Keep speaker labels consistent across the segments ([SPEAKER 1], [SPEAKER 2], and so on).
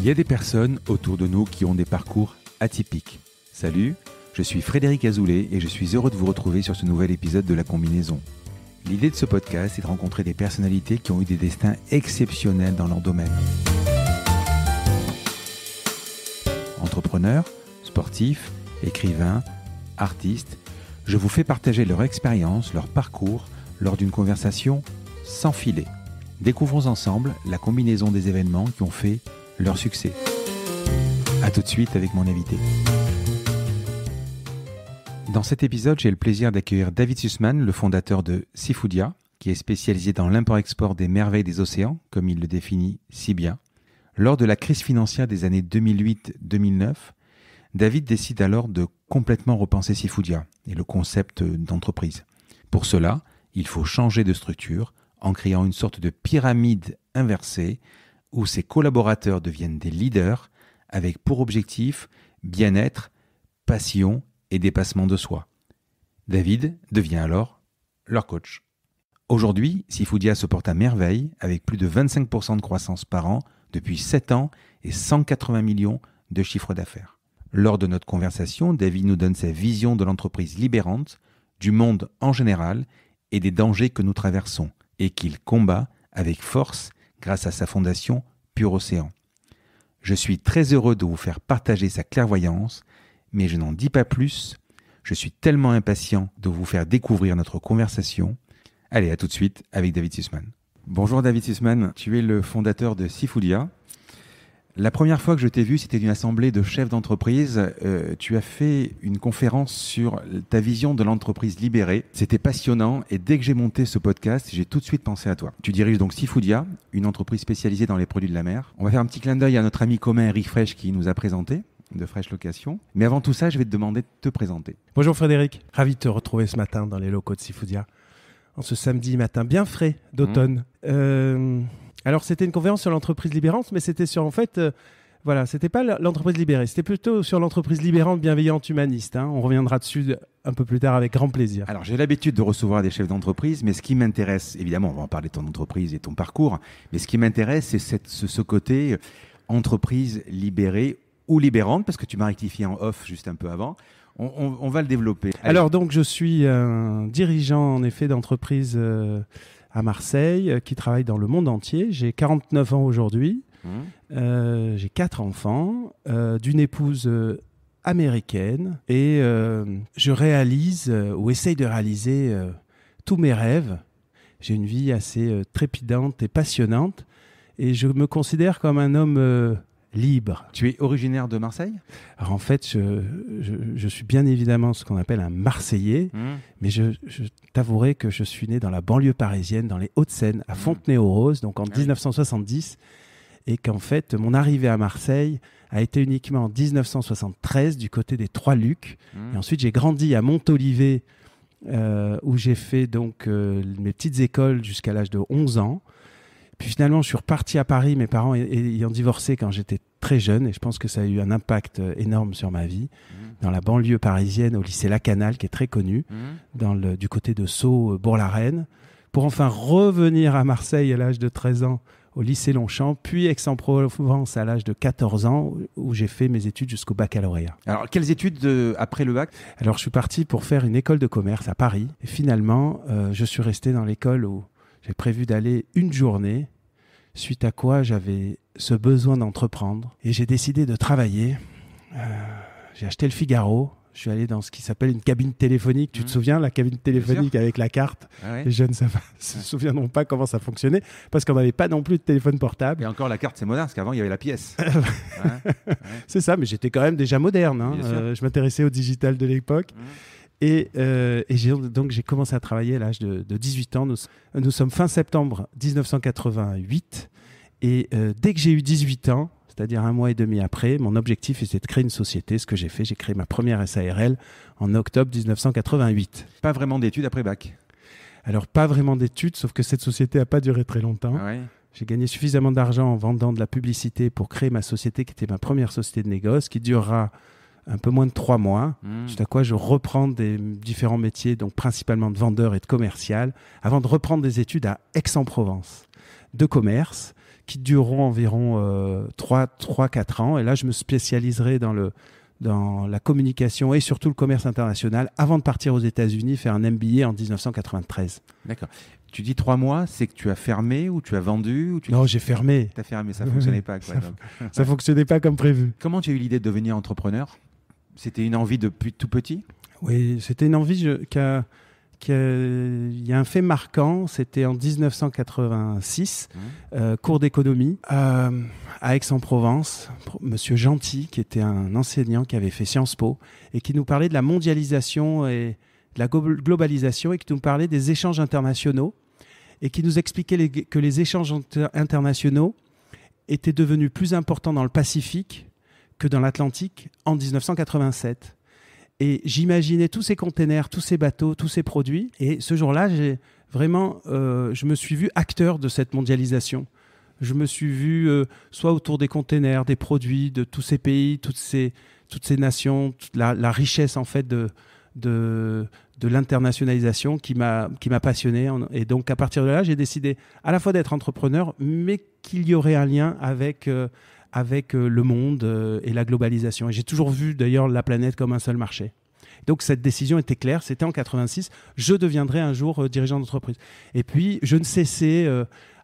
[SPEAKER 1] Il y a des personnes autour de nous qui ont des parcours atypiques. Salut, je suis Frédéric Azoulay et je suis heureux de vous retrouver sur ce nouvel épisode de La Combinaison. L'idée de ce podcast est de rencontrer des personnalités qui ont eu des destins exceptionnels dans leur domaine. Entrepreneurs, sportifs, écrivains, artistes, je vous fais partager leur expérience, leur parcours lors d'une conversation sans filet. Découvrons ensemble la combinaison des événements qui ont fait leur succès. A tout de suite avec mon invité. Dans cet épisode, j'ai le plaisir d'accueillir David Sussman, le fondateur de Seafoodia, qui est spécialisé dans l'import-export des merveilles des océans, comme il le définit si bien. Lors de la crise financière des années 2008-2009, David décide alors de complètement repenser Seafoodia et le concept d'entreprise. Pour cela, il faut changer de structure en créant une sorte de pyramide inversée où ses collaborateurs deviennent des leaders avec pour objectif bien-être, passion et dépassement de soi. David devient alors leur coach. Aujourd'hui, Sifudia se porte à merveille avec plus de 25% de croissance par an depuis 7 ans et 180 millions de chiffres d'affaires. Lors de notre conversation, David nous donne sa vision de l'entreprise libérante, du monde en général et des dangers que nous traversons et qu'il combat avec force grâce à sa fondation Pure Océan. Je suis très heureux de vous faire partager sa clairvoyance, mais je n'en dis pas plus. Je suis tellement impatient de vous faire découvrir notre conversation. Allez, à tout de suite avec David Sussman. Bonjour David Sussman, tu es le fondateur de Sifulia, la première fois que je t'ai vu, c'était une assemblée de chefs d'entreprise. Euh, tu as fait une conférence sur ta vision de l'entreprise libérée. C'était passionnant et dès que j'ai monté ce podcast, j'ai tout de suite pensé à toi. Tu diriges donc Sifudia, une entreprise spécialisée dans les produits de la mer. On va faire un petit clin d'œil à notre ami commun Eric qui nous a présenté de Fresh Location. Mais avant tout ça, je vais te demander
[SPEAKER 2] de te présenter. Bonjour Frédéric, ravi de te retrouver ce matin dans les locaux de Sifudia, En ce samedi matin bien frais d'automne. Mmh. Euh... Alors c'était une conférence sur l'entreprise libérante, mais c'était sur en fait, euh, voilà, c'était pas l'entreprise libérée, c'était plutôt sur l'entreprise libérante, bienveillante, humaniste. Hein. On reviendra dessus un peu plus tard avec grand plaisir. Alors
[SPEAKER 1] j'ai l'habitude de recevoir des chefs d'entreprise, mais ce qui m'intéresse, évidemment, on va en parler de ton entreprise et ton parcours, mais ce qui m'intéresse, c'est cette, ce, côté euh, entreprise libérée ou libérante, parce que tu m'as rectifié en off juste un peu avant. On, va le développer. Alors
[SPEAKER 2] donc je suis un dirigeant en effet d'entreprise. Euh, à Marseille, euh, qui travaille dans le monde entier. J'ai 49 ans aujourd'hui. Mmh. Euh, j'ai quatre enfants, euh, d'une épouse américaine, et je réalise ou essaye de réaliser tous mes rêves. J'ai une vie assez trépidante et passionnante, et je me considère comme un homme libre. Tu es originaire de Marseille Alors en fait, je, suis bien évidemment ce qu'on appelle un Marseillais, mmh. mais je, t'avouerai que je suis né dans la banlieue parisienne, dans les Hauts-de-Seine, à mmh. Fontenay-aux-Roses, donc en 1970, ah et qu'en fait, mon arrivée à Marseille a été uniquement en 1973 du côté des Trois-Lucs. Mmh. Et ensuite, j'ai grandi à Montolivet, euh, où j'ai fait donc euh, mes petites écoles jusqu'à l'âge de 11 ans. Puis finalement, je suis reparti à Paris, mes parents ayant divorcé quand j'étais très jeune et je pense que ça a eu un impact euh, énorme sur ma vie. Mmh. Dans la banlieue parisienne, au lycée Lacanal, qui est très connu, mmh. dans du côté de Sceaux, euh, Bourg-la-Reine, pour enfin revenir à Marseille à l'âge de 13 ans au lycée Longchamp, puis Aix-en-Provence à l'âge de 14 ans, où j'ai fait mes études jusqu'au baccalauréat. Alors, quelles études euh, après le bac Alors, je suis parti pour faire une école de commerce à Paris. Et finalement, je suis resté dans l'école où j'ai prévu d'aller une journée suite à quoi j'avais ce besoin d'entreprendre et j'ai décidé de travailler. Euh, j'ai acheté le Figaro. Je suis allé dans ce qui s'appelle une cabine téléphonique. Tu te mmh. souviens, la cabine téléphonique avec la carte ah Les jeunes ne se souviendront pas comment ça fonctionnait parce qu'on n'avait pas non plus de téléphone portable. Et
[SPEAKER 1] encore, la carte, c'est moderne parce qu'avant, il y avait la pièce.
[SPEAKER 2] C'est ça, mais j'étais quand même déjà moderne. Hein. Euh, je m'intéressais au digital de l'époque. Mmh. Et, euh, donc j'ai commencé à travailler à l'âge de, 18 ans. Nous, sommes fin septembre 1988. Et euh, dès que j'ai eu 18 ans, c'est-à-dire un mois et demi après, mon objectif était de créer une société. Ce que j'ai fait, j'ai créé ma première SARL en octobre 1988. Pas vraiment d'études après bac Alors pas vraiment d'études, sauf que cette société n'a pas duré très longtemps. Ah j'ai gagné suffisamment d'argent en vendant de la publicité pour créer ma société, qui était ma première société de négoce, qui durera un peu moins de trois mois, jusqu'à hmm. à quoi je reprends des différents métiers, donc principalement de vendeur et de commercial, avant de reprendre des études à Aix-en-Provence de commerce qui dureront environ euh, trois 3-4 ans. Et là, je me spécialiserai dans, le, dans la communication et surtout le commerce international avant de partir aux États-Unis faire un MBA en 1993. D'accord. Tu dis trois mois, c'est que tu as fermé ou tu as vendu ou tu Non, j'ai fermé. Tu as fermé, ça ne fonctionnait pas. ça ne fonctionnait
[SPEAKER 1] pas comme prévu. Comment tu as eu l'idée de devenir entrepreneur c'était une envie depuis
[SPEAKER 2] tout petit Oui, c'était une envie il y a un fait marquant, c'était en 1986, mmh. euh, cours d'économie euh, à Aix-en-Provence, Monsieur Gentil, qui était un enseignant qui avait fait Sciences Po et qui nous parlait de la mondialisation et de la globalisation et qui nous parlait des échanges internationaux et qui nous expliquait que les échanges internationaux étaient devenus plus importants dans le Pacifique que dans l'Atlantique en 1987. Et j'imaginais tous ces containers, tous ces bateaux, tous ces produits. Et ce jour-là, j'ai vraiment, euh, je me suis vu acteur de cette mondialisation. Je me suis vu euh, soit autour des containers, des produits de tous ces pays, toutes ces, toutes ces nations, la, richesse en fait de, de, de l'internationalisation qui m'a passionné. Et donc à partir de là, j'ai décidé à la fois d'être entrepreneur, mais qu'il y aurait un lien avec, euh, avec euh, le monde euh, et la globalisation. Et j'ai toujours vu d'ailleurs la planète comme un seul marché. Donc cette décision était claire, c'était en 86, je deviendrai un jour euh, dirigeant d'entreprise. Et puis je ne cessais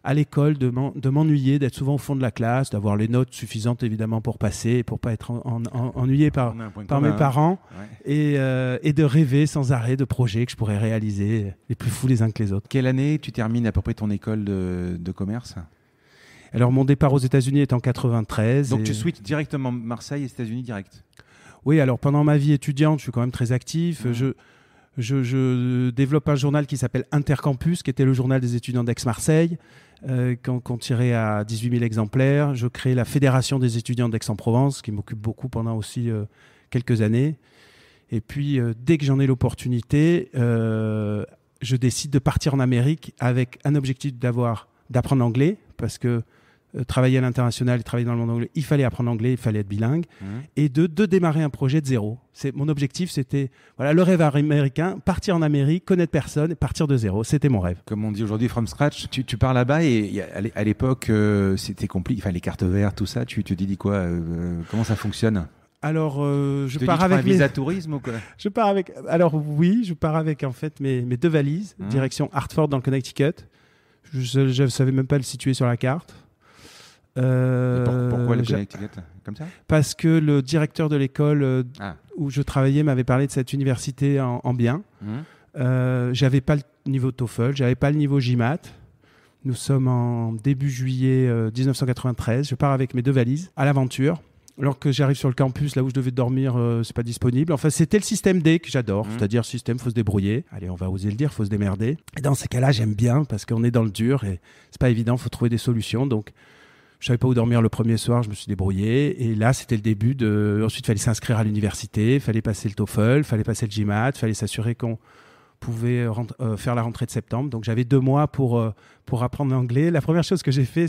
[SPEAKER 2] à l'école de m'ennuyer, d'être souvent au fond de la classe, d'avoir les notes suffisantes évidemment pour passer, et pour pas être ennuyé par, par mes hein. parents, et, de rêver sans arrêt de projets que je pourrais réaliser, les plus fous les uns que les autres. Quelle année tu termines à peu près ton école de commerce alors mon départ aux États-Unis est en 93. Donc tu switches
[SPEAKER 1] directement Marseille et États-Unis direct.
[SPEAKER 2] Oui, alors pendant ma vie étudiante, je suis quand même très actif. Je, je, développe un journal qui s'appelle Intercampus, qui était le journal des étudiants d'Aix-Marseille, euh, qu'on tirait à 18 000 exemplaires. Je crée la Fédération des étudiants d'Aix-en-Provence, qui m'occupe beaucoup pendant aussi euh, quelques années. Et puis, euh, dès que j'en ai l'opportunité, je décide de partir en Amérique avec un objectif d'avoir d'apprendre l'anglais, parce que euh, travailler à l'international travailler dans le monde anglais, il fallait apprendre l'anglais, il fallait être bilingue. Mmh. Et de, de démarrer un projet de zéro. C'est mon objectif, c'était voilà le rêve américain, partir en Amérique, connaître personne, partir de zéro. C'était mon rêve. Comme on dit aujourd'hui, from scratch. Tu, pars là-bas et à l'époque, euh, c'était compliqué. Enfin, les cartes vertes, tout
[SPEAKER 1] ça. Tu te dis quoi euh, Comment ça fonctionne
[SPEAKER 2] alors, je, pars avec mes... tourisme ou quoi Je pars avec. Alors oui, je pars avec en fait mes, deux valises, mmh. direction Hartford dans le Connecticut. Je ne savais même pas le situer sur la carte. Euh, pourquoi le Connecticut Comme Parce que le directeur de l'école euh, ah. où je travaillais m'avait parlé de cette université en, bien. Mmh. Euh, j'avais pas le niveau TOEFL, j'avais pas le niveau GMAT. Nous sommes en début juillet 1993. Je pars avec mes deux valises à l'aventure. Alors que j'arrive sur le campus, là où je devais dormir, c'est pas disponible. Enfin, c'était le système D que j'adore, mmh. c'est-à-dire système, faut se débrouiller. Allez, on va oser le dire, faut se démerder. Et dans ces cas-là, j'aime bien parce qu'on est dans le dur et c'est pas évident, faut trouver des solutions. Donc, je savais pas où dormir le premier soir, je me suis débrouillé. Et là, c'était le début de. Ensuite, il fallait s'inscrire à l'université, il fallait passer le TOEFL, il fallait passer le GMAT, il fallait s'assurer qu'on pouvait euh, faire la rentrée de septembre. Donc, j'avais deux mois pour, euh, pour apprendre l'anglais. La première chose que j'ai fait,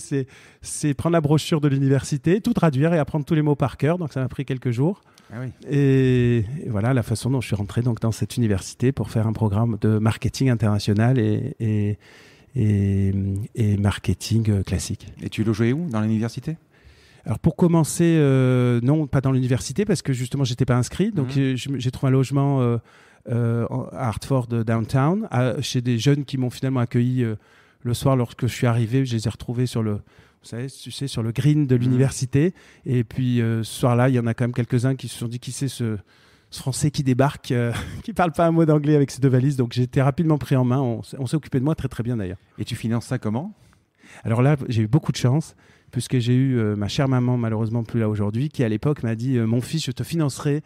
[SPEAKER 2] c'est prendre la brochure de l'université, tout traduire et apprendre tous les mots par cœur. Donc, ça m'a pris quelques jours. Ah et, voilà la façon dont je suis rentré donc, dans cette université pour faire un programme de marketing international et et, marketing euh, classique. Et tu logeais où Dans l'université alors pour commencer, euh, non, pas dans l'université parce que justement j'étais pas inscrit, donc mhm. euh, j'ai trouvé un logement à Hartford downtown, chez des jeunes qui m'ont finalement accueilli le soir lorsque je suis arrivé. Je les ai retrouvés sur le, vous savez, tu sais, sur le green de mhm. l'université. Et puis ce soir-là, il y en a quand même quelques uns qui se sont dit qui c'est ce ce Français qui débarque, euh, qui parle pas un mot d'anglais avec ses deux valises. Donc j'étais rapidement pris en main. On, s'est occupé de moi très très bien d'ailleurs. Et tu finances ça comment Alors là, j'ai eu beaucoup de chance puisque j'ai eu euh, ma chère maman, malheureusement plus là aujourd'hui, qui à l'époque m'a dit euh, Mon fils, je te financerai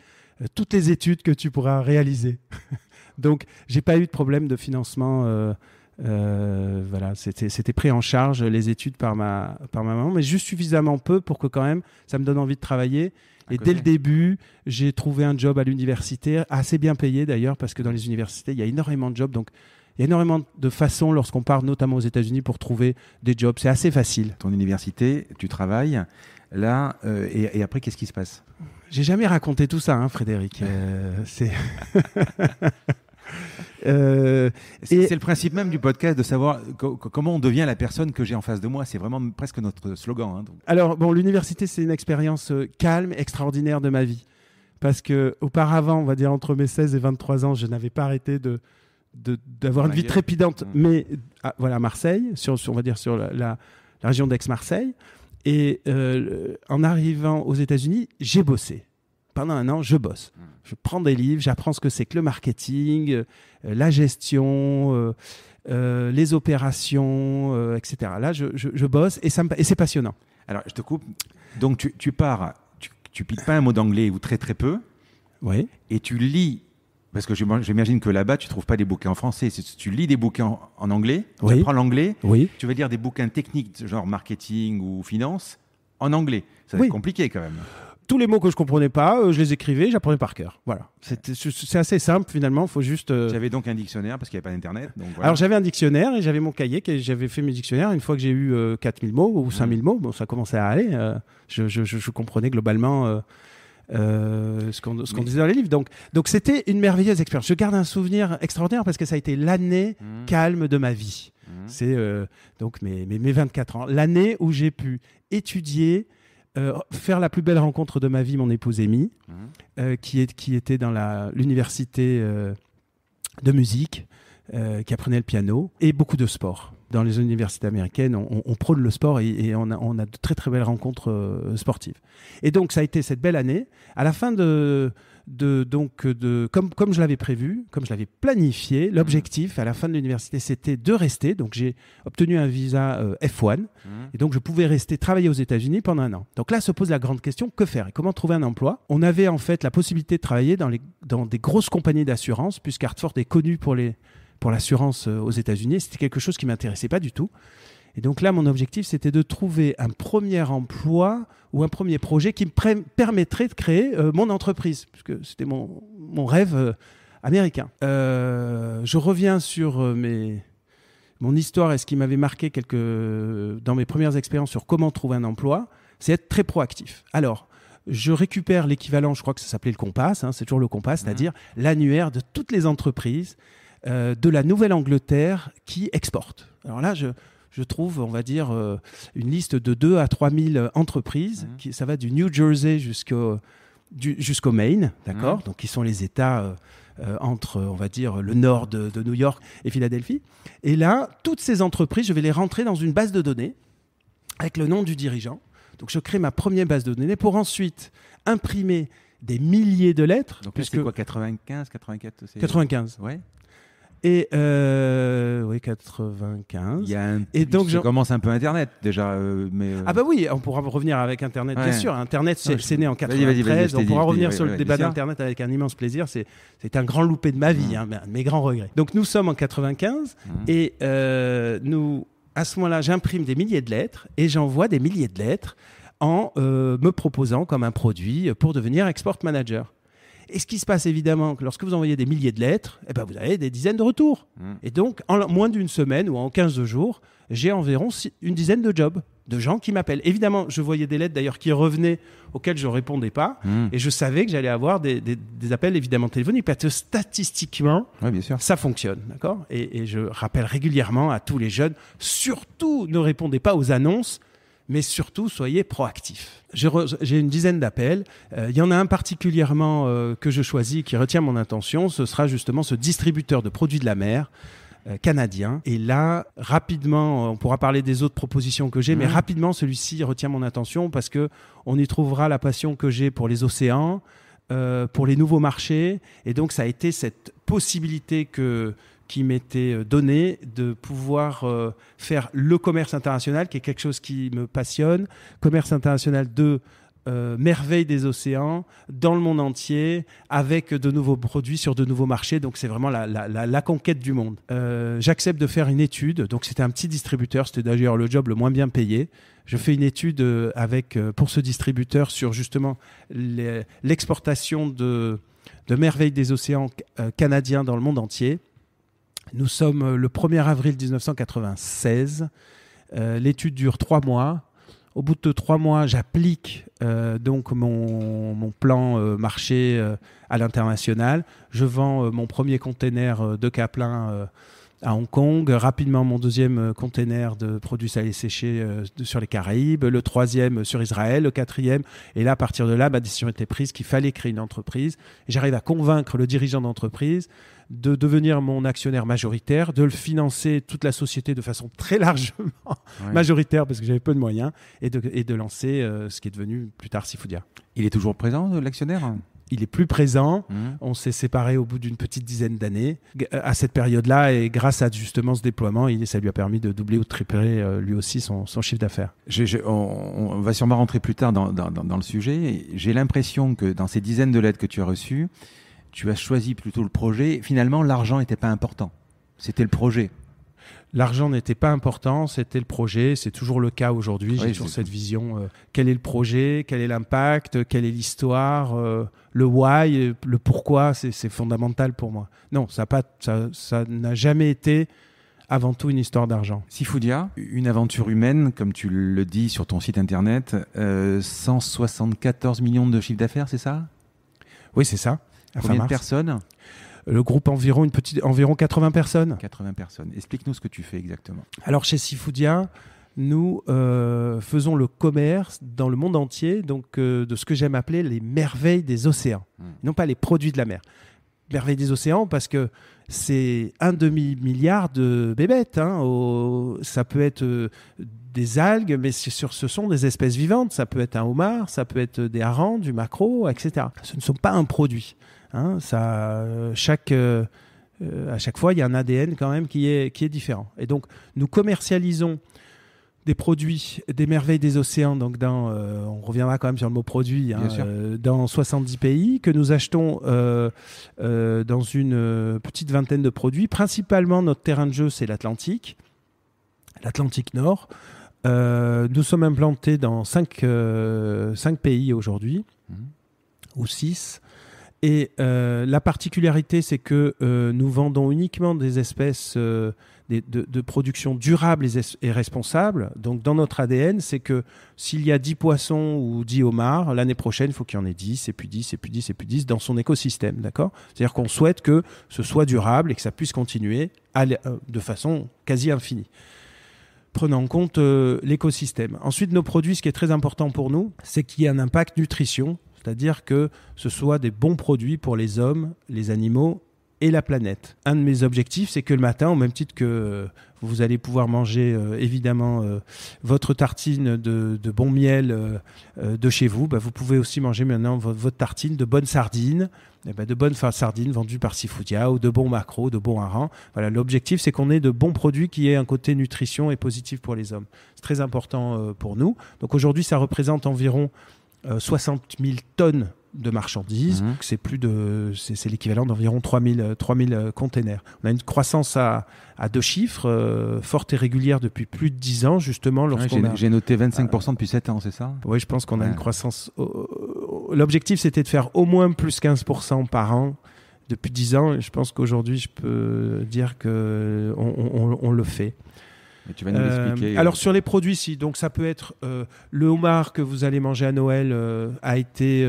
[SPEAKER 2] toutes les études que tu pourras réaliser. donc j'ai pas eu de problème de financement. voilà, c'était pris en charge les études par ma, par ma maman, mais juste suffisamment peu pour que quand même ça me donne envie de travailler et dès le début, j'ai trouvé un job à l'université, assez bien payé d'ailleurs, parce que dans les universités, il y a énormément de jobs. Donc, il y a énormément de façons, lorsqu'on part notamment aux États-Unis, pour trouver des jobs. C'est assez facile. Ton université, tu travailles là, euh, et, après, qu'est-ce qui se passe J'ai jamais raconté tout ça, hein, Frédéric. Euh, c'est.
[SPEAKER 1] Euh, c'est le principe même du podcast de savoir comment on devient la personne que j'ai en face de moi. C'est vraiment presque notre slogan. Hein,
[SPEAKER 2] Alors, bon, l'université, c'est une expérience euh, calme, extraordinaire de ma vie. Parce que auparavant, on va dire entre mes 16 et 23 ans, je n'avais pas arrêté de d'avoir une vie trépidante, mmh. mais ah, voilà Marseille, sur, on va dire sur la, région d'Aix-Marseille, et euh, en arrivant aux États-Unis, j'ai bossé. Non, non, an, je bosse. Hmm. Je prends des livres, j'apprends ce que c'est que le marketing, euh, euh, la gestion, euh, les opérations, etc. Là, je, bosse et, et c'est passionnant. Alors, je te coupe.
[SPEAKER 1] Donc, tu, pars, tu, ne piques pas un mot d'anglais ou très très peu. Oui. Et tu lis parce que j'imagine que là-bas, tu trouves pas des bouquins en français. tu lis des bouquins en anglais, tu apprends l'anglais, oui. tu vas lire des bouquins techniques, genre marketing ou finance, en anglais.
[SPEAKER 2] Ça va être compliqué quand même tous les mots que je comprenais pas, euh, je les écrivais, j'apprenais par cœur. Voilà. C'est assez simple finalement. Faut juste. Euh, j'avais donc un dictionnaire parce qu'il n'y avait pas d'internet. Alors j'avais un dictionnaire et j'avais mon cahier que j'avais fait mes dictionnaires. Une fois que j'ai eu 4000 euh, mots ou 5000 mmh. mots, bon, ça commençait à aller. Je, comprenais globalement. ce qu'on disait dans les livres. Donc, donc c'était une merveilleuse expérience. Je garde un souvenir extraordinaire parce que ça a été l'année mmh. calme de ma vie. Mmh. C'est donc mes, mes, 24 ans, l'année où j'ai pu étudier, euh, faire la plus belle rencontre de ma vie, mon épouse Amy, mhm. euh, qui, est, qui était dans l'université euh, de musique, qui apprenait le piano, et beaucoup de sport. Dans les universités américaines, on, prône le sport et, et on, a, on, a, de très très belles rencontres sportives. Et donc ça a été cette belle année. À la fin de, donc, comme, je l'avais prévu, comme je l'avais planifié, mhm. l'objectif à la fin de l'université, c'était de rester. Donc, j'ai obtenu un visa euh, F1 mhm. et donc je pouvais rester travailler aux États-Unis pendant un an. Donc là se pose la grande question que faire et comment trouver un emploi On avait en fait la possibilité de travailler dans, des grosses compagnies d'assurance, puisque Hartford est connu pour pour l'assurance euh, aux États-Unis. C'était quelque chose qui m'intéressait pas du tout. Et donc là, mon objectif, c'était de trouver un premier emploi ou un premier projet qui me permettrait de créer euh, mon entreprise, puisque c'était mon, mon, rêve euh, américain. Euh, je reviens sur mes, mon histoire et ce qui m'avait marqué dans mes premières expériences sur comment trouver un emploi, c'est être très proactif. Alors, je récupère l'équivalent, je crois que ça s'appelait le compas, hein, c'est toujours le compas, mhm. c'est-à-dire l'annuaire de toutes les entreprises de la Nouvelle-Angleterre qui exportent. Alors là, je je trouve, on va dire, euh, une liste de 2 à 3 000 entreprises. Mhm. Qui, ça va du New Jersey jusqu'au Maine, d'accord mhm. Donc, qui sont les États euh, euh, entre, on va dire, le nord de, New York et Philadelphie. Et là, toutes ces entreprises, je vais les rentrer dans une base de données avec le nom du dirigeant. Donc je crée ma première base de données pour ensuite imprimer des milliers de lettres. Donc c'est quoi, 95, 84 95 Ouais. Et euh, oui, 95.
[SPEAKER 1] et donc je... commence un peu Internet déjà. Euh, euh ah
[SPEAKER 2] bah oui, on pourra revenir avec Internet, bien sûr. Internet, ah, c'est né en 93. on pourra revenir sur le débat d'Internet avec un immense plaisir. C'est un grand loupé de ma vie, mes mmh. hein, grands regrets. Donc nous sommes en 95 mmh. et nous, à ce moment-là, j'imprime des milliers de lettres et j'envoie des milliers de lettres en me proposant comme un produit pour devenir export manager. Et ce qui se passe évidemment, que lorsque vous envoyez des milliers de lettres, eh ben, vous avez des dizaines de retours. Hmm. Et donc, en moins d'une semaine ou en 15 jours, j'ai environ une dizaine de jobs, de gens qui m'appellent. Évidemment, je voyais des lettres d'ailleurs qui revenaient, auxquelles je ne répondais pas, hmm. et je savais que j'allais avoir des, appels évidemment téléphoniques, parce que statistiquement, ça fonctionne, d'accord et, je rappelle régulièrement à tous les jeunes, surtout ne répondez pas aux annonces mais surtout soyez proactifs. J'ai une dizaine d'appels. Euh, il y en a un particulièrement euh, que je choisis qui retient mon attention. Ce sera justement ce distributeur de produits de la mer euh, canadien. Et là, rapidement, on pourra parler des autres propositions que j'ai, mais rapidement, celui-ci retient mon attention parce que on y trouvera la passion que j'ai pour les océans, pour les nouveaux marchés. Et donc, ça a été cette possibilité que qui m'était euh, donné de pouvoir euh, faire le commerce international, qui est quelque chose qui me passionne. Commerce international de euh, merveilles des océans dans le monde entier avec de nouveaux produits sur de nouveaux marchés. Donc c'est vraiment la, conquête du monde. J'accepte de faire une étude. Donc c'était un petit distributeur, c'était d'ailleurs le job le moins bien payé. Je fais une étude avec pour ce distributeur sur justement l'exportation de, de merveilles des océans canadiens dans le monde entier. Nous sommes euh, le 1er avril 1996. Euh, l'étude dure trois mois. Au bout de trois mois, j'applique euh, donc mon, plan marché à l'international. Je vends mon premier container de Kaplan à Hong Kong, rapidement mon deuxième container de produits salés séchés sur les Caraïbes, le troisième sur Israël, le quatrième. Et là, à partir de là, ma décision était prise qu'il fallait créer une entreprise. J'arrive à convaincre le dirigeant d'entreprise de devenir mon actionnaire majoritaire, de le financer toute la société de façon très largement majoritaire parce que j'avais peu de moyens et de, et de lancer euh, ce qui est devenu plus tard Sifudia. Il est toujours présent, euh, l'actionnaire il est plus présent. Mmh. On s'est séparé au bout d'une petite dizaine d'années euh, à cette période-là et grâce à justement ce déploiement, ça lui a permis de doubler ou de tripler lui aussi son, chiffre d'affaires. On, va sûrement rentrer plus tard dans,
[SPEAKER 1] dans le sujet. J'ai l'impression que dans ces dizaines de lettres que tu as reçues, tu as choisi
[SPEAKER 2] plutôt le projet. Finalement, l'argent n'était pas important. C'était le projet. L'argent n'était pas important, c'était le projet. C'est toujours le cas aujourd'hui. J'ai toujours cette vision. Euh, quel est le projet Quel est l'impact Quelle est l'histoire euh, Le why euh, Le pourquoi C'est fondamental pour moi. Non, ça n'a ça, jamais été avant tout une histoire d'argent.
[SPEAKER 1] Sifoudia, une aventure humaine, comme tu le dis sur ton site internet, 174 millions de chiffres d'affaires, c'est ça Oui, c'est ça. Ah, Combien de personnes
[SPEAKER 2] le groupe environ une petite environ 80 personnes. 80 personnes. Explique-nous ce
[SPEAKER 1] que tu fais exactement.
[SPEAKER 2] Alors chez Sifoudia, nous euh, faisons le commerce dans le monde entier, donc euh, de ce que j'aime appeler les merveilles des océans, hmm. non pas les produits de la mer. Merveilles des océans parce que c'est un demi milliard de bébêtes. Hein. au... Ça peut être euh, des algues, mais sur, ce sont des espèces vivantes. Ça peut être un homard, ça peut être des harengs, du maquereau, etc. Ce ne sont pas un produit. Hein, ça, chaque, euh, à chaque fois, il y a un ADN quand même qui est, qui est différent. Et donc, nous commercialisons des produits des merveilles des océans, donc dans, euh, on reviendra quand même sur le mot produit, hein, euh, dans 70 pays, que nous achetons dans une petite vingtaine de produits. Principalement, notre terrain de jeu, c'est l'Atlantique, l'Atlantique Nord. nous sommes implantés dans 5, pays aujourd'hui, mmh. ou 6. Et euh, la particularité, c'est que euh, nous vendons uniquement des espèces euh, de, production durable et, responsable. Donc, dans notre ADN, c'est que s'il y a 10 poissons ou 10 homards, l'année prochaine, il faut qu'il y en ait 10, et puis 10, et puis 10, et puis 10 dans son écosystème. D'accord C'est-à-dire qu'on souhaite que ce soit durable et que ça puisse continuer de façon quasi infinie prenant en compte l'écosystème. Ensuite, nos produits, ce qui est très important pour nous, c'est qu'il y ait un impact nutrition c'est-à-dire que ce soit des bons produits pour les hommes, les animaux et la planète. Un de mes objectifs, c'est que le matin, au même titre que euh, vous allez pouvoir manger euh, évidemment euh, votre tartine de, bon miel de chez vous, bah, vous pouvez aussi manger maintenant votre, tartine de bonnes sardines, eh ben, de bonnes sardines vendues par Sifudia ou de bons maquereaux, de bons harengs. Voilà, l'objectif, c'est qu'on ait de bons produits qui aient un côté nutrition et positif pour les hommes. C'est très important pour nous. Donc aujourd'hui, ça représente environ 60 euh, 000 tonnes de marchandises. Mhm. C'est plus de, c'est, l'équivalent d'environ 3 000 euh, euh, containers. On a une croissance à, deux chiffres, forte et régulière depuis plus de 10 ans, justement. j'ai, noté 25% depuis 7 ans, c'est ça Oui, je pense qu'on a une croissance. l'objectif, c'était de faire au moins plus 15% par an depuis 10 ans. Et je pense qu'aujourd'hui, je peux dire qu'on on le fait. Euh, euh. Alors sur les produits, si donc ça peut être euh, le homard que vous allez manger à Noël a été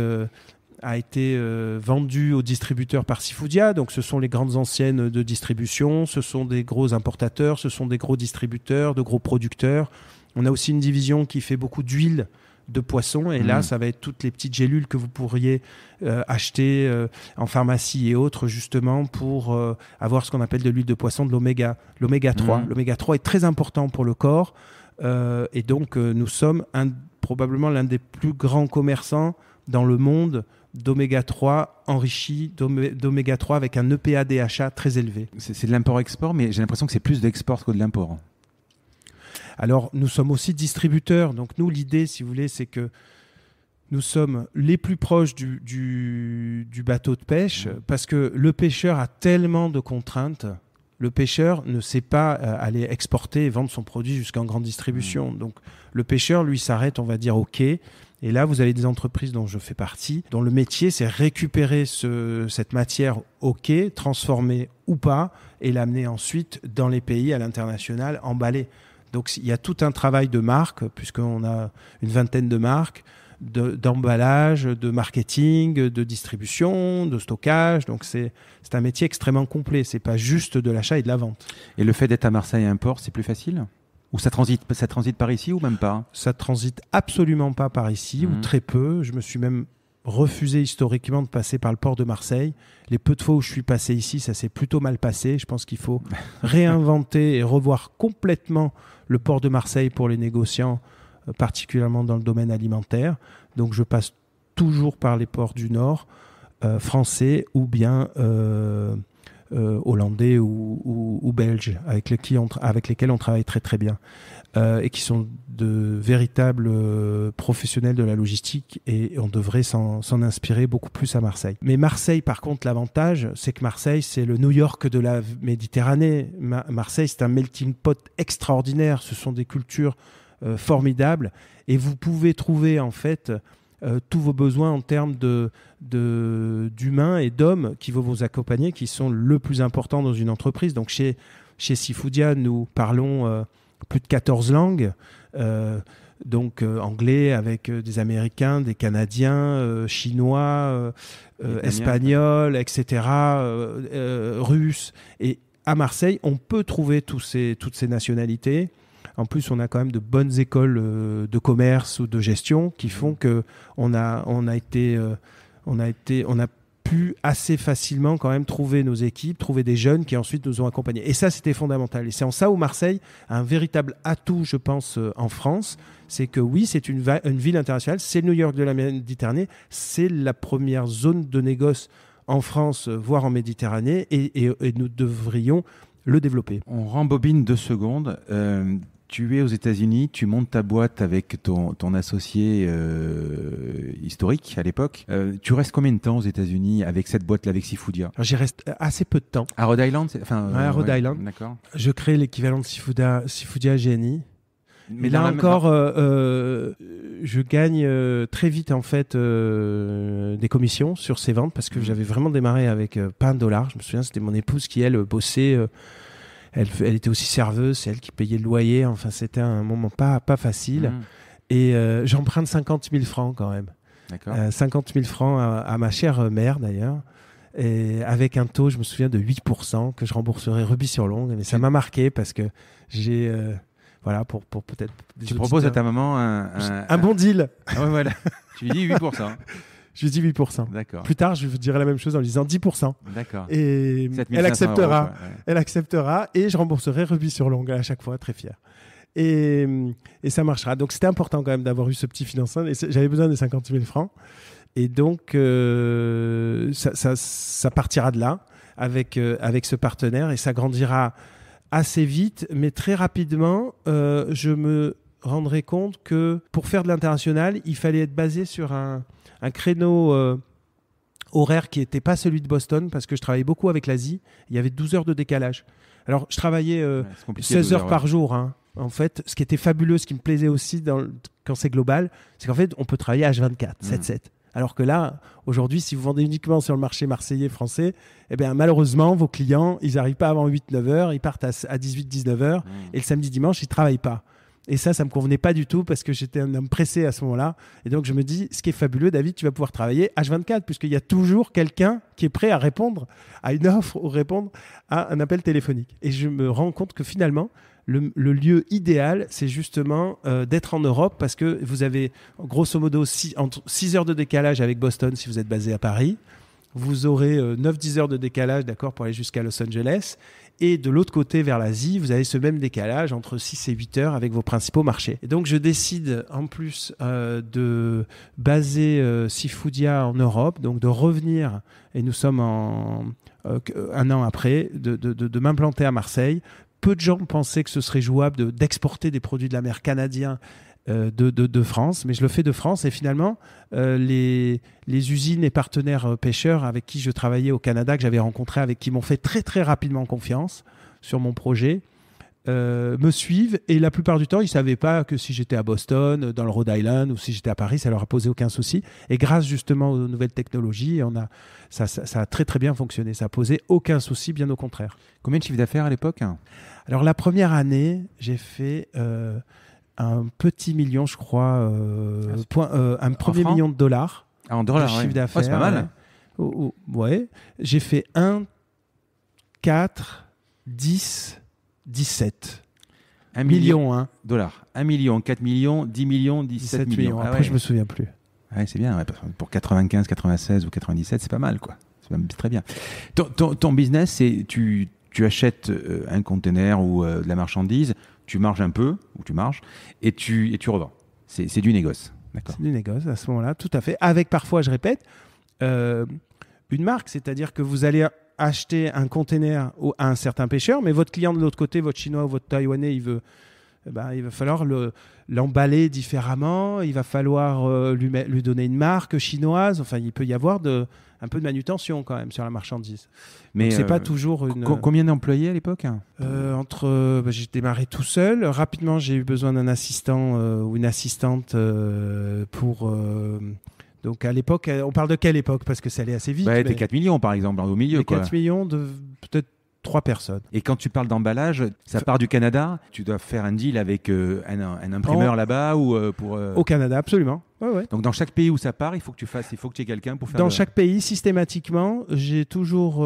[SPEAKER 2] a été vendu aux distributeurs par Sifoudia. Donc, ce sont les grandes anciennes de distribution, ce sont des gros importateurs, ce sont des gros distributeurs, de gros producteurs. On a aussi une division qui fait beaucoup d'huile de poisson. Et là, mm. ça va être toutes les petites gélules que vous pourriez euh, acheter euh, en pharmacie et autres, justement, pour euh, avoir ce qu'on appelle de l'huile de poisson, de l'oméga, l'oméga 3. Mm. L'oméga 3 est très important pour le corps. et donc, nous sommes probablement l'un des plus grands commerçants dans le monde d'oméga 3 enrichi d'oméga 3 avec un EPA DHA très élevé. C'est de l'import-export, mais j'ai l'impression que c'est plus d'export que de l'import. Alors nous sommes aussi distributeurs, donc nous l'idée, si vous voulez, c'est que nous sommes les plus proches du, bateau de pêche mmh. parce que le pêcheur a tellement de contraintes. Le pêcheur ne sait pas euh, aller exporter et vendre son produit jusqu'en grande distribution. Mmh. Donc le pêcheur, lui, s'arrête, on va dire, OK. Et là, vous avez des entreprises dont je fais partie, dont le métier, c'est récupérer cette matière OK, transformer ou pas, et l'amener ensuite dans les pays à l'international, emballée. Donc il y a tout un travail de marque, puisqu'on a une vingtaine de marques, d'emballage, de, marketing, de distribution, de stockage. Donc c'est un métier extrêmement complet. C'est pas juste de l'achat et de la vente. Et le fait d'être à Marseille un port, c'est plus facile ou ça transite, ça transite par ici ou même pas Ça transite absolument pas par ici ou mmh. très peu. Je me suis même refusé historiquement de passer par le port de Marseille. Les peu de fois où je suis passé ici, ça s'est plutôt mal passé. Je pense qu'il faut réinventer et revoir complètement le port de Marseille pour les négociants, euh, particulièrement dans le domaine alimentaire. Donc je passe toujours par les ports du Nord, euh, français ou bien euh, hollandais ou, belges, avec, avec lesquels on travaille très très bien. Euh, et qui sont de véritables euh, professionnels de la logistique et on devrait s'en inspirer beaucoup plus à Marseille. Mais Marseille, par contre, l'avantage, c'est que Marseille, c'est le New York de la Méditerranée. Marseille, c'est un melting pot extraordinaire. Ce sont des cultures euh, formidables et vous pouvez trouver en fait tous vos besoins en termes de, d'humains et d'hommes qui vont vous accompagner, qui sont le plus important dans une entreprise. Donc chez, chez Sifudia, nous parlons plus de 14 langues. Euh, donc euh, anglais avec euh, des Américains, des Canadiens, Chinois, Espagnols, etc., Russes. Et à Marseille, on peut trouver toutes ces nationalités. En plus, on a quand même de bonnes écoles de commerce ou de gestion qui mmh. font que on a, été, on a été, on a assez facilement quand même trouver nos équipes, trouver des jeunes qui ensuite nous ont accompagnés. Et ça, c'était fondamental. Et c'est en ça où Marseille a un véritable atout, je pense, euh, en France. C'est que oui, c'est une, une ville internationale, c'est New York de la Méditerranée, c'est la première zone de négoce en France, euh, voire en Méditerranée, et, nous devrions le développer. On rembobine deux secondes. Euh,
[SPEAKER 1] tu es aux États-Unis, tu montes ta boîte avec ton, associé euh, historique à l'époque. Euh, tu restes combien de temps aux États-Unis avec cette boîte-là, avec Sifudia
[SPEAKER 2] J'y reste assez peu de temps. À Rhode Island enfin, À Rhode Island. D'accord. Je crée l'équivalent de Sifudia GNI. Mais là encore, euh, je gagne très vite en fait des commissions sur ces ventes parce que mmh. j'avais vraiment démarré avec pas un dollar. Je me souviens, c'était mon épouse qui elle bossait elle, était aussi serveuse, c'est elle qui payait le loyer. Enfin, c'était un moment pas, pas facile. Mm. Et euh, j'emprunte 50 000 francs quand même. Euh, 50 000 francs à, ma chère euh, mère d'ailleurs. Et avec un taux, je me souviens, de 8% que je rembourserai rubis sur longue. Mais ça m'a marqué parce que j'ai. Euh, voilà, pour, pour peut-être. Tu proposes à ta maman un, un, bon deal. Ah ouais, voilà. tu lui dis 8%. Je lui dis 8%. D'accord. Plus tard, je vous dirai la même chose en lui disant 10%. D'accord. Et elle acceptera. Elle acceptera et je rembourserai rubis sur longue à chaque fois, très fier. Et, et ça marchera. Donc c'était important quand même d'avoir eu ce petit financement. J'avais besoin des 50 000 francs. Et donc, euh, ça, ça, partira de là avec, euh, avec ce partenaire et ça grandira assez vite, mais très rapidement, euh, je me rendrait compte que pour faire de l'international, il fallait être basé sur un, un créneau euh, horaire qui n'était pas celui de Boston, parce que je travaillais beaucoup avec l'Asie. Il y avait 12 heures de décalage. Alors, je travaillais 16 euh, heures, par jour, hein. en fait. Ce qui était fabuleux, ce qui me plaisait aussi dans, quand c'est global, c'est qu'en fait, on peut travailler H24, 7-7. Mm. Alors que là, aujourd'hui, si vous vendez uniquement sur le marché marseillais français, eh bien, malheureusement, vos clients, ils n'arrivent pas avant 8-9 heures, ils partent à, 18-19 heures, mm. et le samedi-dimanche, ils ne travaillent pas. Et ça, ça me convenait pas du tout parce que j'étais un homme pressé à ce moment-là. Et donc, je me dis, ce qui est fabuleux, David, tu vas pouvoir travailler H24 puisqu'il y a toujours quelqu'un qui est prêt à répondre à une offre ou répondre à un appel téléphonique. Et je me rends compte que finalement, le, lieu idéal, c'est justement euh, d'être en Europe parce que vous avez grosso modo 6 heures de décalage avec Boston si vous êtes basé à Paris. Vous aurez 9-10 euh, heures de décalage, d'accord, pour aller jusqu'à Los Angeles. Et de l'autre côté, vers l'Asie, vous avez ce même décalage entre 6 et 8 heures avec vos principaux marchés. Et donc, je décide en plus euh, de baser euh, Sifudia en Europe, donc de revenir, et nous sommes en, euh, un an après, de, m'implanter à Marseille peu de gens pensaient que ce serait jouable d'exporter des produits de la mer canadien euh, de, France, mais je le fais de France. Et finalement, euh, les, les usines et partenaires euh, pêcheurs avec qui je travaillais au Canada, que j'avais rencontrés, avec qui m'ont fait très très rapidement confiance sur mon projet, me suivent et la plupart du temps, ils ne savaient pas que si j'étais à Boston, dans le Rhode Island ou si j'étais à Paris, ça leur a posé aucun souci. Et grâce justement aux nouvelles technologies, on a, ça, a très très bien fonctionné. Ça a posé aucun souci, bien au contraire. Combien de chiffre d'affaires à l'époque Alors la première année, j'ai fait, un petit million, je crois, euh, ah, point, euh, un premier million de dollars. Ah, en dollars, chiffre d'affaires. c'est pas mal. ouais. J'ai fait 1, 4, 10, 17. 1 million, hein.
[SPEAKER 1] dollars. 1 million, 4 millions, 10 millions, 17, millions. Ah Après, je je me
[SPEAKER 2] souviens plus. Ouais,
[SPEAKER 1] c'est bien. pour 95, 96 ou 97, c'est pas mal, quoi. C'est très bien. Ton, business, c'est tu, achètes euh, un container ou de la marchandise, tu marches un peu, ou tu marches, et tu, tu revends. C'est du négoce.
[SPEAKER 2] C'est du négoce à ce moment-là, tout à fait. Avec parfois, je répète, euh, une marque, c'est-à-dire que vous allez acheter un container à un certain pêcheur, mais votre client de l'autre côté, votre chinois ou votre taïwanais, il veut eh ben, il va falloir l'emballer différemment, il va falloir euh, lui, lui, donner une marque chinoise. Enfin, il peut y avoir de, un peu de manutention quand même sur la marchandise. Mais c'est pas euh, toujours une. combien d'employés à l'époque hein euh, Entre, bah, j'ai démarré tout seul. Rapidement, j'ai eu besoin d'un assistant ou une assistante pour. donc à l'époque, on parle de quelle époque Parce que ça allait assez vite. Bah, T'es 4
[SPEAKER 1] millions par exemple, au milieu. Quoi. 4 millions,
[SPEAKER 2] de peut-être trois personnes.
[SPEAKER 1] Et quand tu parles d'emballage, ça part du Canada Tu dois faire un deal avec euh, un, imprimeur là-bas ou euh, pour euh Au Canada, absolument. Donc dans chaque pays où ça part, il faut que tu fasses, il faut que tu aies quelqu'un pour faire. Dans chaque
[SPEAKER 2] pays, systématiquement, j'ai toujours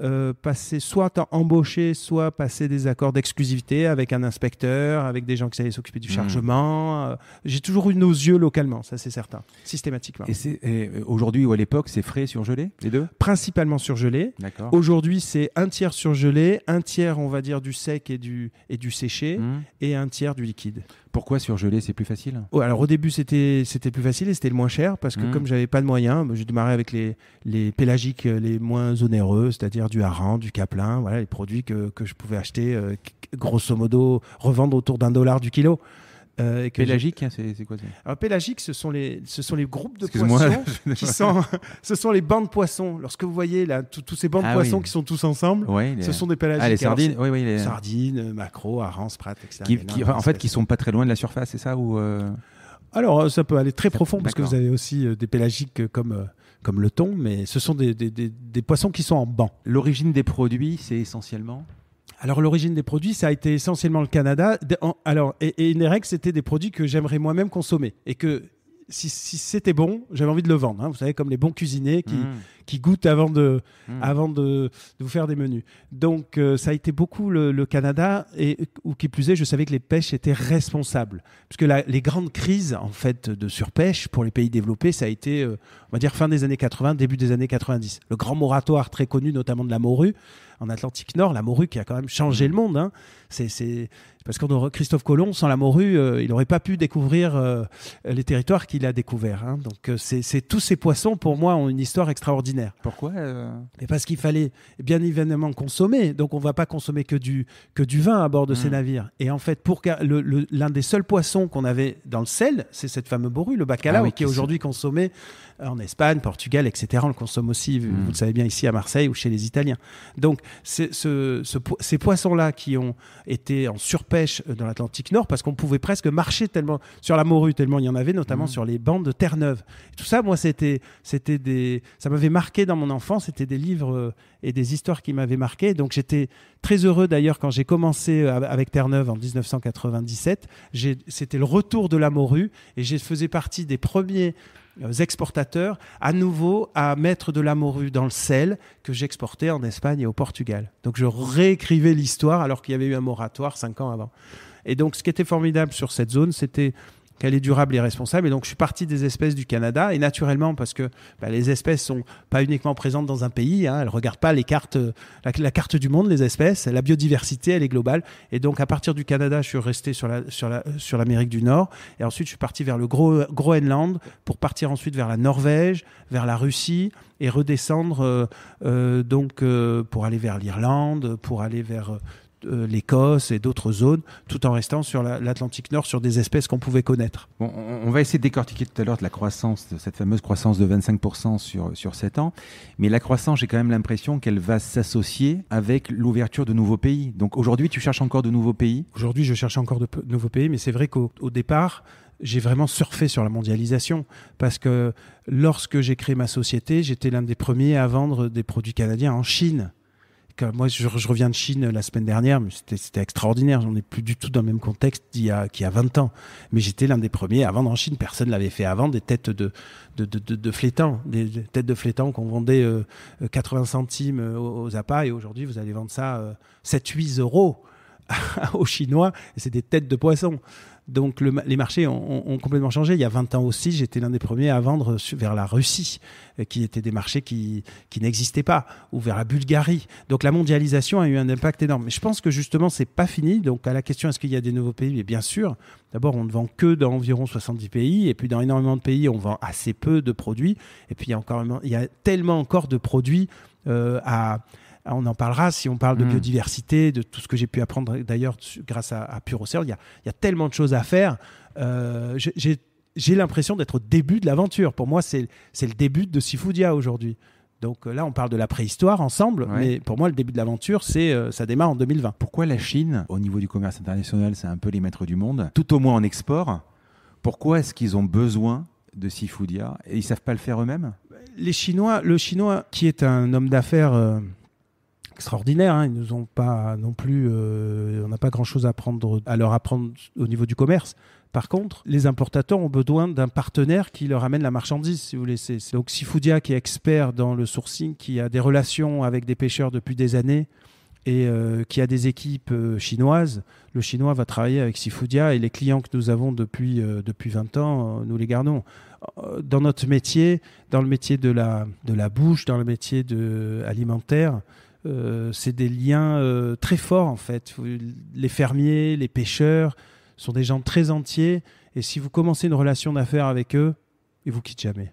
[SPEAKER 2] euh, passer, soit embaucher, soit passer des accords d'exclusivité avec un inspecteur, avec des gens qui allaient s'occuper du hmm. chargement. Euh, j'ai toujours eu nos yeux localement, ça c'est certain, systématiquement. Et,
[SPEAKER 1] euh, aujourd'hui ou à l'époque, c'est frais surgelé, les deux Principalement surgelé.
[SPEAKER 2] Aujourd'hui, c'est un tiers surgelé, un tiers, on va dire, du sec et du, et du séché, hmm. et un tiers du liquide.
[SPEAKER 1] Pourquoi surgelé C'est plus
[SPEAKER 2] facile Alors au début, c'était plus facile et c'était le moins cher, parce que comme comme j'avais pas de moyens, bah, j'ai démarré avec les, les pélagiques les moins onéreux, c'est-à-dire du hareng, du caplin, voilà, les produits que, que je pouvais acheter, euh, grosso modo, revendre autour d'un dollar du kilo. Euh, pélagique, hein, c'est quoi Alors pélagique, ce sont les, ce sont les groupes de poissons qui sont, ce sont les bancs de poissons. Lorsque vous voyez là, tous ces bancs de ah poissons qui sont tous ensemble, ce sont des pélagiques. Ah, les sardines, macro, oui, oui, sardines, etc. Qui, en fait, qui
[SPEAKER 1] sont pas très loin de la surface, c'est ça ou euh
[SPEAKER 2] Alors, euh, ça peut aller très profond, parce que vous avez aussi des pélagiques comme comme le thon, mais ce sont des, poissons qui sont en banc. L'origine des produits, c'est essentiellement alors l'origine des produits, ça a été essentiellement le Canada. Alors et, et c'était des produits que j'aimerais moi-même consommer et que si, c'était bon, j'avais envie de le vendre. Hein. vous savez, comme les bons cuisiniers qui, hmm. goûtent avant, hmm. de, vous faire des menus. Donc, euh, ça a été beaucoup le, Canada, et, ou qui plus est, je savais que les pêches étaient responsables. Puisque les grandes crises, en fait, de surpêche pour les pays développés, ça a été, euh, on va dire, fin des années 80, début des années 90. Le grand moratoire très connu, notamment de la morue, en Atlantique Nord, la morue qui a quand même changé mm. le monde. Hein. C'est parce que Christophe Colomb, sans la morue, euh, il n'aurait pas pu découvrir euh, les territoires qu'il a découverts. Hein. Donc euh, c'est tous ces poissons, pour moi, ont une histoire extraordinaire. Pourquoi Parce qu'il fallait bien évidemment consommer. Donc on ne va pas consommer que du, que du vin à bord de ces mm. navires. Et en fait, pour l'un des seuls poissons qu'on avait dans le sel, c'est cette fameuse morue, le bacalao, ah qui est aujourd'hui consommé en Espagne, Portugal, etc. On le consomme aussi, hmm. vous le savez bien, ici à Marseille ou chez les Italiens. Donc, ce, ces poissons-là qui ont été en surpêche euh, dans l'Atlantique Nord, parce qu'on pouvait presque marcher tellement sur la morue, tellement il y en avait, notamment hmm. sur les bancs de Terre-Neuve. Tout ça, moi, c'était, c'était des, ça m'avait marqué dans mon enfance. C'était des livres euh, et des histoires qui m'avaient marqué. Donc, j'étais très heureux d'ailleurs quand j'ai commencé euh, avec Terre-Neuve en 1997. C'était le retour de la morue et je faisais partie des premiers euh, exportateurs à nouveau à mettre de la morue dans le sel que j'exportais en Espagne et au Portugal. Donc je réécrivais l'histoire alors qu'il y avait eu un moratoire cinq ans avant. Et donc ce qui était formidable sur cette zone, c'était qu'elle est durable et responsable. Et donc, je suis parti des espèces du Canada. Et naturellement, parce que bah, les espèces sont pas uniquement présentes dans un pays, hein, ne regardent pas les cartes, euh, la, carte du monde, les espèces. La biodiversité, elle est globale. Et donc, à partir du Canada, je suis resté sur l'Amérique la, sur la, sur du Nord. Et ensuite, je suis parti vers le Groenland pour partir ensuite vers la Norvège, vers la Russie et redescendre euh, euh, donc pour aller vers l'Irlande, pour aller vers euh, l'Écosse et d'autres zones, tout en restant sur l'Atlantique Nord, sur des espèces qu'on pouvait connaître. on, va essayer de décortiquer tout à l'heure de la croissance,
[SPEAKER 1] de cette fameuse croissance de 25% sur, sur 7 ans. Mais la croissance, j'ai quand même l'impression qu'elle va
[SPEAKER 2] s'associer avec l'ouverture de nouveaux pays. Donc aujourd'hui, tu cherches encore de nouveaux pays Aujourd'hui, je cherche encore de nouveaux pays, mais c'est vrai qu'au départ, j'ai vraiment surfé sur la mondialisation parce que lorsque j'ai créé ma société, j'étais l'un des premiers à vendre des produits canadiens en Chine moi, je, reviens de Chine la semaine dernière, mais c'était extraordinaire. On ai plus du tout dans le même contexte qu'il y, a 20 ans. Mais j'étais l'un des premiers à vendre en Chine. Personne ne l'avait fait avant des têtes de, de, des têtes de flétans qu'on vendait 80 euh, centimes euh, aux, appâts. Et aujourd'hui, vous allez vendre ça 7-8 euh, euros aux Chinois. Et c'est des têtes de poissons. Donc les marchés ont, complètement changé. Il y a 20 ans aussi, j'étais l'un des premiers à vendre vers la Russie, euh, qui étaient des marchés qui, qui n'existaient pas, ou vers la Bulgarie. Donc la mondialisation a eu un impact énorme. Mais je pense que justement, c'est pas fini. Donc à la question, est-ce qu'il y a des nouveaux pays bien sûr. D'abord, on ne vend que dans environ 70 pays, et puis dans énormément de pays, on vend assez peu de produits. Et puis il y a encore, il tellement encore de produits euh, à ah, on en parlera si on parle de hmm. biodiversité, de tout ce que j'ai pu apprendre d'ailleurs grâce à, à PuroCell. Il y a, tellement de choses à faire. Euh, j'ai l'impression d'être au début de l'aventure. Pour moi, c'est le début de Sifudia aujourd'hui. Donc euh, là, on parle de la préhistoire ensemble, mais pour moi, le début de l'aventure, c'est euh, ça démarre en 2020. Pourquoi la Chine, au niveau du commerce international, c'est un peu
[SPEAKER 1] les maîtres du monde, tout au moins en export Pourquoi est-ce qu'ils ont besoin de Sifudia et ils savent pas le faire eux-mêmes
[SPEAKER 2] Les Chinois, le Chinois qui est un homme d'affaires. Extraordinaire, Hein. Ils nous ont pas non plus, euh, on n'a pas grand-chose à, à leur apprendre au niveau du commerce. Par contre, les importateurs ont besoin d'un partenaire qui leur amène la marchandise, si vous voulez. C'est Sifudia, qui est expert dans le sourcing, qui a des relations avec des pêcheurs depuis des années et euh, qui a des équipes euh, chinoises. Le chinois va travailler avec Sifudia et les clients que nous avons depuis, depuis 20 ans, nous les gardons. Dans notre métier, dans le métier de la, de la bouche, dans le métier de, alimentaire, euh, c'est des liens euh, très forts en fait. Les fermiers, les pêcheurs sont des gens très entiers et si vous commencez une relation d'affaires avec eux, ils vous quittent jamais.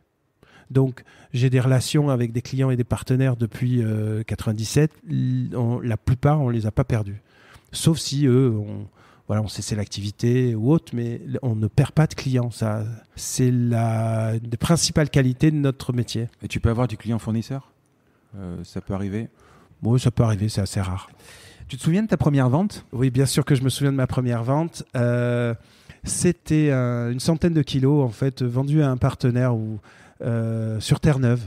[SPEAKER 2] Donc, j'ai des relations avec des clients et des partenaires depuis 97. Euh, la plupart, on les a pas perdus. Sauf si eux, on, voilà, l'activité ou autre, mais on ne perd pas de clients. c'est la principale qualité de notre métier. Et tu peux avoir du client fournisseur Ça peut arriver ça peut arriver, c'est assez rare. Tu te souviens de ta première vente Oui, bien sûr que je me souviens de ma première vente. Euh, c'était une centaine de kilos, en fait, vendus à un partenaire ou euh, sur Terre-Neuve.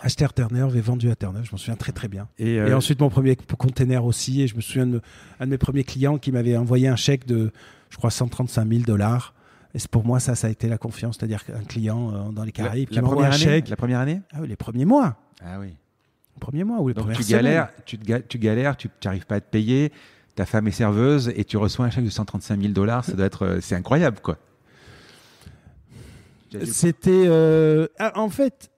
[SPEAKER 2] Acheter à Terre-Neuve et vendu à Terre-Neuve, je m'en souviens très très bien. Et, euh, ensuite mon premier container aussi, et je me souviens d'un de, de, mes premiers clients qui m'avait envoyé un chèque de, je crois, 135 000 dollars. Et pour moi, ça, ça a été la confiance, c'est-à-dire qu'un client dans les Caraïbes la, qui m'envoie un chèque. La première année Ah oui, les premiers mois. Ah oui premier mois ou les semaines. tu galères,
[SPEAKER 1] tu, tu galères, tu n'arrives pas à te payer, ta femme est serveuse et tu reçois un chèque de 135 000 dollars, ça doit être, euh, c'est incroyable quoi.
[SPEAKER 2] C'était, euh, ah, en fait,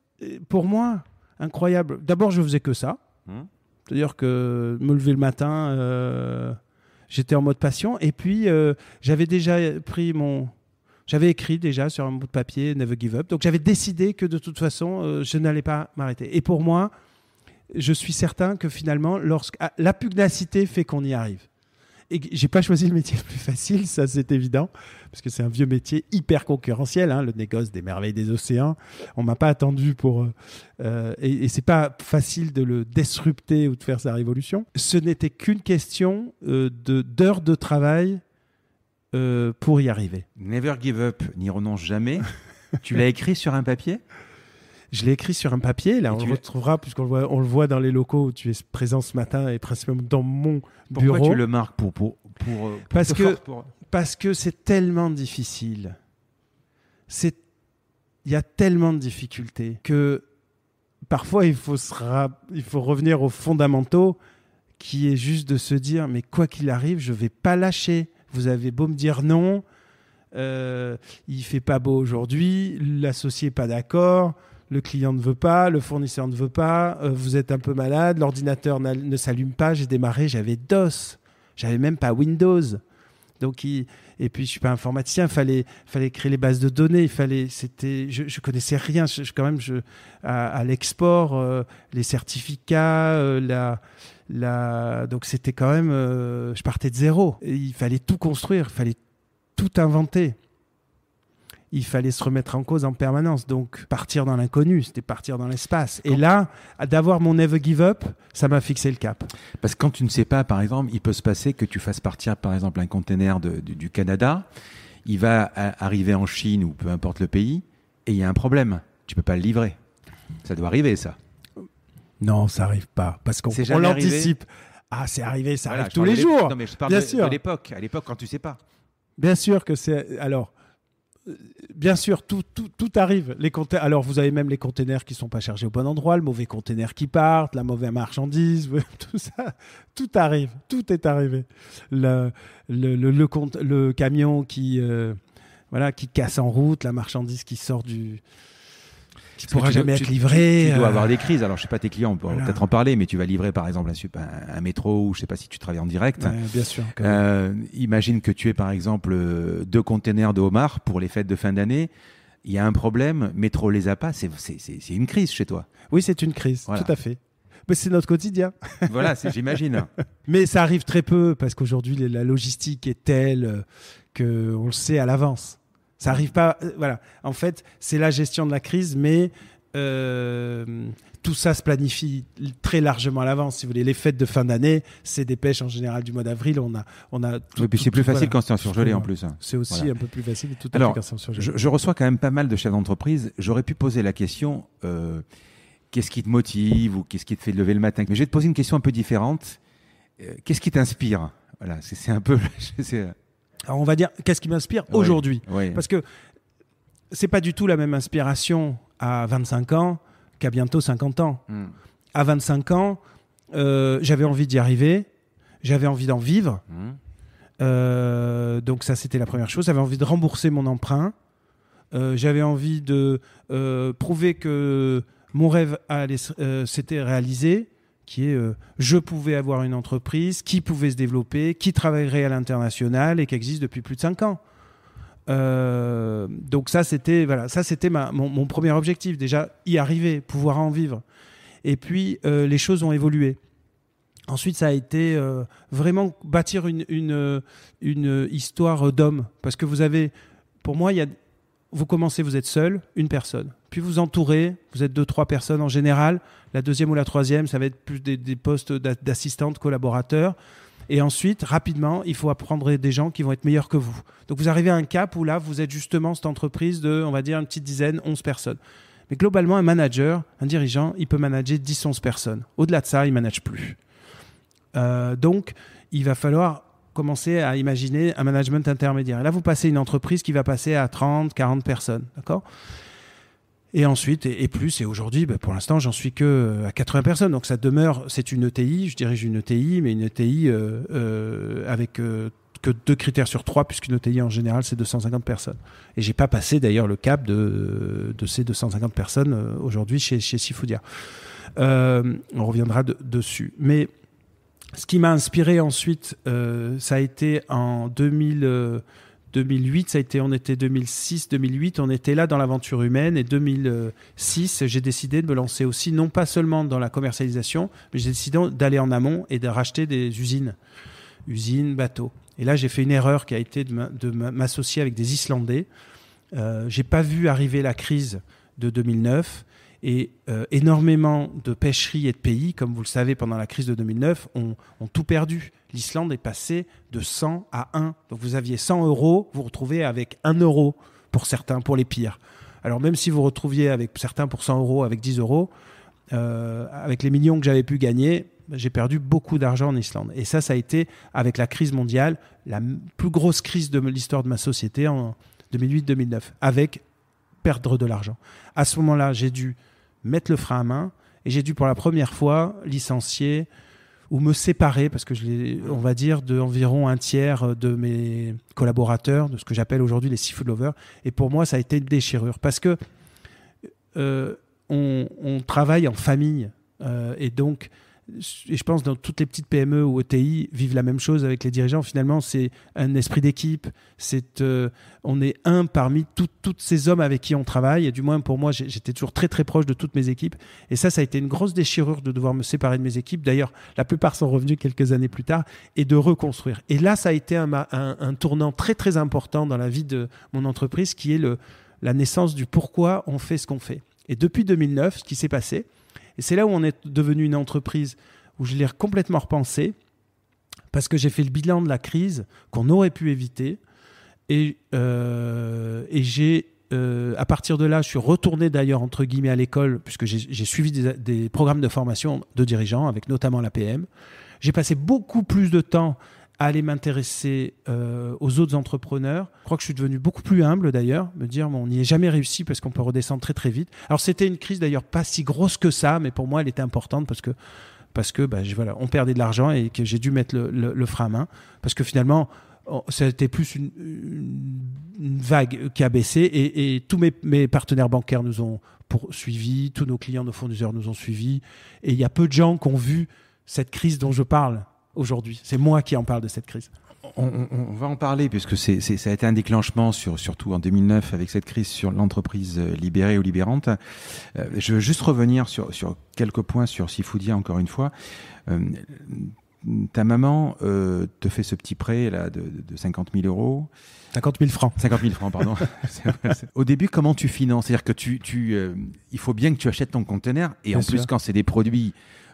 [SPEAKER 2] pour moi, incroyable. D'abord, je faisais que ça, hmm c'est-à-dire que me lever le matin, euh, j'étais en mode passion et puis j'avais déjà pris mon, j'avais écrit déjà sur un bout de papier Never Give Up, donc j'avais décidé que de toute façon, je n'allais pas m'arrêter. Et pour moi, je suis certain que finalement, lorsque ah, la pugnacité fait qu'on y arrive. Et j'ai pas choisi le métier le plus facile, ça c'est évident, parce que c'est un vieux métier hyper concurrentiel, hein, le négoce des merveilles des océans. On m'a pas attendu pour, euh, euh, et, et c'est pas facile de le disrupter ou de faire sa révolution. Ce n'était qu'une question euh, d'heures de travail pour y arriver. Never give up, n'y renonce jamais. tu l'as écrit sur un papier je l'ai écrit sur un papier. Là, on le retrouvera puisqu'on le voit, on le voit dans les locaux où tu es présent ce matin et principalement dans mon bureau. Pourquoi tu le marques pour pour, euh, parce que euh, parce que c'est tellement difficile. C'est il y a tellement de difficultés que parfois il faut il faut revenir aux fondamentaux qui est juste de se dire mais quoi qu'il arrive, je vais pas lâcher. Vous avez beau me dire non, il euh, il fait pas beau aujourd'hui, l'associé pas d'accord, le client ne veut pas, le fournisseur ne veut pas, euh, vous êtes un peu malade, l'ordinateur ne s'allume pas, j'ai démarré, j'avais DOS, j'avais même pas Windows. Donc, et puis je suis pas informaticien, fallait fallait créer les bases de données, il fallait c'était je, je connaissais rien, quand même à, l'export euh, les certificats euh, donc c'était quand même je partais de zéro, il fallait tout construire, il fallait tout inventer il fallait se remettre en cause en permanence. Donc, partir dans l'inconnu, c'était partir dans l'espace. Et là, d'avoir mon never give up, ça m'a
[SPEAKER 1] fixé le cap. Parce que quand tu ne sais pas, par exemple, il peut se passer que tu fasses partir, par exemple, un container du, Canada, il va arriver en Chine ou peu importe le pays, et il y a un problème. Tu peux pas le livrer. Ça doit arriver, ça.
[SPEAKER 2] Non, ça arrive pas, parce qu'on
[SPEAKER 1] l'anticipe. Ah, c'est arrivé, ça arrive tous les jours. Non, mais je Bien sûr. l'époque, à l'époque quand tu sais pas.
[SPEAKER 2] Bien sûr que c'est. Alors, bien sûr, tout, arrive. Les Alors, vous avez même les containers qui ne sont pas chargés au bon endroit, le mauvais container qui part, la mauvaise marchandise, tout ça. Tout arrive. Tout est arrivé. Le, le, camion qui, euh, voilà, qui casse en route, la marchandise qui sort du, tu ne pourras jamais être livré. Tu, dois avoir euh, des
[SPEAKER 1] crises. Alors, je sais pas, tes clients, on peut peut-être en parler, mais tu vas livrer, par exemple, un, un métro ou je sais pas si tu travailles en direct. bien sûr. Euh, imagine que tu aies, par exemple, euh, deux containers de homards pour les fêtes de fin d'année il y a un problème, métro les a pas, c'est une crise chez toi. Oui, c'est une crise, tout
[SPEAKER 2] à fait. Mais c'est notre quotidien.
[SPEAKER 1] Voilà, j'imagine.
[SPEAKER 2] Mais ça arrive très peu parce qu'aujourd'hui, la logistique est telle qu'on le sait à l'avance. Ça arrive pas. Euh, voilà. En fait, c'est la gestion de la crise, mais euh, tout ça se planifie très largement à l'avance. Si vous voulez, les fêtes de fin d'année, c'est des pêches en général du mois d'avril. On a, on a. puis c'est plus facile quand c'est en surgelé en plus. Hein. C'est aussi un peu plus facile. Alors, Je,
[SPEAKER 1] reçois quand même pas mal de chefs d'entreprise. J'aurais pu poser la question euh, qu'est-ce qui te motive ou qu'est-ce qui te fait lever le matin Mais je vais te poser une question un peu différente. qu'est-ce qui t'inspire Voilà, c'est un peu.
[SPEAKER 2] Alors on va dire, qu'est-ce qui m'inspire aujourd'hui Parce que c'est pas du tout la même inspiration à 25 ans qu'à bientôt 50 ans. Hmm. À 25 ans, euh, j'avais envie d'y arriver, j'avais envie d'en vivre. Hmm. Euh, donc ça, c'était la première chose. J'avais envie de rembourser mon emprunt. Euh, j'avais envie de prouver que mon rêve s'était réalisé qui est euh, je pouvais avoir une entreprise, qui pouvait se développer, qui travaillerait à l'international et qui existe depuis plus de 5 ans. Euh, donc ça, c'était voilà, ça c'était mon, premier objectif déjà y arriver, pouvoir en vivre. Et puis euh, les choses ont évolué. Ensuite, ça a été vraiment bâtir une, une, une histoire d'homme, parce que vous avez, pour moi, y vous commencez, vous êtes seul, une personne puis vous entourez, vous êtes deux, trois personnes en général, la deuxième ou la troisième, ça va être plus des, postes d'assistante, collaborateurs. Et ensuite, rapidement, il faut apprendre des gens qui vont être meilleurs que vous. Donc vous arrivez à un cap où là, vous êtes justement cette entreprise de, on va dire, une petite dizaine, onze personnes. Mais globalement, un manager, un dirigeant, il peut manager 10-11 personnes. Au-delà de ça, il ne manage plus. Euh, donc, il va falloir commencer à imaginer un management intermédiaire. là, vous passez une entreprise qui va passer à 30, 40 personnes. D'accord et ensuite, et, plus, et aujourd'hui, ben, pour l'instant, j'en suis que euh, à 80 personnes. Donc ça demeure, c'est une ETI, je dirige une ETI, mais une ETI euh, euh, avec que deux critères sur trois, puisqu'une ETI, en général, c'est 250 personnes. Et j'ai pas passé d'ailleurs le cap de, ces 250 personnes aujourd'hui chez, chez on reviendra dessus. Mais ce qui m'a inspiré ensuite, ça a été en 2000. 2008, ça a été, on était 2006, 2008, on était là dans l'aventure humaine. Et 2006, j'ai décidé de me lancer aussi, non pas seulement dans la commercialisation, mais j'ai décidé d'aller en amont et de racheter des usines, usines, bateaux. Et là, j'ai fait une erreur qui a été de m'associer avec des Islandais. Je euh, j'ai pas vu arriver la crise de 2009. Et euh, énormément de pêcheries et de pays, comme vous le savez, pendant la crise de 2009, ont, tout perdu. L'Islande est passée de 100 à 1. Donc vous aviez 100 euros, vous retrouvez avec 1 euro pour certains, pour les pires. Alors même si vous retrouviez avec certains pour 100 euros, avec 10 euros, euh, avec les millions que j'avais pu gagner, j'ai perdu beaucoup d'argent en Islande. Et ça, ça a été, avec la crise mondiale, la plus grosse crise de l'histoire de ma société en 2008-2009, avec perdre de l'argent. À ce moment-là, j'ai dû mettre le frein à main. Et j'ai dû pour la première fois licencier ou me séparer, parce que je on va dire, d'environ un tiers de mes collaborateurs, de ce que j'appelle aujourd'hui les seafood lovers. Et pour moi, ça a été une déchirure, parce que euh, on, travaille en famille. Euh, et donc, et je pense dans toutes les petites PME ou OTI e vivent la même chose avec les dirigeants. Finalement, c'est un esprit d'équipe. C'est euh, on est un parmi tous ces hommes avec qui on travaille. Et du moins pour moi, j'étais toujours très très proche de toutes mes équipes. Et ça, ça a été une grosse déchirure de devoir me séparer de mes équipes. D'ailleurs, la plupart sont revenus quelques années plus tard et de reconstruire. Et là, ça a été un, tournant très très important dans la vie de mon entreprise, qui est le, la naissance du pourquoi on fait ce qu'on fait. Et depuis 2009, ce qui s'est passé, et c'est là où on est devenu une entreprise où je l'ai complètement repensé parce que j'ai fait le bilan de la crise qu'on aurait pu éviter. Et, euh, et j'ai, euh, à partir de là, je suis retourné d'ailleurs, entre guillemets, à l'école, puisque j'ai suivi des, des, programmes de formation de dirigeants, avec notamment l'APM. J'ai passé beaucoup plus de temps aller m'intéresser euh, aux autres entrepreneurs. Je crois que je suis devenu beaucoup plus humble d'ailleurs, me dire bon, on n'y est jamais réussi parce qu'on peut redescendre très très vite. Alors c'était une crise d'ailleurs pas si grosse que ça, mais pour moi elle était importante parce que parce que bah, voilà, on perdait de l'argent et que j'ai dû mettre le, le, frein à main parce que finalement c'était oh, plus une, vague qui a baissé et, tous mes, partenaires bancaires nous ont poursuivis, tous nos clients, nos fournisseurs nous ont suivis et il y a peu de gens qui ont vu cette crise dont je parle aujourd'hui. C'est moi qui en parle de cette crise. On,
[SPEAKER 1] va en parler puisque ça a été un déclenchement sur, surtout en 2009 avec cette crise sur l'entreprise euh, libérée ou libérante. Euh, je veux juste revenir sur, sur quelques points sur Sifoudia encore une fois. Euh, ta maman te fait ce petit prêt là, de, 50 000 euros. 50 000 francs. 50 000 francs, pardon. Au début, comment tu finances C'est-à-dire que tu, tu il faut bien que tu achètes ton conteneur. Et en plus, quand c'est des produits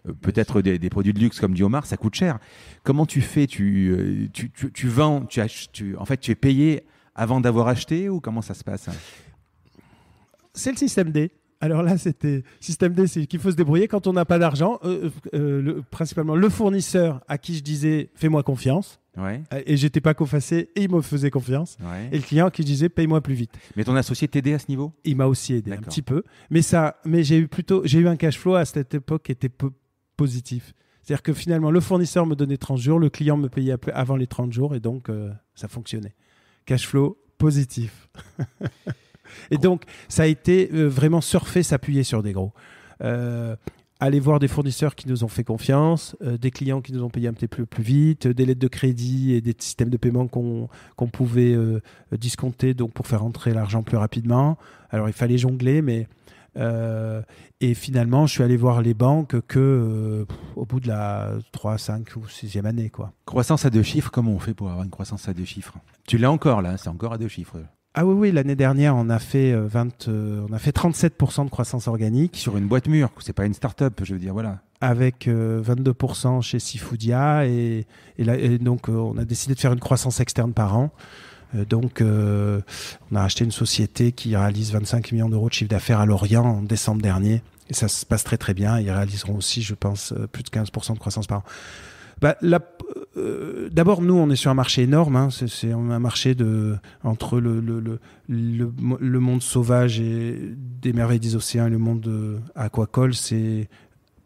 [SPEAKER 1] euh, peut-être des, produits de luxe comme du homard, ça coûte cher. Comment tu fais tu, euh, tu, tu, tu, vends, tu, achètes tu, en fait, tu es payé avant d'avoir acheté ou comment ça se passe
[SPEAKER 2] C'est le système D. Alors là, c'était système D, c'est qu'il faut se débrouiller quand on n'a pas d'argent. Euh, le, principalement, le fournisseur à qui je disais fais-moi confiance. Ouais. Et j'étais pas confacé et il me faisait confiance. Et le client qui disait paye-moi plus vite. Mais ton associé t'aidait à ce niveau Il m'a aussi aidé un petit peu. Mais ça, mais j'ai eu plutôt, j'ai eu un cash flow à cette époque qui était peu, positif. C'est-à-dire que finalement, le fournisseur me donnait 30 jours, le client me payait avant les 30 jours, et donc euh, ça fonctionnait. Cash flow positif. et donc, ça a été euh, vraiment surfer, s'appuyer sur des gros. Euh, aller voir des fournisseurs qui nous ont fait confiance, des clients qui nous ont payé un petit peu plus vite, des lettres de crédit et des systèmes de paiement qu'on pouvait discompter donc pour faire entrer l'argent plus rapidement. Alors il fallait jongler, mais euh, et finalement, je suis allé voir les banques que euh, au bout de la 3, 5 ou 6e année. Quoi.
[SPEAKER 1] Croissance à deux chiffres, comment on fait pour avoir une croissance à deux chiffres Tu l'as encore là, c'est encore à deux chiffres.
[SPEAKER 2] Ah oui, oui, l'année dernière, on a fait 20, euh, on a fait 37% de croissance organique. Sur une boîte mûre, c'est pas une start-up, je veux dire, voilà. Avec 22% chez Sifudia et, donc on a décidé de faire une croissance externe par an. Euh, donc, euh, on a acheté une société qui réalise 25 millions d'euros de chiffre d'affaires à Lorient en décembre dernier. Et ça se passe très très bien. Ils réaliseront aussi, je pense, euh, plus de 15% de croissance par an. Bah, d'abord, nous, on est sur un marché énorme. Hein. C'est un marché de, entre le, le, le, le, monde sauvage et des merveilles des océans et le monde aquacole. C'est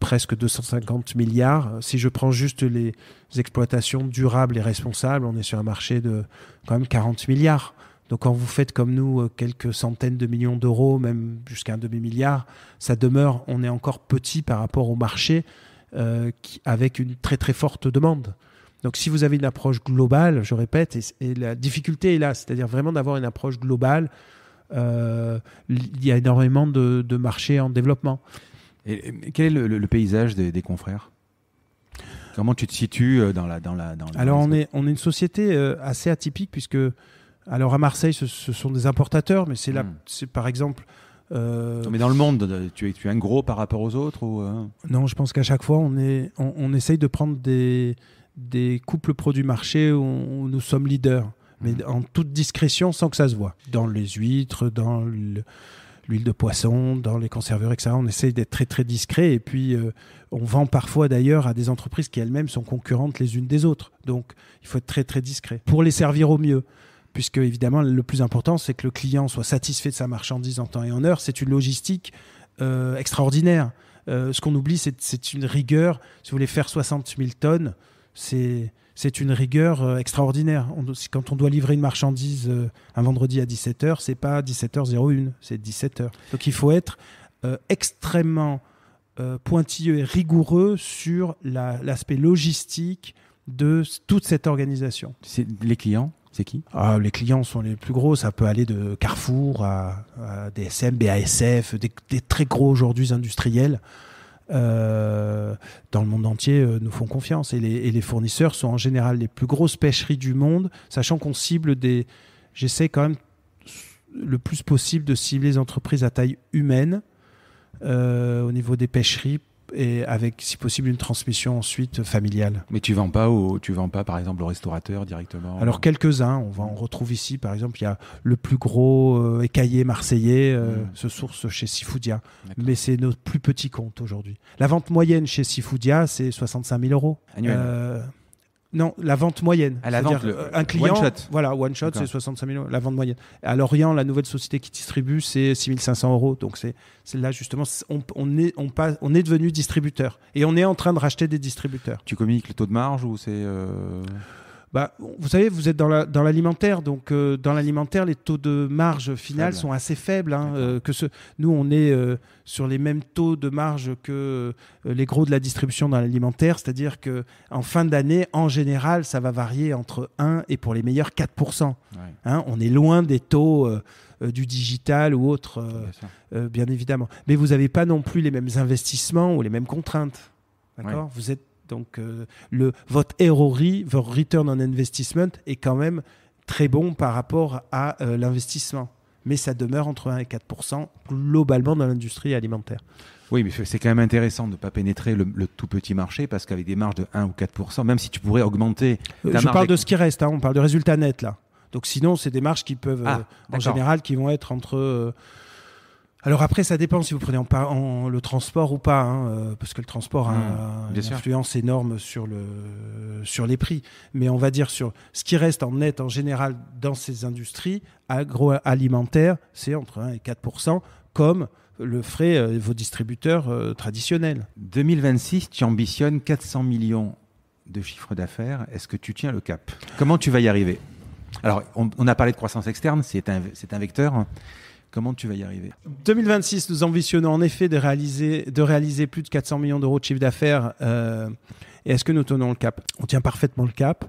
[SPEAKER 2] presque 250 milliards. Si je prends juste les exploitations durables et responsables, on est sur un marché de quand même 40 milliards. Donc quand vous faites comme nous euh, quelques centaines de millions d'euros, même jusqu'à un demi-milliard, ça demeure, on est encore petit par rapport au marché euh, avec une très très forte demande. Donc si vous avez une approche globale, je répète, et, la difficulté est là, c'est-à-dire vraiment d'avoir une approche globale, euh, il y a énormément de, de marchés en développement.
[SPEAKER 1] Et, quel est le, paysage des, confrères Comment tu te situes euh, dans la dans la dans Alors on
[SPEAKER 2] est on est une société euh, assez atypique puisque alors à Marseille ce, sont des importateurs mais c'est là hmm. c'est par exemple euh, Mais
[SPEAKER 1] dans le monde, tu es, tu es un gros par rapport aux autres ou
[SPEAKER 2] Non, je pense qu'à chaque fois, on, est, on, essaye de prendre des, des couples produits marché où, nous sommes leaders, mais hmm. en toute discrétion sans que ça se voit. Dans les huîtres, dans le, l'huile de poisson, dans les conserveurs, etc. On essaye d'être très très discret. Et puis, euh, on vend parfois d'ailleurs à des entreprises qui elles-mêmes sont concurrentes les unes des autres. Donc, il faut être très très discret pour les servir au mieux. Puisque, évidemment, le plus important, c'est que le client soit satisfait de sa marchandise en temps et en heure. C'est une logistique euh, extraordinaire. Euh, ce qu'on oublie, c'est une rigueur. Si vous voulez faire 60 000 tonnes, c'est c'est une rigueur euh, extraordinaire. quand on doit livrer une marchandise euh, un vendredi à 17h, c'est pas 17h01, c'est 17h. Donc il faut être euh, extrêmement pointilleux et rigoureux sur l'aspect logistique de toute cette organisation. Les clients c'est qui ah, Les clients sont les plus gros. Ça peut aller de Carrefour à, DSM, BASF, des très gros aujourd'hui industriels. Euh, dans le monde entier euh, nous font confiance. Et les, fournisseurs sont en général les plus grosses pêcheries du monde, sachant qu'on cible des... J'essaie quand même le plus possible de cibler les entreprises à taille humaine euh, au niveau des pêcheries et avec, si possible, une transmission ensuite familiale.
[SPEAKER 1] Mais tu vends pas ou tu vends pas, par exemple, au restaurateur directement Alors
[SPEAKER 2] quelques-uns, on, va, retrouve ici, par exemple, il y a le plus gros euh, écaillé marseillais, euh, hmm. ce se source chez Sifoudia, mais c'est notre plus petit compte aujourd'hui. La vente moyenne chez Sifoudia, c'est 65 000 euros. Annuel. Euh, non, la vente moyenne. À ah, la euh, un client. Voilà, one shot, c'est 65 000 euros, la vente moyenne. À Lorient, la nouvelle société qui distribue, c'est 6 500 euros. Donc, c'est là, justement, on, est, devenu distributeur. Et on est en train de racheter des distributeurs. Tu communiques le taux de marge ou c'est. Euh, bah, vous savez, vous êtes dans l'alimentaire, la, dans donc euh, dans l'alimentaire, les taux de marge finale sont assez faibles. Hein, euh, que ce, nous, on est euh, sur les mêmes taux de marge que les gros de la distribution dans l'alimentaire, c'est-à-dire que en fin d'année, en général, ça va varier entre 1 et pour les meilleurs 4 hein, On est loin des taux du digital ou autre, bien, évidemment. Mais vous n'avez pas non plus les mêmes investissements ou les mêmes contraintes. Vous êtes donc euh, le, votre ROI, votre Return on Investment, est quand même très bon par rapport à euh, l'investissement. Mais ça demeure entre 1 et 4 globalement dans l'industrie alimentaire.
[SPEAKER 1] Oui, mais c'est quand même intéressant de ne pas pénétrer le, tout petit marché parce qu'avec des marges de 1 ou 4 même si tu pourrais augmenter. Euh, je parle de
[SPEAKER 2] ce qui reste, hein. on parle de résultat net là. Donc sinon, c'est des marges qui peuvent, ah, en général, qui vont être entre alors après, ça dépend si vous prenez en, le transport ou pas, hein, euh, parce que le transport a mmh, une influence énorme sur, les prix. Mais on va dire sur ce qui reste en net en général dans ces industries agroalimentaires, c'est entre 1 et 4 comme le frais euh, vos distributeurs euh, traditionnels. 2026, tu ambitionnes 400 millions
[SPEAKER 1] de chiffre d'affaires. Est-ce que tu tiens le cap Comment tu vas y arriver Alors, on, a parlé de croissance externe, c'est un vecteur. Comment tu vas y arriver
[SPEAKER 2] 2026, nous ambitionnons en effet de réaliser, de réaliser plus de 400 millions d'euros de chiffre d'affaires. Euh, et est-ce que nous tenons le cap On tient parfaitement le cap.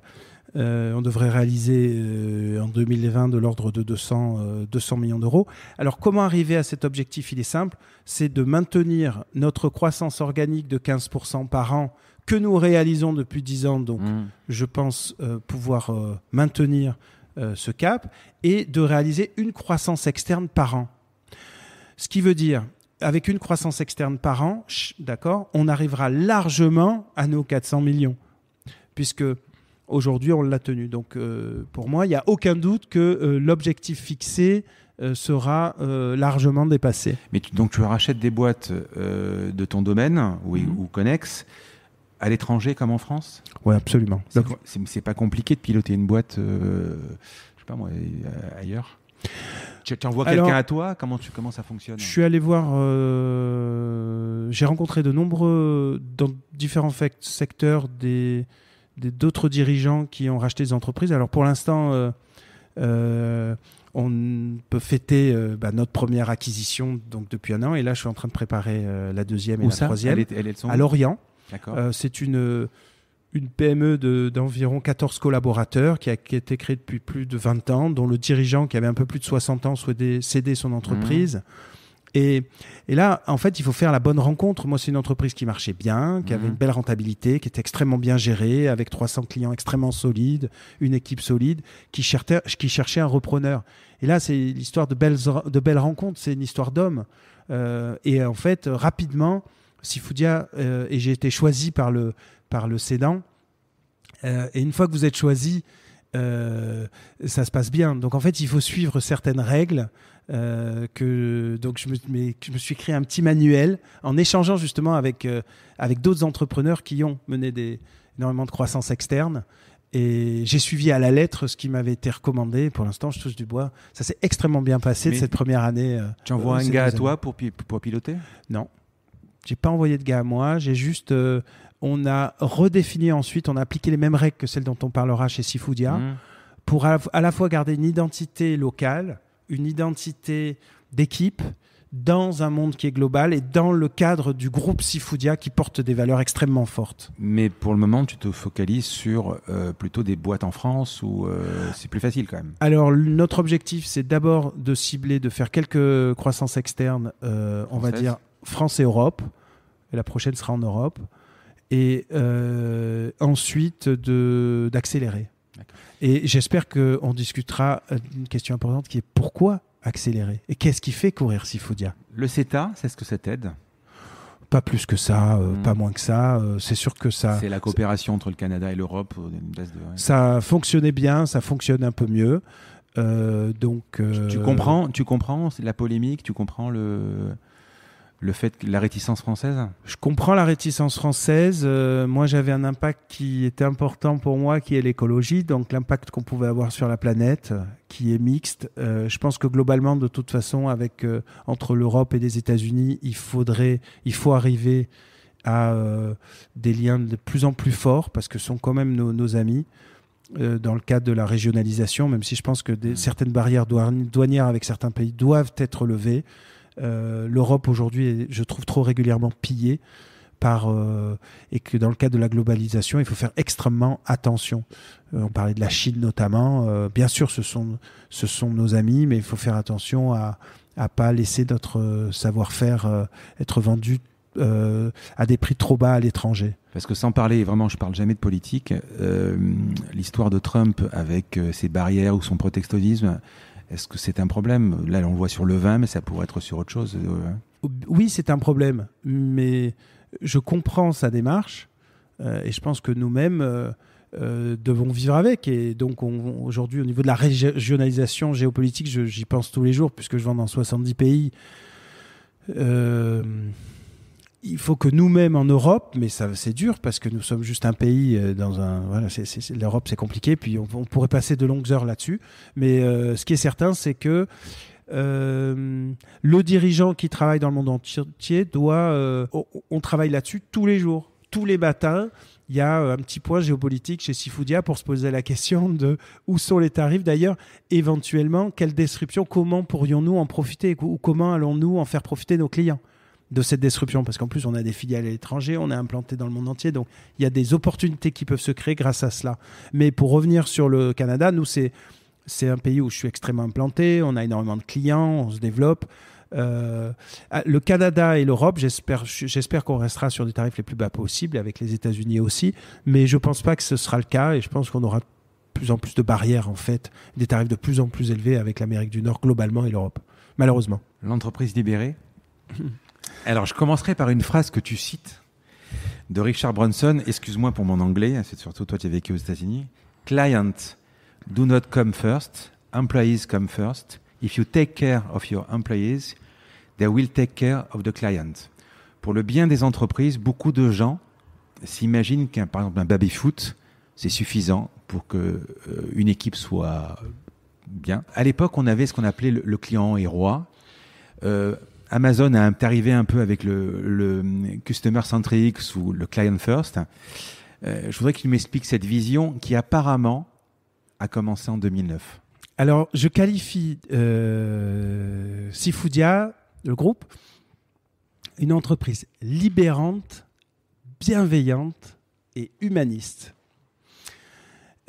[SPEAKER 2] Euh, on devrait réaliser euh, en 2020 de l'ordre de 200, 200 millions d'euros. Alors comment arriver à cet objectif Il est simple, c'est de maintenir notre croissance organique de 15% par an que nous réalisons depuis 10 ans. Donc mmh. je pense pouvoir maintenir euh, ce cap et de réaliser une croissance externe par an. Ce qui veut dire, avec une croissance externe par an, d'accord, on arrivera largement à nos 400 millions, puisque aujourd'hui on l'a tenu. Donc euh, pour moi, il n'y a aucun doute que euh, l'objectif fixé sera largement dépassé.
[SPEAKER 1] Mais donc tu rachètes des boîtes de ton domaine mhm. ou, ou connexes à l'étranger comme en France Oui, absolument. C'est pas compliqué de piloter une boîte, euh, je sais pas moi, euh, ailleurs tu, tu envoies quelqu'un à toi comment, tu, comment ça fonctionne Je
[SPEAKER 2] suis allé voir. Euh, j'ai rencontré de nombreux. dans différents secteurs, des d'autres dirigeants qui ont racheté des entreprises. Alors pour l'instant, on peut fêter bah, notre première acquisition donc depuis un an. Et là, je suis en train de préparer la deuxième et la troisième. à Lorient. Euh, c'est une euh, une PME d'environ 14 collaborateurs qui a, qui été créée depuis plus de 20 ans, dont le dirigeant qui avait un peu plus de 60 ans souhaitait céder son entreprise. Mmh. Et, et, là, en fait, il faut faire la bonne rencontre. Moi, c'est une entreprise qui marchait bien, qui avait mmh. une belle rentabilité, qui était extrêmement bien gérée, avec 300 clients extrêmement solides, une équipe solide, qui cherchait, qui cherchait un repreneur. Et là, c'est l'histoire de belles, de belles rencontres, c'est une histoire d'hommes. Euh, et en fait, rapidement, Sifoudia, euh, et j'ai été choisi par le, par le cédant. Euh, et une fois que vous êtes choisi, euh, ça se passe bien. Donc en fait, il faut suivre certaines règles. que donc je me, je me, suis créé un petit manuel en échangeant justement avec avec d'autres entrepreneurs qui ont mené des, énormément de croissance externe. Et j'ai suivi à la lettre ce qui m'avait été recommandé. Pour l'instant, je touche du bois. Ça s'est extrêmement bien passé cette première année. tu envoies un gars à toi
[SPEAKER 1] pour, pour
[SPEAKER 2] piloter Non. J'ai pas envoyé de gars à moi, j'ai juste. Euh, on a redéfini ensuite, on a appliqué les mêmes règles que celles dont on parlera chez Sifudia mmh. pour à, la fois garder une identité locale, une identité d'équipe dans un monde qui est global et dans le cadre du groupe Sifudia qui porte des valeurs extrêmement fortes.
[SPEAKER 1] Mais pour le moment, tu te focalises sur euh, plutôt des boîtes en France où euh, c'est plus facile quand même.
[SPEAKER 2] Alors notre objectif, c'est d'abord de cibler, de faire quelques croissances externes, on va dire France et Europe. Et la prochaine sera en Europe. Et euh, ensuite d'accélérer. Et j'espère qu'on discutera euh, une question importante qui est pourquoi accélérer Et qu'est-ce qui fait courir Sifodia Le CETA, c'est ce que ça t'aide pas plus que ça, euh, hmm. pas moins que ça. c'est sûr que ça. C'est la
[SPEAKER 1] coopération entre le Canada et l'Europe. Ça
[SPEAKER 2] fonctionnait bien, ça fonctionne un peu mieux. donc. Tu, comprends, tu comprends la polémique, tu comprends le
[SPEAKER 1] le fait que la réticence française
[SPEAKER 2] Je comprends la réticence française. Euh, moi, j'avais un impact qui était important pour moi, qui est l'écologie, donc l'impact qu'on pouvait avoir sur la planète, euh, qui est mixte. Euh, je pense que globalement, de toute façon, avec entre l'Europe et les États-Unis, il faudrait, il faut arriver à des liens de plus en plus forts parce que sont quand même nos, amis. dans le cadre de la régionalisation, même si je pense que certaines barrières douanières avec certains pays doivent être levées, euh, l'Europe aujourd'hui, je trouve, trop régulièrement pillée. Par, euh, et que dans le cadre de la globalisation, il faut faire extrêmement attention. Euh, on parlait de la Chine notamment. bien sûr, ce sont, ce sont nos amis, mais il faut faire attention à ne pas laisser notre savoir-faire être vendu à des prix trop bas à l'étranger.
[SPEAKER 1] Parce que sans parler, vraiment, je parle jamais de politique, l'histoire de Trump avec ses barrières ou son protectionnisme, est-ce que c'est un problème Là, on le voit sur le vin, mais ça pourrait être sur autre chose. Euh,
[SPEAKER 2] oui, c'est un problème, mais je comprends sa démarche euh, et je pense que nous-mêmes euh, devons vivre avec. Et donc aujourd'hui, au niveau de la régionalisation géopolitique, j'y pense tous les jours puisque je vends dans 70 pays il faut que nous-mêmes en Europe, mais ça c'est dur parce que nous sommes juste un pays euh, dans un voilà, l'Europe c'est compliqué, puis on, pourrait passer de longues heures là-dessus. Mais euh, ce qui est certain, c'est que euh, le dirigeant qui travaille dans le monde entier doit, on, travaille là-dessus tous les jours, tous les matins il y a un petit point géopolitique chez Sifoudia pour se poser la question de où sont les tarifs d'ailleurs, éventuellement, quelle description, comment pourrions-nous en profiter ou comment allons-nous en faire profiter nos clients de cette disruption, parce qu'en plus on a des filiales à l'étranger, on est implanté dans le monde entier, donc il y a des opportunités qui peuvent se créer grâce à cela. Mais pour revenir sur le Canada, nous c'est c'est un pays où je suis extrêmement implanté, on a énormément de clients, on se développe. Euh, ah, le Canada et l'Europe, j'espère, j'espère qu'on restera sur des tarifs les plus bas possibles, avec les États-Unis aussi, mais je ne pense pas que ce sera le cas et je pense qu'on aura de plus en plus de barrières, en fait, des tarifs de plus en plus élevés avec l'Amérique du Nord globalement et l'Europe, malheureusement.
[SPEAKER 1] L'entreprise libérée Alors, je commencerai par une phrase que tu cites de Richard Branson, Excuse-moi pour mon anglais, c'est surtout toi qui as vécu aux États-Unis. Client, do not come first. Employees come first. If you take care of your employees, they will take care of the client. Pour le bien des entreprises, beaucoup de gens s'imaginent qu'un par exemple un baby foot, c'est suffisant pour que euh, une équipe soit bien. À l'époque, on avait ce qu'on appelait le, client et roi. Euh, Amazon est arrivé un peu avec le, Customer centric ou le Client First. Euh, je voudrais qu'il m'explique cette vision qui apparemment a commencé en 2009.
[SPEAKER 2] Alors, je qualifie euh, Sifudia, le groupe, une entreprise libérante, bienveillante et humaniste.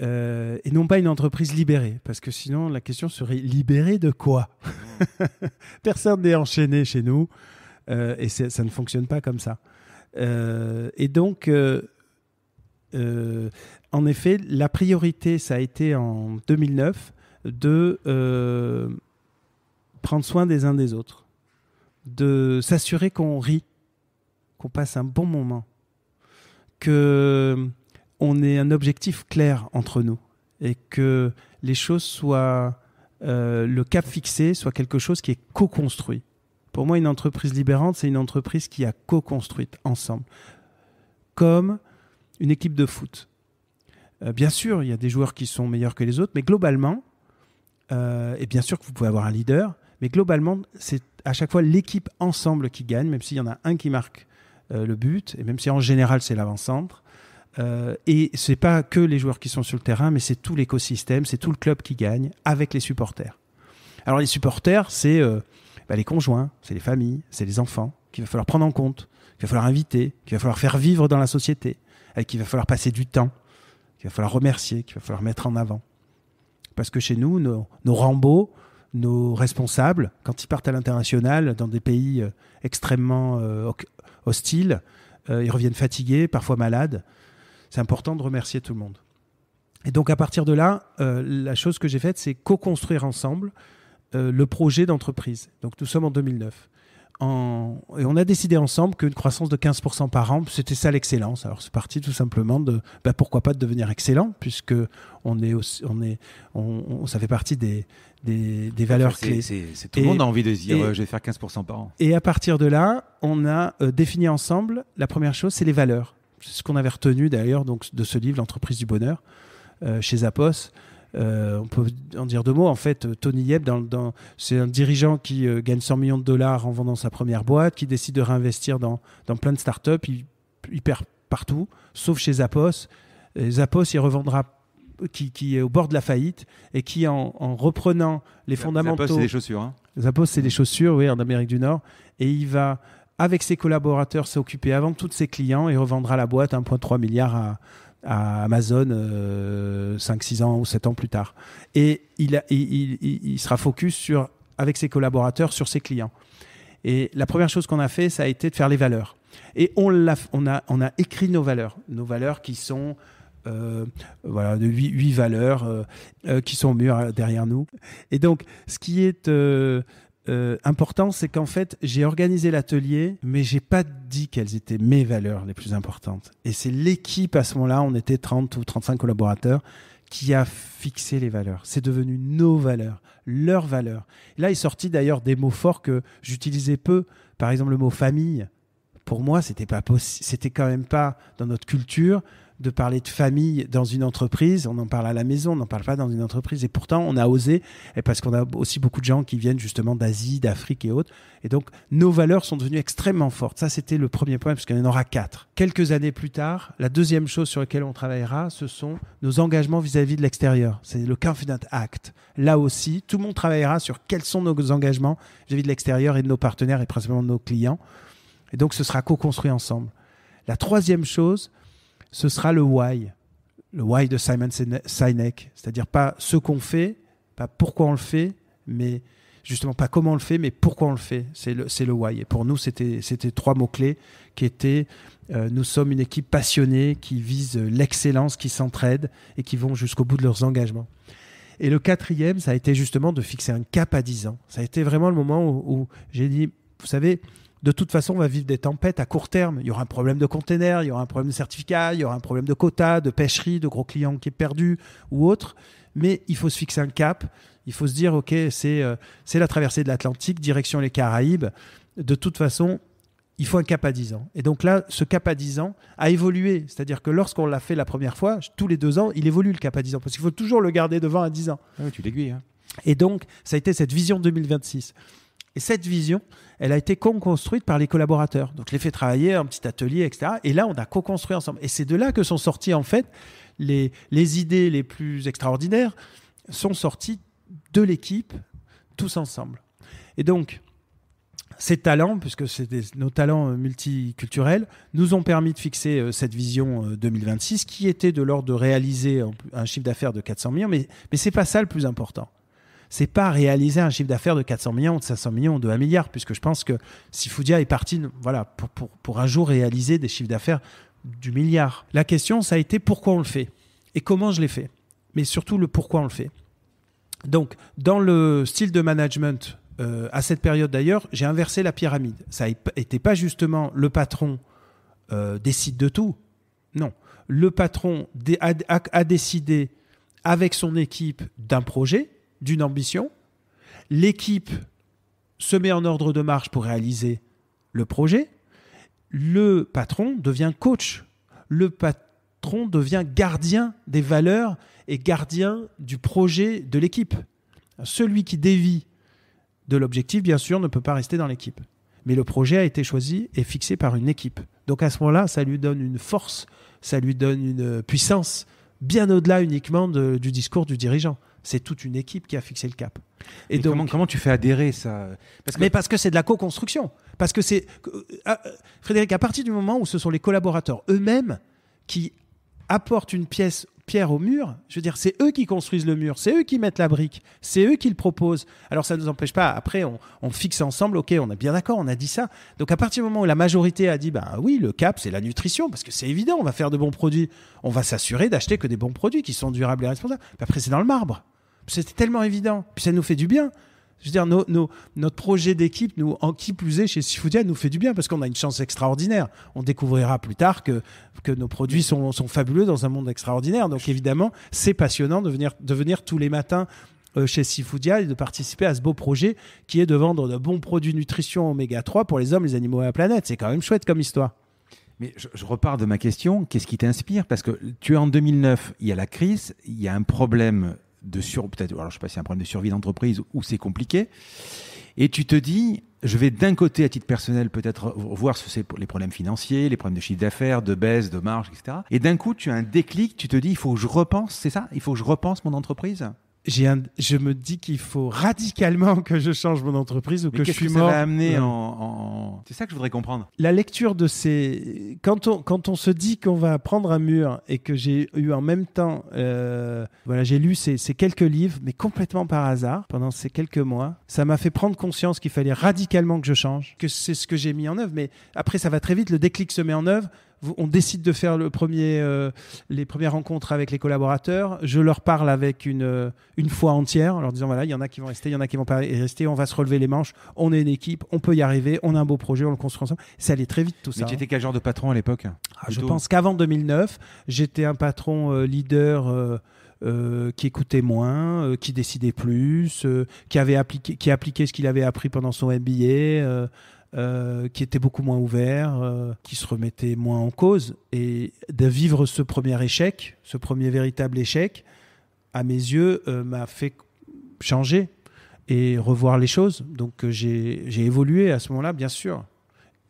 [SPEAKER 2] Euh, et non pas une entreprise libérée, parce que sinon la question serait libérée de quoi Personne n'est enchaîné chez nous, euh, et ça ne fonctionne pas comme ça. Euh, et donc, en effet, la priorité, ça a été en 2009 de prendre soin des uns des autres, de s'assurer qu'on rit, qu'on passe un bon moment, que on ait un objectif clair entre nous et que les choses soient, euh, le cap fixé soit quelque chose qui est co-construit. Pour moi, une entreprise libérante, c'est une entreprise qui a co-construite ensemble, comme une équipe de foot. Euh, bien sûr, il y a des joueurs qui sont meilleurs que les autres, mais globalement, euh, et bien sûr que vous pouvez avoir un leader, mais globalement, c'est à chaque fois l'équipe ensemble qui gagne, même s'il y en a un qui marque le but, et même si en général c'est l'avant-centre. Euh, et c'est pas que les joueurs qui sont sur le terrain, mais c'est tout l'écosystème, c'est tout le club qui gagne avec les supporters. Alors les supporters, c'est euh, bah, les conjoints, c'est les familles, c'est les enfants qu'il va falloir prendre en compte, qu'il va falloir inviter, qu'il va falloir faire vivre dans la société, avec qui va falloir passer du temps, qu'il va falloir remercier, qu'il va falloir mettre en avant. Parce que chez nous, nos, nos Rambo, nos responsables, quand ils partent à l'international, dans des pays euh, extrêmement hostiles, ils reviennent fatigués, parfois malades c'est important de remercier tout le monde. Et donc à partir de là, euh, la chose que j'ai faite, c'est co-construire ensemble euh, le projet d'entreprise. Donc nous sommes en 2009. En... Et on a décidé ensemble qu'une croissance de 15% par an, c'était ça l'excellence. Alors c'est parti tout simplement de bah, pourquoi pas de devenir excellent, puisque on est on est, on, ça fait partie des, des, valeurs clés. tout le monde a envie de dire euh, je vais faire 15% par an. Et à partir de là, on a défini ensemble, la première chose, c'est les valeurs. C'est ce qu'on avait retenu d'ailleurs donc de ce livre, L'entreprise du bonheur, euh, chez Zappos. Euh, on peut en dire deux mots. En fait, euh, Tony Yeb, dans, dans, c'est un dirigeant qui gagne 100 millions de dollars en vendant sa première boîte, qui décide de réinvestir dans, plein de startups. Il, perd partout, sauf chez Zappos. zapos il revendra qui, est au bord de la faillite et qui, en, reprenant les fondamentaux. Zappos, c'est des chaussures. Hein Zappos, c'est des chaussures, oui, en Amérique du Nord. Et il va avec ses collaborateurs, s'occuper occupé avant toutes ses clients et revendra la boîte 1,3 milliard à, Amazon 5-6 euh, ans ou 7 ans plus tard. Et il, sera focus sur, avec ses collaborateurs sur ses clients. Et la première chose qu'on a fait, ça a été de faire les valeurs. Et on, a, écrit nos valeurs, nos valeurs qui sont euh, voilà, de huit, valeurs euh, qui sont mûres derrière nous. Et donc, ce qui est euh, important, c'est qu'en fait, j'ai organisé l'atelier, mais j'ai pas dit quelles étaient mes valeurs les plus importantes. Et c'est l'équipe à ce moment-là, on était 30 ou 35 collaborateurs, qui a fixé les valeurs. C'est devenu nos valeurs, leurs valeurs. Là est sorti d'ailleurs des mots forts que j'utilisais peu. Par exemple, le mot famille. Pour moi, c'était pas possible. C'était quand même pas dans notre culture de parler de famille dans une entreprise. On en parle à la maison, on n'en parle pas dans une entreprise. Et pourtant, on a osé, et parce qu'on a aussi beaucoup de gens qui viennent justement d'Asie, d'Afrique et autres. Et donc, nos valeurs sont devenues extrêmement fortes. Ça, c'était le premier point, puisqu'il y en aura quatre. Quelques années plus tard, la deuxième chose sur laquelle on travaillera, ce sont nos engagements vis-à-vis de l'extérieur. C'est le Confident Act. Là aussi, tout le monde travaillera sur quels sont nos engagements vis à -vis de l'extérieur et de nos partenaires et principalement de nos clients. Et donc, ce sera co-construit ensemble. La troisième chose, ce sera le why, le why de Simon Sinek, c'est-à-dire pas ce qu'on fait, pas pourquoi on le fait, mais justement pas comment on le fait, mais pourquoi on le fait. C'est le, why. Et pour nous, c'était, trois mots-clés qui étaient euh, nous sommes une équipe passionnée qui vise l'excellence, qui s'entraide et qui vont jusqu'au bout de leurs engagements. Et le quatrième, ça a été justement de fixer un cap à 10 ans. Ça a été vraiment le moment où j'ai dit, vous savez, de toute façon, on va vivre des tempêtes à court terme. Il y aura un problème de container, il y aura un problème de certificat, il y aura un problème de quota, de pêcherie, de gros clients qui est perdu ou autre. Mais il faut se fixer un cap. Il faut se dire, OK, c'est euh, la traversée de l'Atlantique, direction les Caraïbes. De toute façon, il faut un cap à 10 ans. Et donc là, ce cap à 10 ans a évolué. C'est-à-dire que lorsqu'on l'a fait la première fois, tous les deux ans, il évolue le cap à 10 ans. Parce qu'il faut toujours le garder devant à 10 ans. Ah tu l'aiguilles. Hein. Et donc, ça a été cette vision 2026. Et cette vision, elle a été co-construite par les collaborateurs. Donc, je les fait travailler un petit atelier, etc. Et là, on a co-construit ensemble. Et c'est de là que sont sorties, en fait, les, les idées les plus extraordinaires sont sorties de l'équipe, tous ensemble. Et donc, ces talents, puisque c'est nos talents euh, multiculturels, nous ont permis de fixer euh, cette vision 2026 euh, qui était de l'ordre de réaliser un, chiffre d'affaires de 400 millions. Mais, mais ce n'est pas ça le plus important c'est pas réaliser un chiffre d'affaires de 400 millions, de 500 millions, de 1 milliard, puisque je pense que si Foodia est parti voilà, pour, un jour réaliser des chiffres d'affaires du milliard. La question, ça a été pourquoi on le fait et comment je l'ai fait, mais surtout le pourquoi on le fait. Donc, dans le style de management, euh, à cette période d'ailleurs, j'ai inversé la pyramide. Ça n'était pas justement le patron euh, décide de tout. Non. Le patron a décidé avec son équipe d'un projet, d'une ambition. L'équipe se met en ordre de marche pour réaliser le projet. Le patron devient coach. Le patron devient gardien des valeurs et gardien du projet de l'équipe. Celui qui dévie de l'objectif, bien sûr, ne peut pas rester dans l'équipe. Mais le projet a été choisi et fixé par une équipe. Donc à ce moment-là, ça lui donne une force, ça lui donne une puissance, bien au-delà uniquement du discours du dirigeant. C'est toute une équipe qui a fixé le cap. Et donc, comment, tu fais adhérer ça Mais parce que c'est de la co-construction. Parce que c'est. Euh, ah, euh, Frédéric, à partir du moment où ce sont les collaborateurs eux-mêmes qui apportent une pièce pierre au mur, je veux dire, c'est eux qui construisent le mur, c'est eux qui mettent la brique, c'est eux qui le proposent. Alors ça ne nous empêche pas, après on, fixe ensemble, ok, on est bien d'accord, on a dit ça. Donc à partir du moment où la majorité a dit, ben oui, le cap c'est la nutrition, parce que c'est évident, on va faire de bons produits, on va s'assurer d'acheter que des bons produits qui sont durables et responsables. après c'est dans le marbre. C'était tellement évident. Puis ça nous fait du bien. Je veux dire, notre projet d'équipe, nous, en qui plus est, chez Sifudia, nous fait du bien parce qu'on a une chance extraordinaire. On découvrira plus tard que, que nos produits sont, fabuleux dans un monde extraordinaire. Donc, évidemment, c'est passionnant de venir, tous les matins euh, chez Sifudia et de participer à ce beau projet qui est de vendre de bons produits nutrition oméga 3 pour les hommes, les animaux et la planète. C'est quand même chouette comme histoire. Mais je, je repars de ma question. Qu'est-ce qui t'inspire Parce que tu es
[SPEAKER 1] en 2009, il y a la crise, il y a un problème de sur, peut-être, alors je sais pas si c'est un problème de survie d'entreprise ou c'est compliqué. Et tu te dis, je vais d'un côté, à titre personnel, peut-être voir ce c'est pour les problèmes financiers, les problèmes de chiffre d'affaires, de baisse, de marge, etc. Et d'un coup, tu as un déclic,
[SPEAKER 2] tu te dis, il faut que je repense, c'est ça Il faut que je repense mon entreprise je me dis qu'il faut radicalement que je change mon entreprise ou que je suis que mort. amené
[SPEAKER 1] en, C'est ça que je voudrais comprendre.
[SPEAKER 2] La lecture de ces. Quand on, quand on se dit qu'on va prendre un mur et que j'ai eu en même temps. Euh, voilà, j'ai lu ces, ces, quelques livres, mais complètement par hasard, pendant ces quelques mois. Ça m'a fait prendre conscience qu'il fallait radicalement que je change, que c'est ce que j'ai mis en œuvre. Mais après, ça va très vite, le déclic se met en œuvre on décide de faire le premier, euh, les premières rencontres avec les collaborateurs. Je leur parle avec une, euh, une foi entière, en leur disant voilà, il y en a qui vont rester, il y en a qui vont pas rester. On va se relever les manches. On est une équipe, on peut y arriver. On a un beau projet, on le construit ensemble. Ça allait très vite tout ça. Mais tu hein. étais quel genre de patron à l'époque ah, Je pense qu'avant 2009, j'étais un patron euh, leader. qui écoutait moins, qui décidait plus, qui avait appliqué, qui appliquait ce qu'il avait appris pendant son MBA. Euh, qui était beaucoup moins ouvert, euh, qui se remettait moins en cause. Et de vivre ce premier échec, ce premier véritable échec, à mes yeux, euh, m'a fait changer et revoir les choses. Donc j'ai évolué à ce moment-là, bien sûr,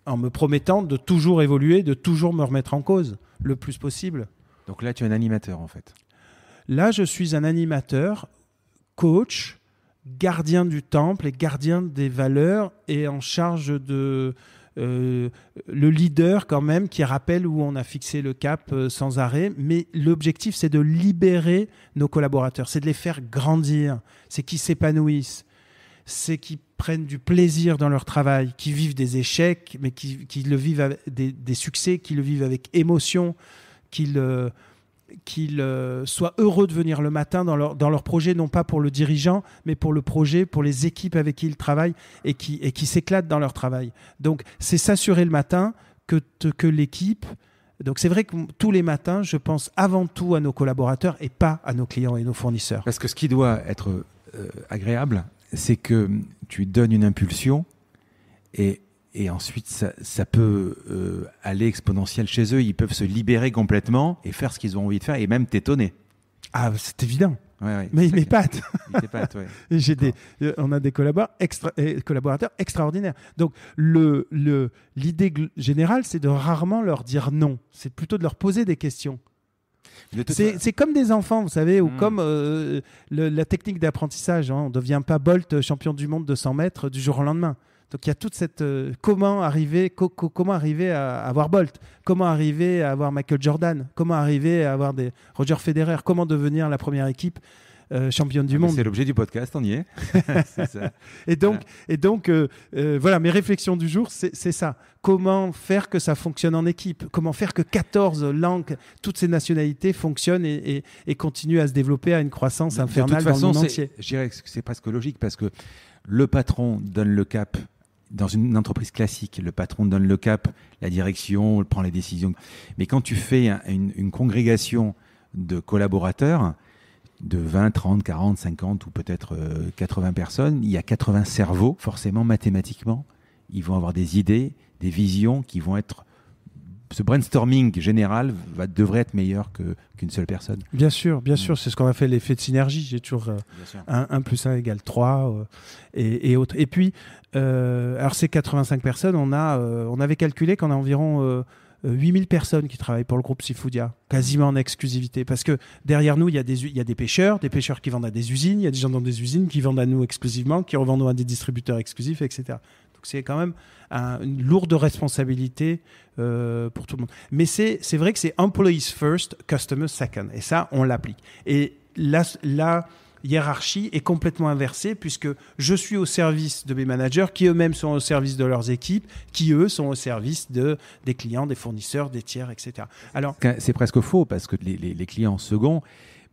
[SPEAKER 2] en me promettant de toujours évoluer, de toujours me remettre en cause le plus possible. Donc là, tu es un animateur en fait. Là, je suis un animateur, coach, gardien du temple et gardien des valeurs et en charge de euh, le leader quand même qui rappelle où on a fixé le cap euh, sans arrêt. Mais l'objectif, c'est de libérer nos collaborateurs, c'est de les faire grandir, c'est qu'ils s'épanouissent, c'est qu'ils prennent du plaisir dans leur travail, qui vivent des échecs, mais qui le vivent avec des, succès, qui le vivent avec émotion, qu'ils... Euh, qu'ils euh, soient heureux de venir le matin dans leur, dans leur projet, non pas pour le dirigeant, mais pour le projet, pour les équipes avec qui ils travaillent et qui, et qui s'éclatent dans leur travail. Donc, c'est s'assurer le matin que, que l'équipe. Donc, c'est vrai que tous les matins, je pense avant tout à nos collaborateurs et pas à nos clients et nos fournisseurs. Parce que ce qui doit être euh, agréable,
[SPEAKER 1] c'est que tu donnes une impulsion et et ensuite ça, peut euh, aller exponentiel chez eux. Ils peuvent se libérer complètement et faire ce qu'ils ont envie de faire et même t'étonner. Ah, c'est évident. mais il m'épate.
[SPEAKER 2] on a des collaborateurs, extra, euh, collaborateurs extraordinaires. Donc le, l'idée générale, c'est de rarement leur dire non. C'est plutôt de leur poser des questions. C'est comme des enfants, vous savez, ou hmm. comme euh, la technique d'apprentissage. Hein. on ne devient pas Bolt champion du monde de 100 mètres du jour au lendemain. Donc il y a toute cette euh, comment arriver, comment arriver à avoir Bolt, comment arriver à avoir Michael Jordan, comment arriver à avoir des Roger Federer, comment devenir la première équipe euh, championne du ah, monde. C'est
[SPEAKER 1] l'objet du podcast, on y est.
[SPEAKER 2] ça. Et donc, voilà. et donc euh, voilà, mes réflexions du jour, c'est ça. Comment faire que ça fonctionne en équipe Comment faire que 14 langues, toutes ces nationalités fonctionnent et, et, continuent à se développer à une croissance infernale dans le monde entier
[SPEAKER 1] Je dirais que c'est presque logique parce que le patron donne le cap dans une entreprise classique, le patron donne le cap, la direction prend les décisions. Mais quand tu fais une, congrégation de collaborateurs, de 20, 30, 40, 50 ou peut-être 80 euh, personnes, il y a 80 cerveaux, forcément mathématiquement. Ils vont avoir des idées, des visions qui vont être ce brainstorming général va, devrait être meilleur qu'une seule personne.
[SPEAKER 2] Bien sûr, bien mm. sûr, c'est ce qu'on a fait, l'effet de synergie. J'ai toujours 1, euh, plus 1 égale 3 euh, et, autres. Et puis, euh, alors ces 85 personnes, on, a, on avait calculé qu'on a environ... 8000 personnes qui travaillent pour le groupe Sifudia, quasiment en exclusivité. Parce que derrière nous, il y, a des, il y a des pêcheurs, des pêcheurs qui vendent à des usines, il y a des gens dans des usines qui vendent à nous exclusivement, qui revendent à des distributeurs exclusifs, etc. Donc c'est quand même une lourde responsabilité euh, pour tout le monde. Mais c'est vrai que c'est employees first, customers second. Et ça, on l'applique. Et là, la hiérarchie est complètement inversée puisque je suis au service de mes managers qui eux-mêmes sont au service de leurs équipes, qui eux sont au service de, des clients, des fournisseurs, des tiers, etc. Alors
[SPEAKER 1] c'est presque faux parce que les, les clients second,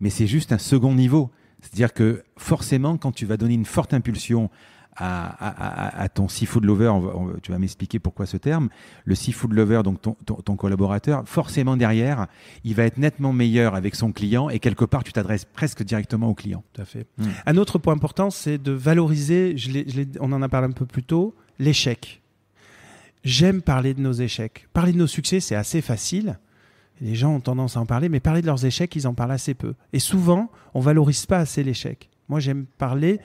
[SPEAKER 1] mais c'est juste un second niveau. C'est-à-dire que forcément, quand tu vas donner une forte impulsion à, ton à ton seafood lover, tu vas m'expliquer pourquoi ce terme, le seafood lover, donc ton, collaborateur, forcément derrière, il va être nettement meilleur avec son client et quelque part, tu t'adresses presque directement au client. Tout à fait. Hmm. Un
[SPEAKER 2] autre point important, c'est de valoriser, on en a parlé un peu plus tôt, l'échec. J'aime parler de nos échecs. Parler de nos succès, c'est assez facile. Les gens ont tendance à en parler, mais parler de leurs échecs, ils en parlent assez peu. Et souvent, on valorise pas assez l'échec. Moi, j'aime parler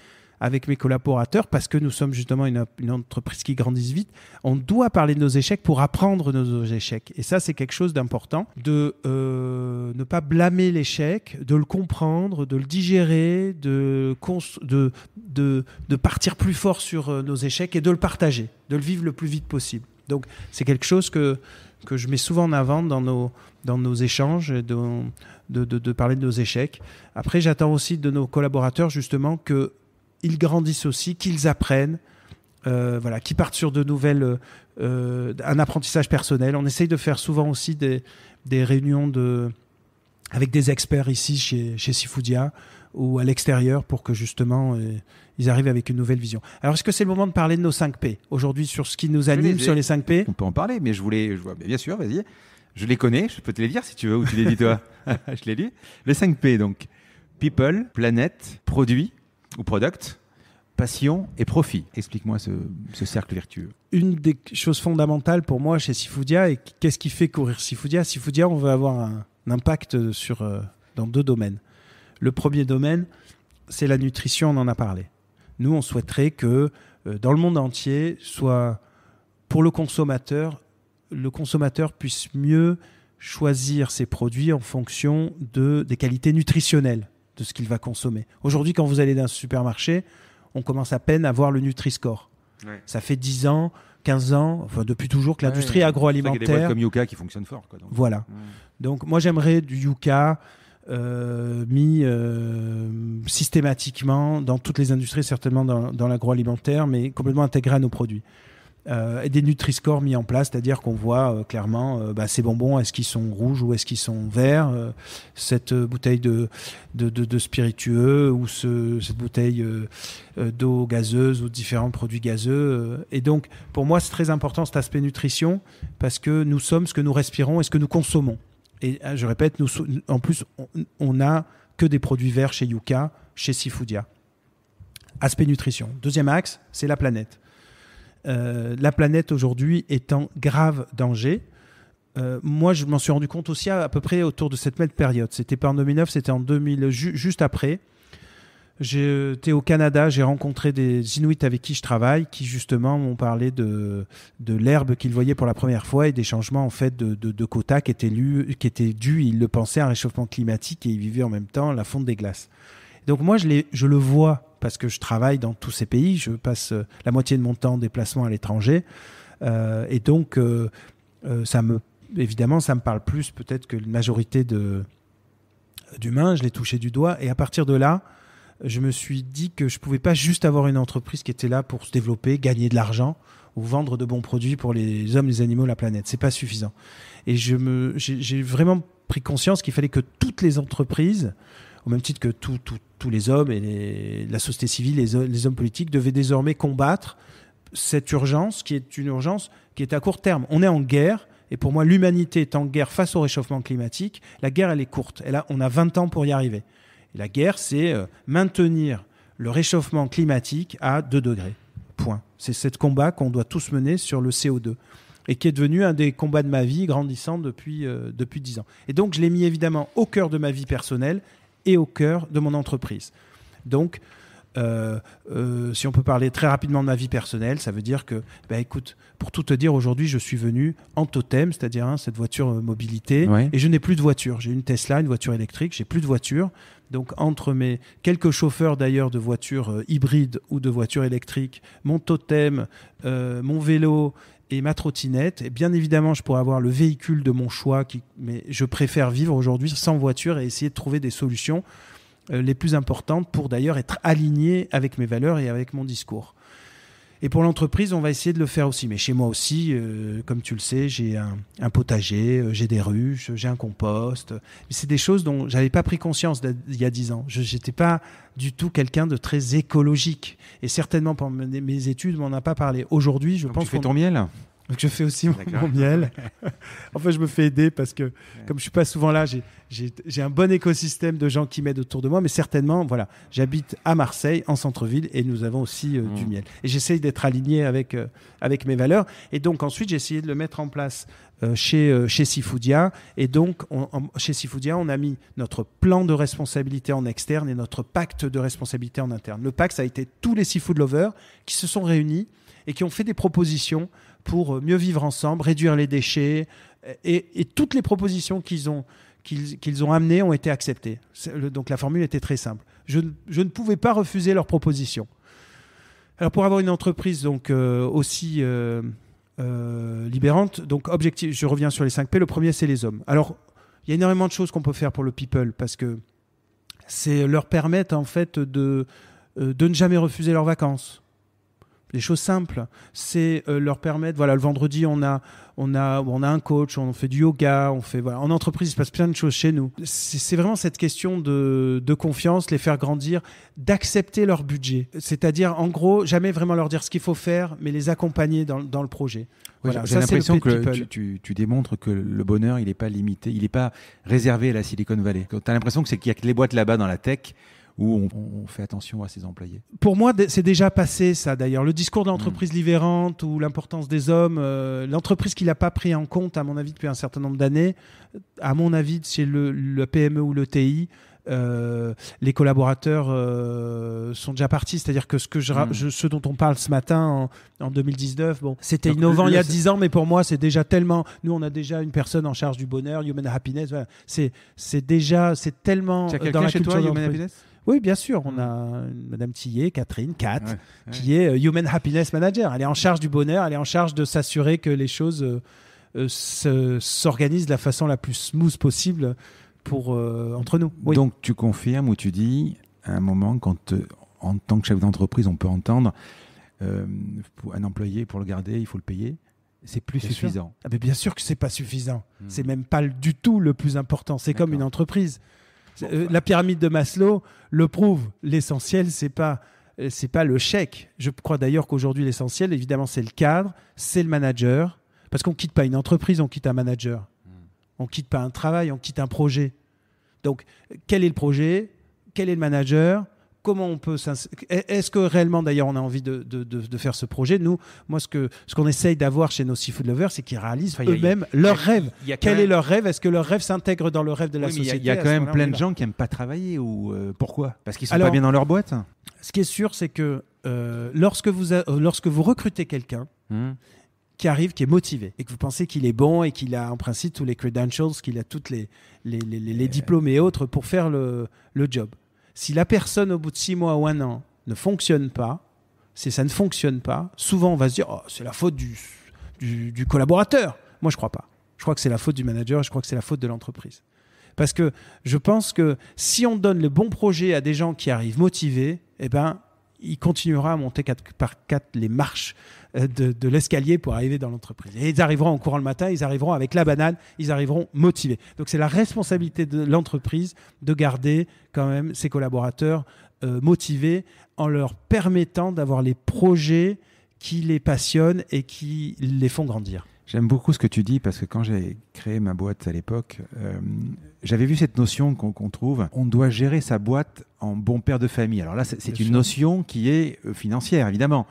[SPEAKER 2] avec mes collaborateurs parce que nous sommes justement une, entreprise qui grandit vite. On doit parler de nos échecs pour apprendre nos échecs. Et ça, c'est quelque chose d'important, de euh, ne pas blâmer l'échec, de le comprendre, de le digérer, de, de, de, de partir plus fort sur euh, nos échecs et de le partager, de le vivre le plus vite possible. Donc c'est quelque chose que, que je mets souvent en avant dans nos, dans nos échanges, de, de, de, de parler de nos échecs. Après, j'attends aussi de nos collaborateurs justement que ils grandissent aussi, qu'ils apprennent, euh, voilà, qu'ils partent sur de nouvelles, euh, un apprentissage personnel. On essaye de faire souvent aussi des, réunions de, avec des experts ici chez, chez Sifudia ou à l'extérieur pour que justement euh, ils arrivent avec une nouvelle vision. Alors est-ce que c'est le moment de parler de nos 5 P aujourd'hui sur ce qui nous anime sur les 5 P On peut en
[SPEAKER 1] parler, mais je voulais, je vois, bien sûr, vas-y. Je les connais, je peux te les lire si tu veux ou tu les lis toi. je les lis. Les 5 P donc people, planète, produit, ou product, passion et profit. Explique-moi ce, cercle vertueux.
[SPEAKER 2] Une des choses fondamentales pour moi chez Sifudia, et qu'est-ce qui fait courir Sifudia Sifudia, on veut avoir un, impact euh, sur, euh, dans deux domaines. Le premier domaine, c'est la nutrition, on en a parlé. Nous, on souhaiterait que euh, dans le monde entier, soit pour le consommateur, le consommateur puisse mieux choisir ses produits en fonction de, des qualités nutritionnelles de ce qu'il va consommer. Aujourd'hui, quand vous allez dans un supermarché, on commence à peine à voir le Nutri-Score. Ça fait 10 ans, 15 ans, enfin depuis toujours que l'industrie agroalimentaire. Il des comme Yuka qui fonctionnent fort. Voilà. Donc moi j'aimerais du Yuka euh, mis euh, systématiquement dans toutes les industries, certainement dans, dans l'agroalimentaire, mais complètement intégré à nos produits. Euh, des Nutri-Score mis en place, c'est-à-dire qu'on voit euh, clairement euh, bah, ces bonbons, est-ce qu'ils sont rouges ou est-ce qu'ils sont verts, cette bouteille de, spiritueux ou cette bouteille d'eau gazeuse ou différents produits gazeux. Et donc, pour moi, c'est très important cet aspect nutrition parce que nous sommes ce que nous respirons et ce que nous consommons. Et je répète, en plus, on n'a que des produits verts chez Yuka, chez Sifudia. Aspect nutrition. Deuxième axe, c'est la planète. Euh, la planète aujourd'hui est en grave danger. Euh, moi, je m'en suis rendu compte aussi à, peu près autour de cette même période. C'était pas en 2009, c'était en 2000, juste après. J'étais euh, au Canada, j'ai rencontré des Inuits avec qui je travaille, qui justement m'ont parlé de, de l'herbe qu'ils voyaient pour la première fois et des changements en fait de, de, quotas qui étaient, dus, ils le pensaient, à un réchauffement climatique et ils vivaient en même temps la fonte des glaces. Donc moi, je le vois parce que je travaille dans tous ces pays, je passe euh, la moitié de mon temps en déplacement à l'étranger. Euh, et donc, euh, ça me, évidemment, ça me parle plus peut-être que la majorité d'humains. Je l'ai touché du doigt. Et à partir de là, je me suis dit que je ne pouvais pas juste avoir une entreprise qui était là pour se développer, gagner de l'argent ou vendre de bons produits pour les hommes, les animaux, la planète. C'est pas suffisant. Et je me, j'ai vraiment pris conscience qu'il fallait que toutes les entreprises au même titre que tous les hommes et la société civile, les, les, hommes politiques devaient désormais combattre cette urgence qui est une urgence qui est à court terme. On est en guerre. Et pour moi, l'humanité est en guerre face au réchauffement climatique. La guerre, elle est courte. on a 20 ans pour y arriver. la guerre, c'est euh, maintenir le réchauffement climatique à 2 degrés. Point. C'est ce combat qu'on doit tous mener sur le CO2 et qui est devenu un des combats de ma vie grandissant depuis, euh, depuis 10 ans. Et donc, je l'ai mis évidemment au cœur de ma vie personnelle et au cœur de mon entreprise. Donc, euh, euh, si on peut parler très rapidement de ma vie personnelle, ça veut dire que, bah, écoute, pour tout te dire, aujourd'hui, je suis venu en totem, c'est-à-dire hein, cette voiture euh, mobilité, et je n'ai plus de voiture. J'ai une Tesla, une voiture électrique, j'ai plus de voiture. Donc, entre mes quelques chauffeurs d'ailleurs de voitures hybrides ou de voitures électriques, mon totem, mon vélo et ma trottinette. Et bien évidemment, je pourrais avoir le véhicule de mon choix, mais je préfère vivre aujourd'hui sans voiture et essayer de trouver des solutions euh, les plus importantes pour d'ailleurs être aligné avec mes valeurs et avec mon discours. Et pour l'entreprise, on va essayer de le faire aussi. Mais chez moi aussi, euh, comme tu le sais, j'ai un, potager, euh, j'ai des ruches, j'ai un compost. c'est des choses dont j'avais pas pris conscience il y a dix ans. Je n'étais pas du tout quelqu'un de très écologique. Et certainement, pendant mes études, on n'en a pas parlé. Aujourd'hui, je pense. Tu fais ton miel je fais aussi mon, miel. Enfin, je me fais aider parce que comme je suis pas souvent là, j'ai un bon écosystème de gens qui m'aident autour de moi. Mais certainement, voilà, j'habite à Marseille, en centre-ville, et nous avons aussi euh, du mmh. miel. Et j'essaye d'être aligné avec, euh, avec mes valeurs. Et donc ensuite, j'ai essayé de le mettre en place euh, chez, chez Sifoudia. Et donc, chez Sifoudia, on a mis notre plan de responsabilité en externe et notre pacte de responsabilité en interne. Le pacte, ça a été tous les Seafood Lovers qui se sont réunis et qui ont fait des propositions pour euh, mieux vivre ensemble, réduire les déchets. Euh, et, toutes les propositions qu'ils ont, qu'ils ont amenées ont été acceptées. donc la formule était très simple. Je, ne pouvais pas refuser leurs propositions. Alors pour avoir une entreprise donc euh, aussi libérante, donc objectif, je reviens sur les 5 P. Le premier c'est les hommes. Alors il y a énormément de choses qu'on peut faire pour le people parce que c'est leur permettre en fait de de ne jamais refuser leurs vacances, des choses simples. C'est euh, leur permettre, voilà, le vendredi, on a, on, a, on a un coach, on fait du yoga, on fait, voilà, en entreprise, il se passe plein de choses chez nous. C'est vraiment cette question de, confiance, les faire grandir, d'accepter leur budget. C'est-à-dire, en gros, jamais vraiment leur dire ce qu'il faut faire, mais les accompagner dans, le projet. voilà, J'ai l'impression que
[SPEAKER 1] tu, démontres que le bonheur, il n'est pas limité, il n'est pas réservé à la Silicon Valley. Tu as l'impression que c'est qu'il y a que les boîtes là-bas dans la tech où on, fait attention à ses employés.
[SPEAKER 2] Pour moi, c'est déjà passé ça d'ailleurs. Le discours de l'entreprise hmm. libérante ou l'importance des hommes, euh, l'entreprise qui l'a pas pris en compte, à mon avis, depuis un certain nombre d'années, à mon avis, chez le, PME e ou le TI, euh, les collaborateurs euh, sont déjà partis. C'est-à-dire que ce, que je, hmm. ce dont on parle ce matin en, 2019, bon, c'était innovant il y a 10 ans, mais pour moi, c'est déjà tellement. Nous, on a déjà une personne en charge du bonheur, Human Happiness. C'est, C'est déjà, c'est tellement. dans la culture oui, bien sûr. On mm. a Madame Tillet, Catherine, Kat, qui est euh, Human Happiness Manager. Elle est en charge du bonheur, elle est en charge de s'assurer que les choses euh, euh, s'organisent de la façon la plus smooth possible pour, entre nous.
[SPEAKER 1] Donc tu confirmes ou tu dis, à un moment, quand en tant que chef d'entreprise, on peut entendre un employé, pour le garder, il faut le payer c'est plus suffisant.
[SPEAKER 2] Ah, mais bien sûr que c'est pas suffisant. Mm. C'est même pas du tout le plus important. C'est comme une entreprise. Euh, la pyramide de Maslow le prouve. L'essentiel, c'est pas euh, c'est pas le chèque. Je crois d'ailleurs qu'aujourd'hui l'essentiel, évidemment, c'est le cadre, c'est le manager, parce qu'on quitte pas une entreprise, on quitte un manager, hmm. on quitte pas un travail, on quitte un projet. Donc, quel est le projet Quel est le manager comment on peut Est-ce que réellement, d'ailleurs, on a envie de, faire ce projet Nous, moi, ce que ce qu'on essaye d'avoir chez nos Seafood Lovers, c'est qu'ils réalisent eux-mêmes leur rêve Quel est leur rêve Est-ce que leur rêve s'intègre dans le rêve de la société Il y, a, quand même plein de gens qui aiment pas travailler. ou euh, Pourquoi Parce qu'ils sont pas bien dans leur boîte Ce qui est sûr, c'est que euh, lorsque, vous euh, lorsque vous recrutez quelqu'un, hmm. qui arrive, qui est motivé, et que vous pensez qu'il est bon et qu'il a en principe tous les credentials, qu'il a tous les, les, diplômes et autres pour faire le, le job. Si la personne, au bout de six mois ou un an, ne fonctionne pas, si ça ne fonctionne pas, souvent on va se dire oh, c'est la faute du, du, collaborateur. Moi, je crois pas. Je crois que c'est la faute du manager, je crois que c'est la faute de l'entreprise. Parce que je pense que si on donne le bon projet à des gens qui arrivent motivés, eh ben, il continuera à monter quatre par quatre les marches euh, de, l'escalier pour arriver dans l'entreprise. Et ils arriveront en courant le matin, ils arriveront avec la banane, ils arriveront motivés. Donc c'est la responsabilité de l'entreprise de garder quand même ses collaborateurs euh, motivés en leur permettant d'avoir les projets qui les passionnent et qui les font grandir. J'aime beaucoup
[SPEAKER 1] ce que tu dis parce que quand j'ai créé ma boîte à l'époque, euh, j'avais vu cette notion qu'on trouve. On doit gérer sa boîte en bon père de famille. Alors là, c'est une notion qui est euh, financière, évidemment.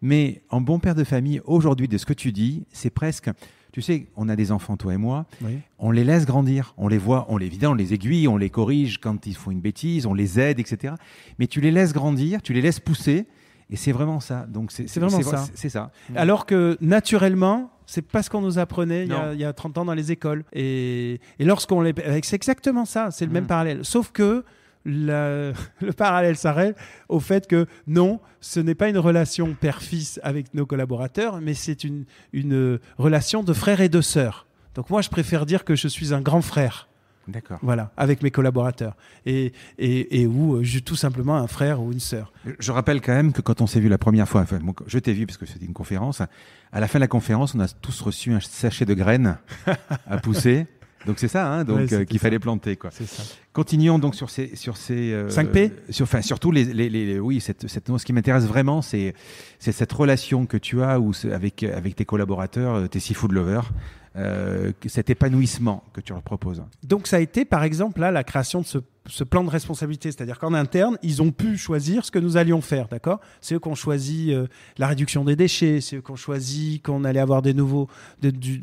[SPEAKER 1] Mais en bon père de famille, aujourd'hui, de ce que tu dis, c'est presque... Tu sais, on a des enfants, toi et moi. On les laisse grandir. On les voit, on les vide, on les aiguille, on les corrige quand ils font une bêtise, on les aide, etc. Mais tu les laisses grandir, tu les laisses pousser. Et c'est vraiment ça. Donc c'est vraiment ça. C'est ça.
[SPEAKER 2] Alors que naturellement, c'est pas ce qu'on nous apprenait il y, a, 30 ans dans les écoles. Et, lorsqu'on les. C'est exactement ça, c'est le même mm. parallèle. Sauf que. le parallèle s'arrête au fait que non, ce n'est pas une relation père-fils avec nos collaborateurs, mais c'est une, une euh, relation de frère et de sœur. Donc moi, je préfère dire que je suis un grand frère. D'accord. Voilà, avec mes collaborateurs. Et, et, et où euh, j'ai tout simplement un frère ou une sœur.
[SPEAKER 1] Je rappelle quand même que quand on s'est vu la première fois, enfin, je t'ai vu parce que c'était une conférence, à la fin de la conférence, on a tous reçu un sachet de graines à pousser. Donc c'est ça, hein, donc euh, qu'il fallait planter quoi. Ça. Continuons donc sur ces sur ces 5P. Euh, sur, enfin surtout les, les, les, oui cette cette ce qui m'intéresse vraiment c'est c'est cette relation que tu as ou avec avec tes collaborateurs, tes six food lovers. Euh, cet épanouissement que tu leur proposes.
[SPEAKER 2] Donc ça a été par exemple là la création de ce ce plan de responsabilité. C'est-à-dire qu'en interne, ils ont pu choisir ce que nous allions faire, d'accord C'est eux qui ont choisi euh, la réduction des déchets, c'est eux qui ont choisi qu'on allait avoir des nouveaux,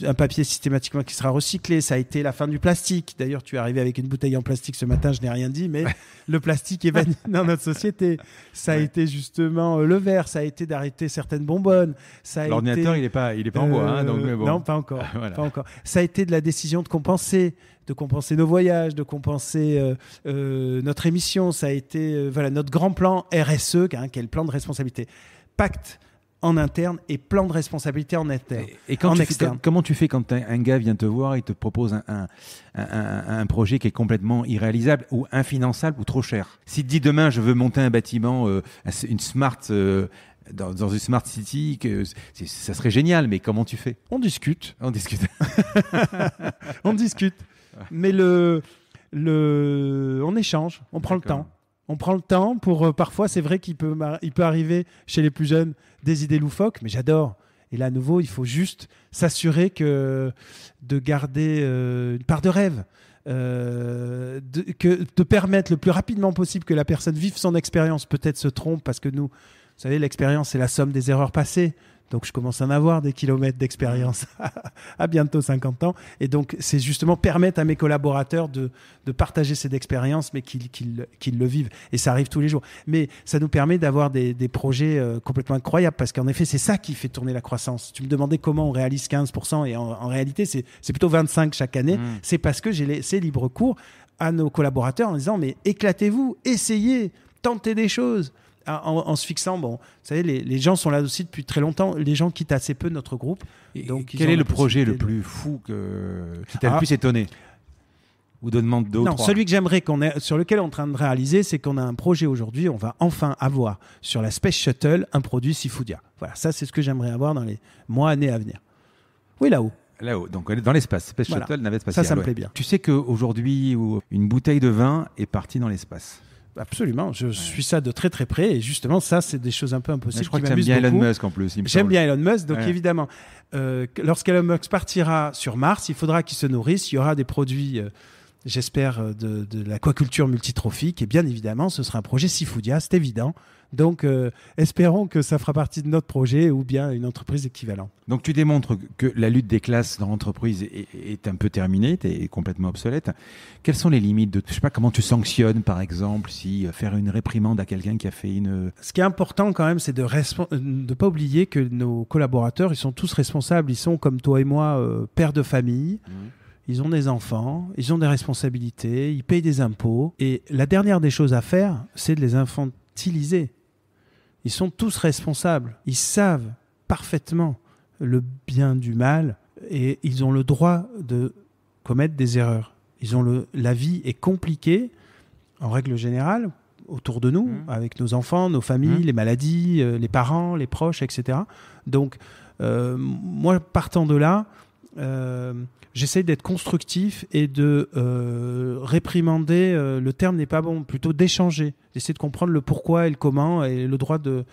[SPEAKER 2] un papier systématiquement qui sera recyclé. Ça a été la fin du plastique. D'ailleurs, tu es arrivé avec une bouteille en plastique ce matin, je n'ai rien dit, mais le plastique est banni dans notre société. Ça a été justement euh, le verre, ça a été d'arrêter certaines bonbonnes. L'ordinateur, il n'est pas, il est pas en bois, hein, euh, donc, Non, pas encore, pas encore. Ça a été de la décision de compenser de compenser nos voyages, de compenser euh, euh, notre émission. Ça a été euh, voilà notre grand plan RSE, hein, qui plan de responsabilité. Pacte en interne et plan de responsabilité en interne. Et, quand en externe.
[SPEAKER 1] comment tu fais quand un, gars vient te voir et te propose un, un, projet qui est complètement irréalisable ou infinançable ou trop cher S'il te dit demain, je veux monter un bâtiment, une smart. dans, une smart city, que ça serait génial, mais comment tu fais On discute. On
[SPEAKER 2] discute. On discute mais le, le, on échange, on prend le temps. On prend le temps pour. Euh, parfois, c'est vrai qu'il peut, il peut arriver chez les plus jeunes des idées loufoques, mais j'adore. Et là, à nouveau, il faut juste s'assurer que de garder euh, une part de rêve. Euh, que de permettre le plus rapidement possible que la personne vive son expérience, peut-être se trompe, parce que nous, vous savez, l'expérience, c'est la somme des erreurs passées. Donc je commence à en avoir des kilomètres d'expérience à bientôt 50 ans. Et donc c'est justement permettre à mes collaborateurs de, partager cette expérience, mais qu'ils le vivent. Et ça arrive tous les jours. Mais ça nous permet d'avoir des, projets euh, complètement incroyables, parce qu'en effet c'est ça qui fait tourner la croissance. Tu me demandais comment on réalise 15%, et en, réalité c'est plutôt 25 chaque année. Mmh. C'est parce que j'ai laissé libre cours à nos collaborateurs en disant mais éclatez-vous, essayez, tentez des choses. Ah, en, se fixant, bon, vous savez, les, gens sont là aussi depuis très longtemps. Les gens quittent assez peu notre groupe. donc, quel est le projet le plus fou que, tu t'a le ah. plus
[SPEAKER 1] étonné ou de demande d'autres Non, celui
[SPEAKER 2] que j'aimerais qu'on sur lequel on est en train de réaliser, c'est qu'on a un projet aujourd'hui. On va enfin avoir sur la Space Shuttle un produit Sifudia. Voilà, ça c'est ce que j'aimerais avoir dans les mois, années à venir. Oui, là-haut. Là-haut, donc dans l'espace. Space Shuttle, navette spatiale. Ça, ça me plaît bien. Tu sais qu'aujourd'hui, une bouteille de vin est partie dans l'espace. Absolument, je suis ça de très très près et justement ça c'est des choses un peu impossibles. J'aime bien Elon Musk en plus. J'aime bien Elon Musk donc évidemment euh, lorsqu'Elon Musk partira sur Mars il faudra qu'il se nourrisse, il y aura des produits euh, j'espère euh, de, de l'aquaculture multitrophique et bien évidemment ce sera un projet Sifudia, c'est évident donc, euh, espérons que ça fera partie de notre projet ou bien une entreprise équivalente.
[SPEAKER 1] Donc, tu démontres que la lutte des classes dans l'entreprise est, un peu terminée, est complètement obsolète. Quelles sont les limites de, je sais pas, comment tu sanctionnes, par exemple, si euh, faire une réprimande à quelqu'un qui a fait une.
[SPEAKER 2] Ce qui est important quand même, c'est de ne euh, pas oublier que nos collaborateurs, ils sont tous responsables. Ils sont comme toi et moi, pères de famille. Mmh. Ils ont des enfants, ils ont des responsabilités, ils payent des impôts. Et la dernière des choses à faire, c'est de les infantiliser. Ils sont tous responsables. Ils savent parfaitement le bien du mal et ils ont le droit de commettre des erreurs. Ils ont le, la vie est compliquée en règle générale autour de nous, mmh. avec nos enfants, nos familles, mmh. les maladies, euh, les parents, les proches, etc. Donc, euh, moi, partant de là, euh, j'essaye d'être constructif et de euh, réprimander, euh, le terme n'est pas bon, plutôt d'échanger, d'essayer de comprendre le pourquoi et le comment et le droit de,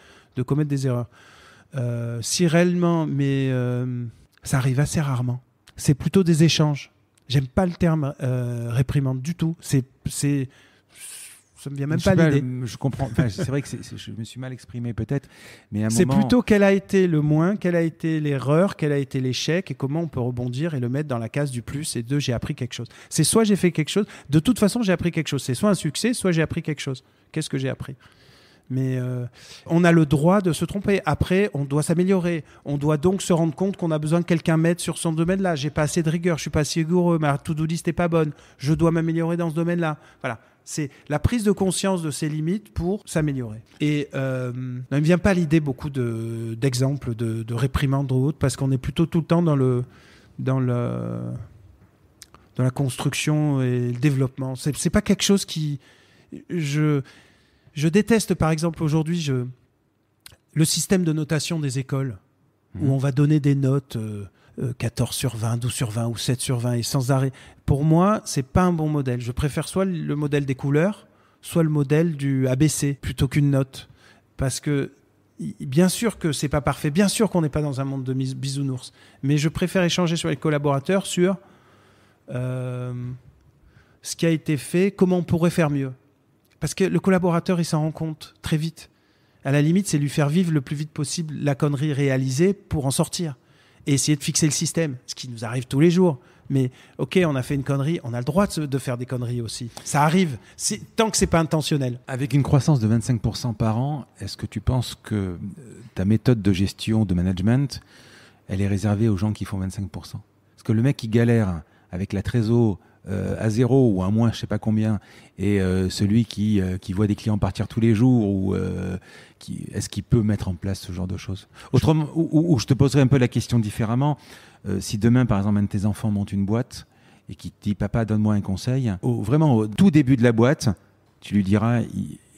[SPEAKER 2] commettre des erreurs. Euh, si réellement, mais ça arrive assez rarement, c'est plutôt des échanges. J'aime pas le terme réprimande du tout. C'est ça me vient même pas l'idée. Je comprends. c'est vrai que je me suis mal exprimé peut-être, mais c'est plutôt quel a été le moins, quelle a été l'erreur, quel a été l'échec et comment on peut rebondir et le mettre dans la case du plus et de j'ai appris quelque chose. C'est soit j'ai fait quelque chose. De toute façon, j'ai appris quelque chose. C'est soit un succès, soit j'ai appris quelque chose. Qu'est-ce que j'ai appris mais euh, on a le droit de se tromper. Après, on doit s'améliorer. On doit donc se rendre compte qu'on a besoin que quelqu'un mettre sur son domaine-là. J'ai pas assez de rigueur, je suis pas assez rigoureux, ma to-do list n'est pas bonne. Je dois m'améliorer dans ce domaine-là. Voilà. C'est la prise de conscience de ses limites pour s'améliorer. Et euh, il ne vient pas l'idée beaucoup d'exemples de, de, ou autre, parce qu'on est plutôt tout le temps dans le... Dans la construction et le développement. C'est, n'est pas quelque chose qui je déteste par exemple aujourd'hui le système de notation des écoles mmh. où on va donner des notes euh, 14 euh, sur 20, 12 sur 20 ou 7 sur 20 et sans arrêt. Pour moi, c'est pas un bon modèle. Je préfère soit le modèle des couleurs, soit le modèle du ABC plutôt qu'une note. Parce que bien sûr que c'est pas parfait, bien sûr qu'on n'est pas dans un monde de bisounours, mais je préfère échanger sur les collaborateurs sur euh, ce qui a été fait, comment on pourrait faire mieux. Parce que le collaborateur, il s'en rend compte très vite. À la limite, c'est lui faire vivre le plus vite possible la connerie réalisée pour en sortir et essayer de fixer le système, ce qui nous arrive tous les jours. Mais ok, on a fait une connerie, on a le droit de, faire des conneries aussi. Ça arrive, tant que c'est pas intentionnel.
[SPEAKER 1] Avec une croissance de 25% par an, est-ce que tu penses que euh, ta méthode de gestion, de management, elle est réservée aux gens qui font 25% Parce que le mec qui galère avec la trésor, euh, à zéro ou à moins je sais pas combien et euh, celui qui, euh, qui voit des clients partir tous les jours ou qui est-ce qu'il peut mettre en place ce genre de choses autrement ou, je te poserai un peu la question différemment si demain par exemple un de tes enfants monte une boîte et qui te dit papa donne-moi un conseil vraiment au tout début de la boîte tu lui diras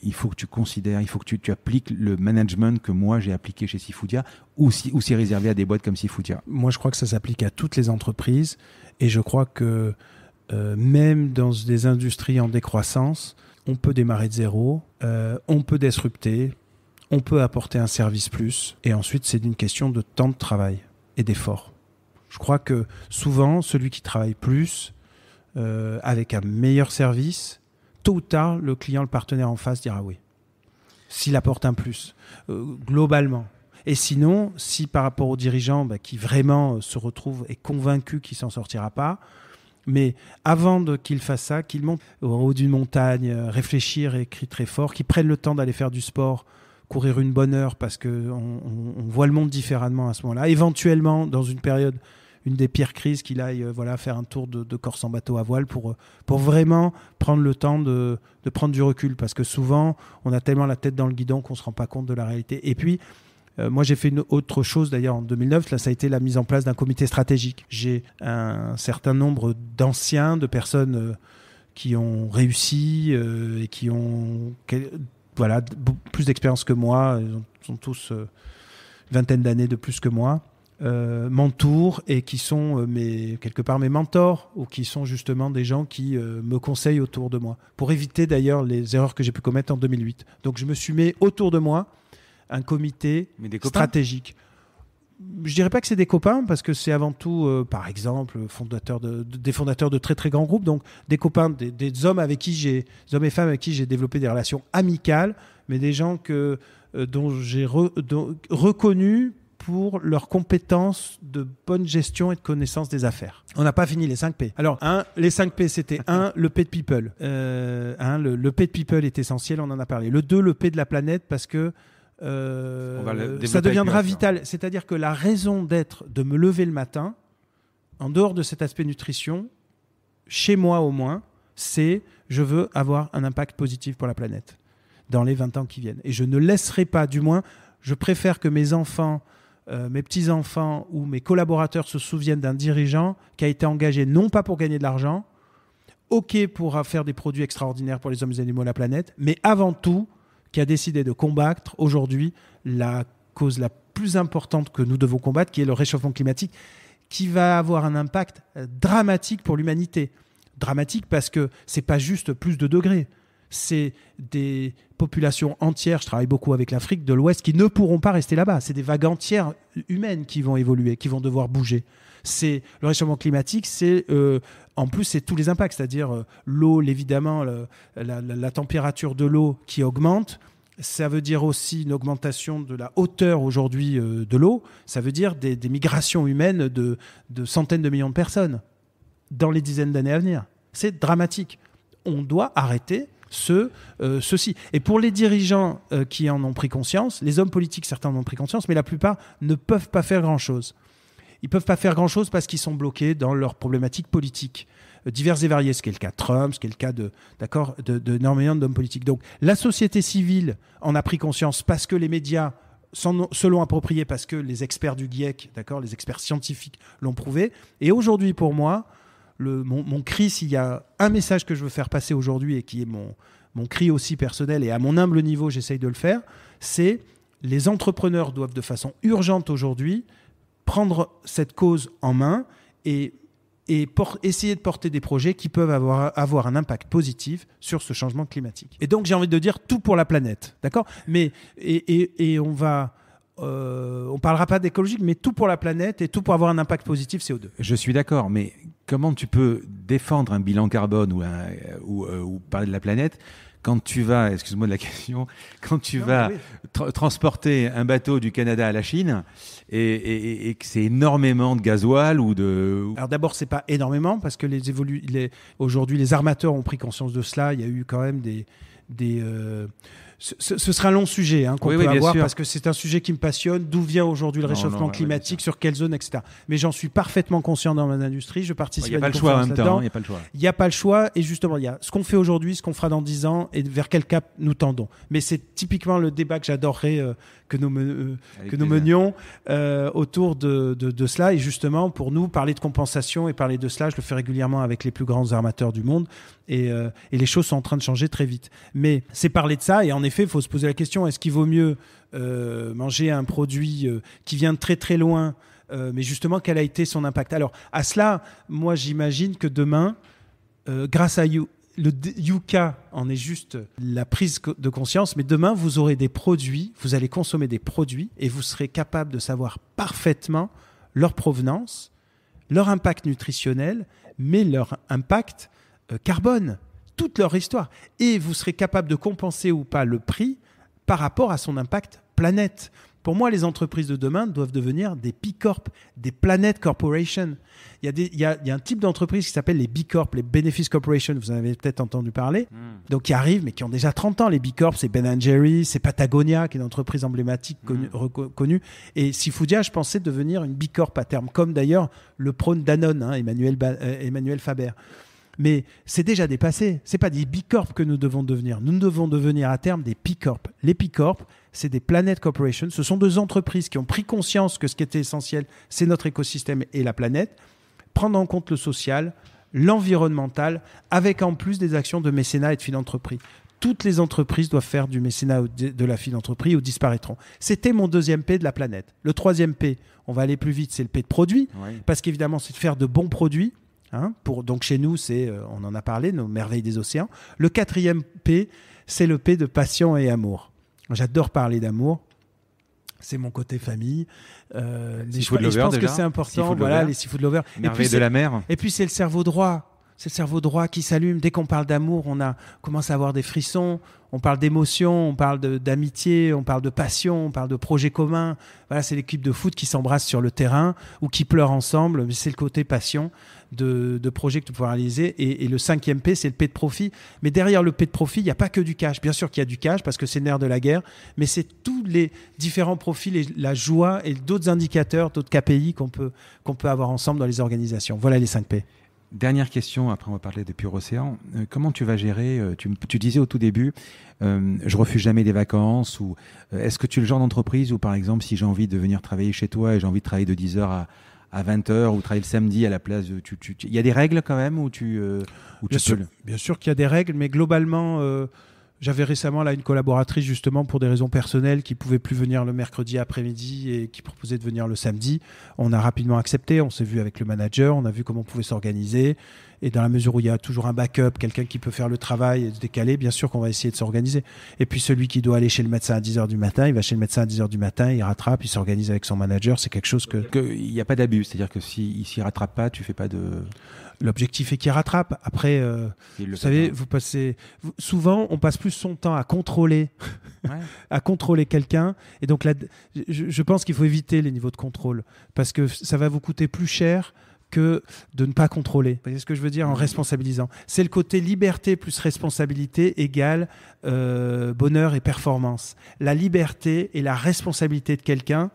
[SPEAKER 1] il, faut que tu considères, il faut que tu, tu appliques le management que moi j'ai appliqué chez Sifudia ou si, ou c'est réservé à des boîtes comme Sifudia
[SPEAKER 2] Moi je crois que ça s'applique à toutes les entreprises et je crois que euh, même dans des industries en décroissance, on peut démarrer de zéro, euh, on peut disrupter, on peut apporter un service plus. Et ensuite, c'est une question de temps de travail et d'effort. Je crois que souvent, celui qui travaille plus, euh, avec un meilleur service, tôt ou tard, le client, le partenaire en face dira oui. S'il apporte un plus, globalement. Et sinon, si par rapport aux dirigeants bah, qui vraiment se retrouve et convaincu qu'il s'en sortira pas, mais avant qu'il fasse ça, qu'il monte au haut d'une montagne, euh, réfléchir et écrire très fort, qu'il prenne le temps d'aller faire du sport, courir une bonne heure parce qu'on on, voit le monde différemment à ce moment-là. Éventuellement, dans une période, une des pires crises, qu'il aille euh, voilà, faire un tour de, Corse en bateau à voile pour, euh, pour vraiment prendre le temps de, de prendre du recul. Parce que souvent, on a tellement la tête dans le guidon qu'on ne se rend pas compte de la réalité. Et puis, euh, moi, j'ai fait une autre chose d'ailleurs en 2009. Là, ça a été la mise en place d'un comité stratégique. J'ai un certain nombre d'anciens, de personnes euh, qui ont réussi euh, et qui ont voilà, plus d'expérience que moi. Ils ont, sont tous une vingtaine d'années de plus que moi. m'entourent et qui sont mes, quelque part mes mentors ou qui sont justement des gens qui me conseillent autour de moi pour éviter d'ailleurs les erreurs que j'ai pu commettre en 2008. Donc je me suis mis autour de moi un comité stratégique. Je dirais pas que c'est des copains parce que c'est avant tout, euh, par exemple, fondateur de, des fondateurs de très très grands groupes, donc des copains, des, hommes avec qui j'ai, hommes et femmes avec qui j'ai développé des relations amicales, mais des gens que euh, dont j'ai reconnu pour leurs compétences de bonne gestion et de connaissance des affaires. On n'a pas fini les 5 P. Alors, un, les 5 P, c'était un, le P de people. Euh, le, le, P de people est essentiel, on en a parlé. Le 2, le P de la planète, parce que euh, ça deviendra vital. C'est-à-dire que la raison d'être de me lever le matin, en dehors de cet aspect nutrition, chez moi au moins, c'est je veux avoir un impact positif pour la planète dans les 20 ans qui viennent. Et je ne laisserai pas, du moins, je préfère que mes enfants, euh, mes petits-enfants ou mes collaborateurs se souviennent d'un dirigeant qui a été engagé non pas pour gagner de l'argent, ok pour faire des produits extraordinaires pour les hommes et les animaux de la planète, mais avant tout qui a décidé de combattre aujourd'hui la cause la plus importante que nous devons combattre, qui est le réchauffement climatique, qui va avoir un impact euh, dramatique pour l'humanité. Dramatique parce que c'est pas juste plus de degrés, c'est des populations entières, je travaille beaucoup avec l'Afrique de l'Ouest, qui ne pourront pas rester là-bas. C'est des vagues entières humaines qui vont évoluer, qui vont devoir bouger. C'est le réchauffement climatique, c'est euh, en plus, c'est tous les impacts, c'est-à-dire euh, l'eau, évidemment, la, température de l'eau qui augmente. Ça veut dire aussi une augmentation de la hauteur aujourd'hui euh, de l'eau. Ça veut dire des, migrations humaines de, centaines de millions de personnes dans les dizaines d'années à venir. C'est dramatique. On doit arrêter ce, euh, ceci. Et pour les dirigeants qui en ont pris conscience, les hommes politiques, certains en ont pris conscience, mais la plupart ne peuvent pas faire grand-chose ils peuvent pas faire grand-chose parce qu'ils sont bloqués dans leurs problématiques politiques euh, diverses et variées, ce qui est le cas de Trump, ce qui est le cas de, d'accord, de, d'hommes politiques. Donc la société civile en a pris conscience parce que les médias se l'ont approprié, parce que les experts du GIEC, d'accord, les experts scientifiques l'ont prouvé. Et aujourd'hui, pour moi, le, mon, cri, s'il y a un message que je veux faire passer aujourd'hui et qui est mon, cri aussi personnel et à mon humble niveau, j'essaye de le faire, c'est les entrepreneurs doivent de façon urgente aujourd'hui prendre cette cause en main et, et essayer de porter des projets qui peuvent avoir, avoir un impact positif sur ce changement climatique. Et donc j'ai envie de dire tout pour la planète, d'accord Mais et, on va euh, on parlera pas d'écologique, mais tout pour la planète et tout pour avoir un impact positif CO2.
[SPEAKER 1] Je suis d'accord, mais comment tu peux défendre un bilan carbone ou, ou euh, parler de la planète quand tu vas, excuse-moi de la question, quand tu vas transporter un bateau du Canada à la Chine et, que c'est énormément de gasoil ou de.
[SPEAKER 2] Alors d'abord, c'est pas énormément parce que les, aujourd'hui, les armateurs ont pris conscience de cela. Il y a eu quand même des, euh, ce, sera un long sujet hein, qu'on oui, peut avoir parce que c'est un sujet qui me passionne. D'où vient aujourd'hui le réchauffement climatique, sur quelle zone, etc. Mais j'en suis parfaitement conscient dans mon industrie. Je participe a à des choix en même hein, Il n'y a pas le choix. Il n'y a pas le choix. Et justement, il y a ce qu'on fait aujourd'hui, ce qu'on fera dans 10 ans et vers quel cap nous tendons. Mais c'est typiquement le débat que j'adorerais euh, que nous, euh, que nous menions euh, autour de, cela. Et justement, pour nous, parler de compensation et parler de cela, je le fais régulièrement avec les plus grands armateurs du monde. Et, et les choses sont en train de changer très vite. Mais c'est parler de ça et en effet, il faut se poser la question, est-ce qu'il vaut mieux euh, manger un produit euh, qui vient de très très loin, euh, mais justement, quel a été son impact Alors, à cela, moi, j'imagine que demain, grâce à you, le Yuka en est juste la prise de conscience, mais demain, vous aurez des produits, vous allez consommer des produits et vous serez capable de savoir parfaitement leur provenance, leur impact nutritionnel, mais leur impact carbone toute leur histoire. Et vous serez capable de compenser ou pas le prix par rapport à son impact planète. Pour moi, les entreprises de demain doivent devenir des B corp des Planet Corporation. Il y, a des, il, un type d'entreprise qui s'appelle les B-Corp, les Benefits Corporation, vous en avez peut-être entendu parler, hmm. donc qui arrivent, mais qui ont déjà 30 ans. Les B-Corp, c'est Ben Jerry, c'est Patagonia, qui est une entreprise emblématique hmm. connue. reconnue. Et Sifudia, je pensais devenir une B-Corp à terme, comme d'ailleurs le prône Danone, hein, Emmanuel, euh, Emmanuel Faber mais c'est déjà dépassé. C'est pas des bicorps que nous devons devenir. Nous devons devenir à terme des picorps. Les picorps, c'est des Planet Corporation. Ce sont deux entreprises qui ont pris conscience que ce qui était essentiel, c'est notre écosystème et la planète. Prendre en compte le social, l'environnemental, avec en plus des actions de mécénat et de d'entreprise. Toutes les entreprises doivent faire du mécénat ou de la d'entreprise ou disparaîtront. C'était mon deuxième P de la planète. Le troisième P, on va aller plus vite, c'est le P de produit, parce qu'évidemment, c'est de faire de bons produits Hein, pour, donc chez nous, c'est, euh, on en a parlé, nos merveilles des océans. Le quatrième P, c'est le P de passion et amour. J'adore parler d'amour. C'est mon côté famille. Euh, je pense que c'est important. Voilà, les seafood lovers. de la mer. Et puis c'est le cerveau droit c'est le cerveau droit qui s'allume. Dès qu'on parle d'amour, on a, commence à avoir des frissons, on parle d'émotion, on parle d'amitié, on parle de passion, on parle de projet commun. Voilà, c'est l'équipe de foot qui s'embrasse sur le terrain ou qui pleure ensemble, mais c'est le côté passion de, de projets que tu peux réaliser. Et, le cinquième P, c'est le P de profit. Mais derrière le P de profit, il n'y a pas que du cash. Bien sûr qu'il y a du cash parce que c'est nerf de la guerre, mais c'est tous les différents profils, et la joie et d'autres indicateurs, d'autres KPI qu'on peut, qu'on peut avoir ensemble dans les organisations. Voilà les cinq P. Dernière question, après on va parler de Pure Océan. Euh, comment tu vas gérer euh, tu, disais
[SPEAKER 1] au tout début, euh, je refuse jamais des vacances. Ou Est-ce que tu es le genre d'entreprise où, par exemple, si j'ai envie de venir travailler chez toi et j'ai envie de travailler de 10h à, 20h ou travailler le samedi à la place
[SPEAKER 2] Il y a des règles quand même où tu. bien sûr qu'il y a des règles, mais globalement. J'avais récemment là une collaboratrice justement pour des raisons personnelles qui pouvait plus venir le mercredi après-midi et qui proposait de venir le samedi. On a rapidement accepté, on s'est vu avec le manager, on a vu comment on pouvait s'organiser et dans la mesure où il y a toujours un backup, quelqu'un qui peut faire le travail et se décaler, bien sûr qu'on va essayer de s'organiser. Et puis celui qui doit aller chez le médecin à 10h du matin, il va chez le médecin à 10h du matin, il rattrape, il s'organise avec son manager, c'est quelque chose que... Il n'y a pas d'abus, c'est-à-dire que s'il s'y rattrape pas, tu fais pas de... L'objectif est qu'il rattrape. Après, euh, vous savez, vous passez. souvent, on passe plus son temps à contrôler, à contrôler quelqu'un. Et donc je, pense qu'il faut éviter les niveaux de contrôle parce que ça va vous coûter plus cher que de ne pas contrôler. C'est ce que je veux dire en responsabilisant C'est le côté liberté plus responsabilité égale euh, bonheur et performance. La liberté et la responsabilité de quelqu'un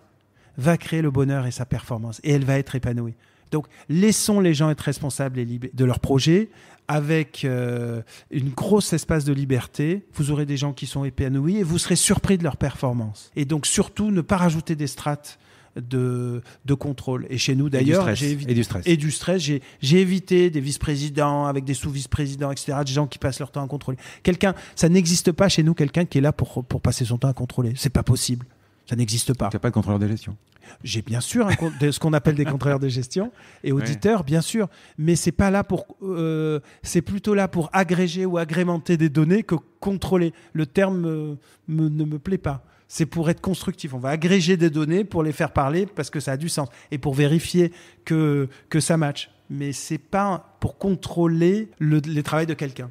[SPEAKER 2] va créer le bonheur et sa performance. Et elle va être épanouie. Donc laissons les gens être responsables de leurs projets avec euh, une grosse espace de liberté. Vous aurez des gens qui sont épanouis et vous serez surpris de leur performance. Et donc surtout ne pas rajouter des strates de, contrôle. Et chez nous, d'ailleurs, j'ai évité. stress. Et J'ai évité des vice-présidents avec des sous-vice-présidents, etc., des gens qui passent leur temps à contrôler. Quelqu'un, ça n'existe pas chez nous, quelqu'un qui est là pour, passer son temps à contrôler. C'est pas possible. Ça n'existe pas. a pas de contrôleur de gestion. J'ai bien sûr ce qu'on appelle des contrôleurs de gestion et auditeurs, bien sûr, mais c'est pas là pour, euh, c'est plutôt là pour agréger ou agrémenter des données que contrôler. Le terme ne me plaît pas. C'est pour être constructif. On va agréger des données pour les faire parler parce que ça a du sens et pour vérifier que ça matche. Mais c'est pas pour contrôler le, travail de quelqu'un.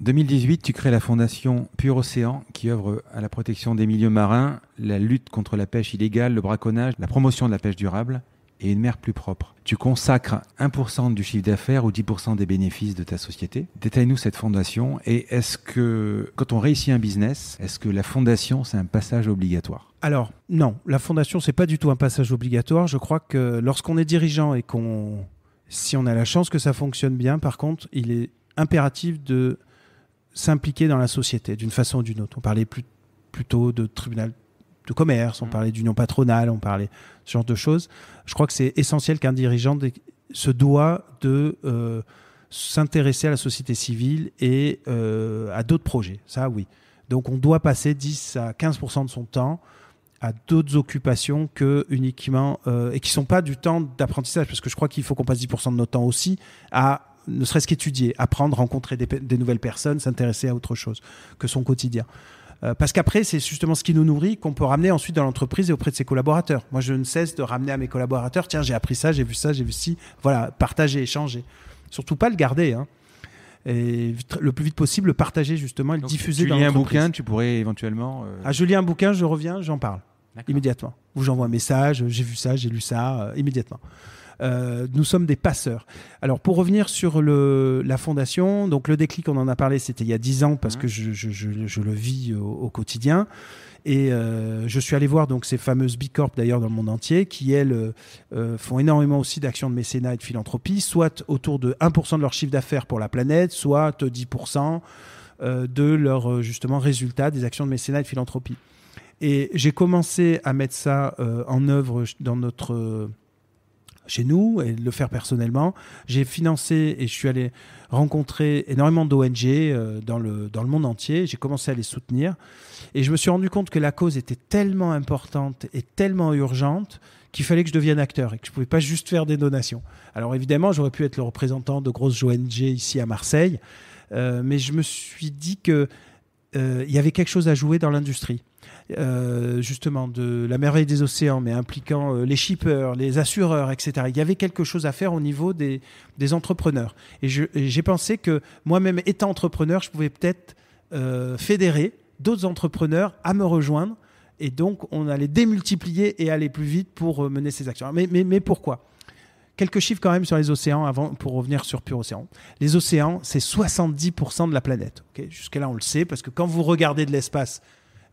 [SPEAKER 1] 2018, tu crées la fondation Pure Océan qui œuvre à la protection des milieux marins, la lutte contre la pêche illégale, le braconnage, la promotion de la pêche durable et une mer plus propre. Tu consacres 1% du chiffre d'affaires ou 10% des bénéfices de ta société. Détaille-nous cette fondation et est-ce que quand on réussit un business, est-ce que la fondation c'est un passage obligatoire
[SPEAKER 2] Alors non, la fondation c'est pas du tout un passage obligatoire. Je crois que lorsqu'on est dirigeant et qu'on si on a la chance que ça fonctionne bien, par contre, il est impératif de s'impliquer dans la société d'une façon ou d'une autre. On parlait plus, plutôt de tribunal de commerce, on mm. parlait d'union patronale, on parlait ce genre de choses. Je crois que c'est essentiel qu'un dirigeant se doit de euh, s'intéresser à la société civile et euh, à d'autres projets. Ça, oui. Donc on doit passer 10 à 15% de son temps à d'autres occupations que uniquement euh, et qui sont pas du temps d'apprentissage parce que je crois qu'il faut qu'on passe 10% de notre temps aussi à ne serait-ce qu'étudier, apprendre, rencontrer des, nouvelles personnes, s'intéresser à autre chose que son quotidien. Euh, parce qu'après, c'est justement ce qui nous nourrit qu'on peut ramener ensuite dans l'entreprise et auprès de ses collaborateurs. Moi, je ne cesse de ramener à mes collaborateurs, tiens, j'ai appris ça, j'ai vu ça, j'ai vu ci. Voilà, partager, échanger. Surtout pas le garder. Hein. Et le plus vite possible, le partager justement le diffuser tu dans l'entreprise. lis un bouquin, tu
[SPEAKER 1] pourrais éventuellement. Euh ah,
[SPEAKER 2] je lis un bouquin, je reviens, j'en parle immédiatement. Ou j'envoie un message, j'ai vu ça, j'ai lu ça, euh, immédiatement. Euh, nous sommes des passeurs. Alors pour revenir sur le, la fondation, donc le déclic, on en a parlé, c'était il y a 10 ans parce mmh. que je, le vis au, quotidien. Et euh, je suis allé voir donc ces fameuses Bicorp d'ailleurs dans le monde entier qui elles euh, font énormément aussi d'actions de mécénat et de philanthropie, soit autour de 1% de leur chiffre d'affaires pour la planète, soit 10% de leur justement résultat des actions de mécénat et de philanthropie. Et j'ai commencé à mettre ça en œuvre dans notre chez nous et le faire personnellement. J'ai financé et je suis allé rencontrer énormément d'ONG euh, dans, le, dans le monde entier. J'ai commencé à les soutenir et je me suis rendu compte que la cause était tellement importante et tellement urgente qu'il fallait que je devienne acteur et que je ne pouvais pas juste faire des donations. Alors évidemment, j'aurais pu être le représentant de grosses ONG ici à Marseille, euh, mais je me suis dit qu'il euh, y avait quelque chose à jouer dans l'industrie. Euh, justement de la merveille des océans, mais impliquant euh, les shippers, les assureurs, etc. Il y avait quelque chose à faire au niveau des, entrepreneurs. Et j'ai pensé que moi-même, étant entrepreneur, je pouvais peut-être euh, fédérer d'autres entrepreneurs à me rejoindre. Et donc, on allait démultiplier et aller plus vite pour mener ces actions. Mais, mais, mais pourquoi Quelques chiffres quand même sur les océans avant pour revenir sur Pure Océan. Les océans, c'est 70% de la planète. jusqu'à Jusque-là, on le sait parce que quand vous regardez de l'espace,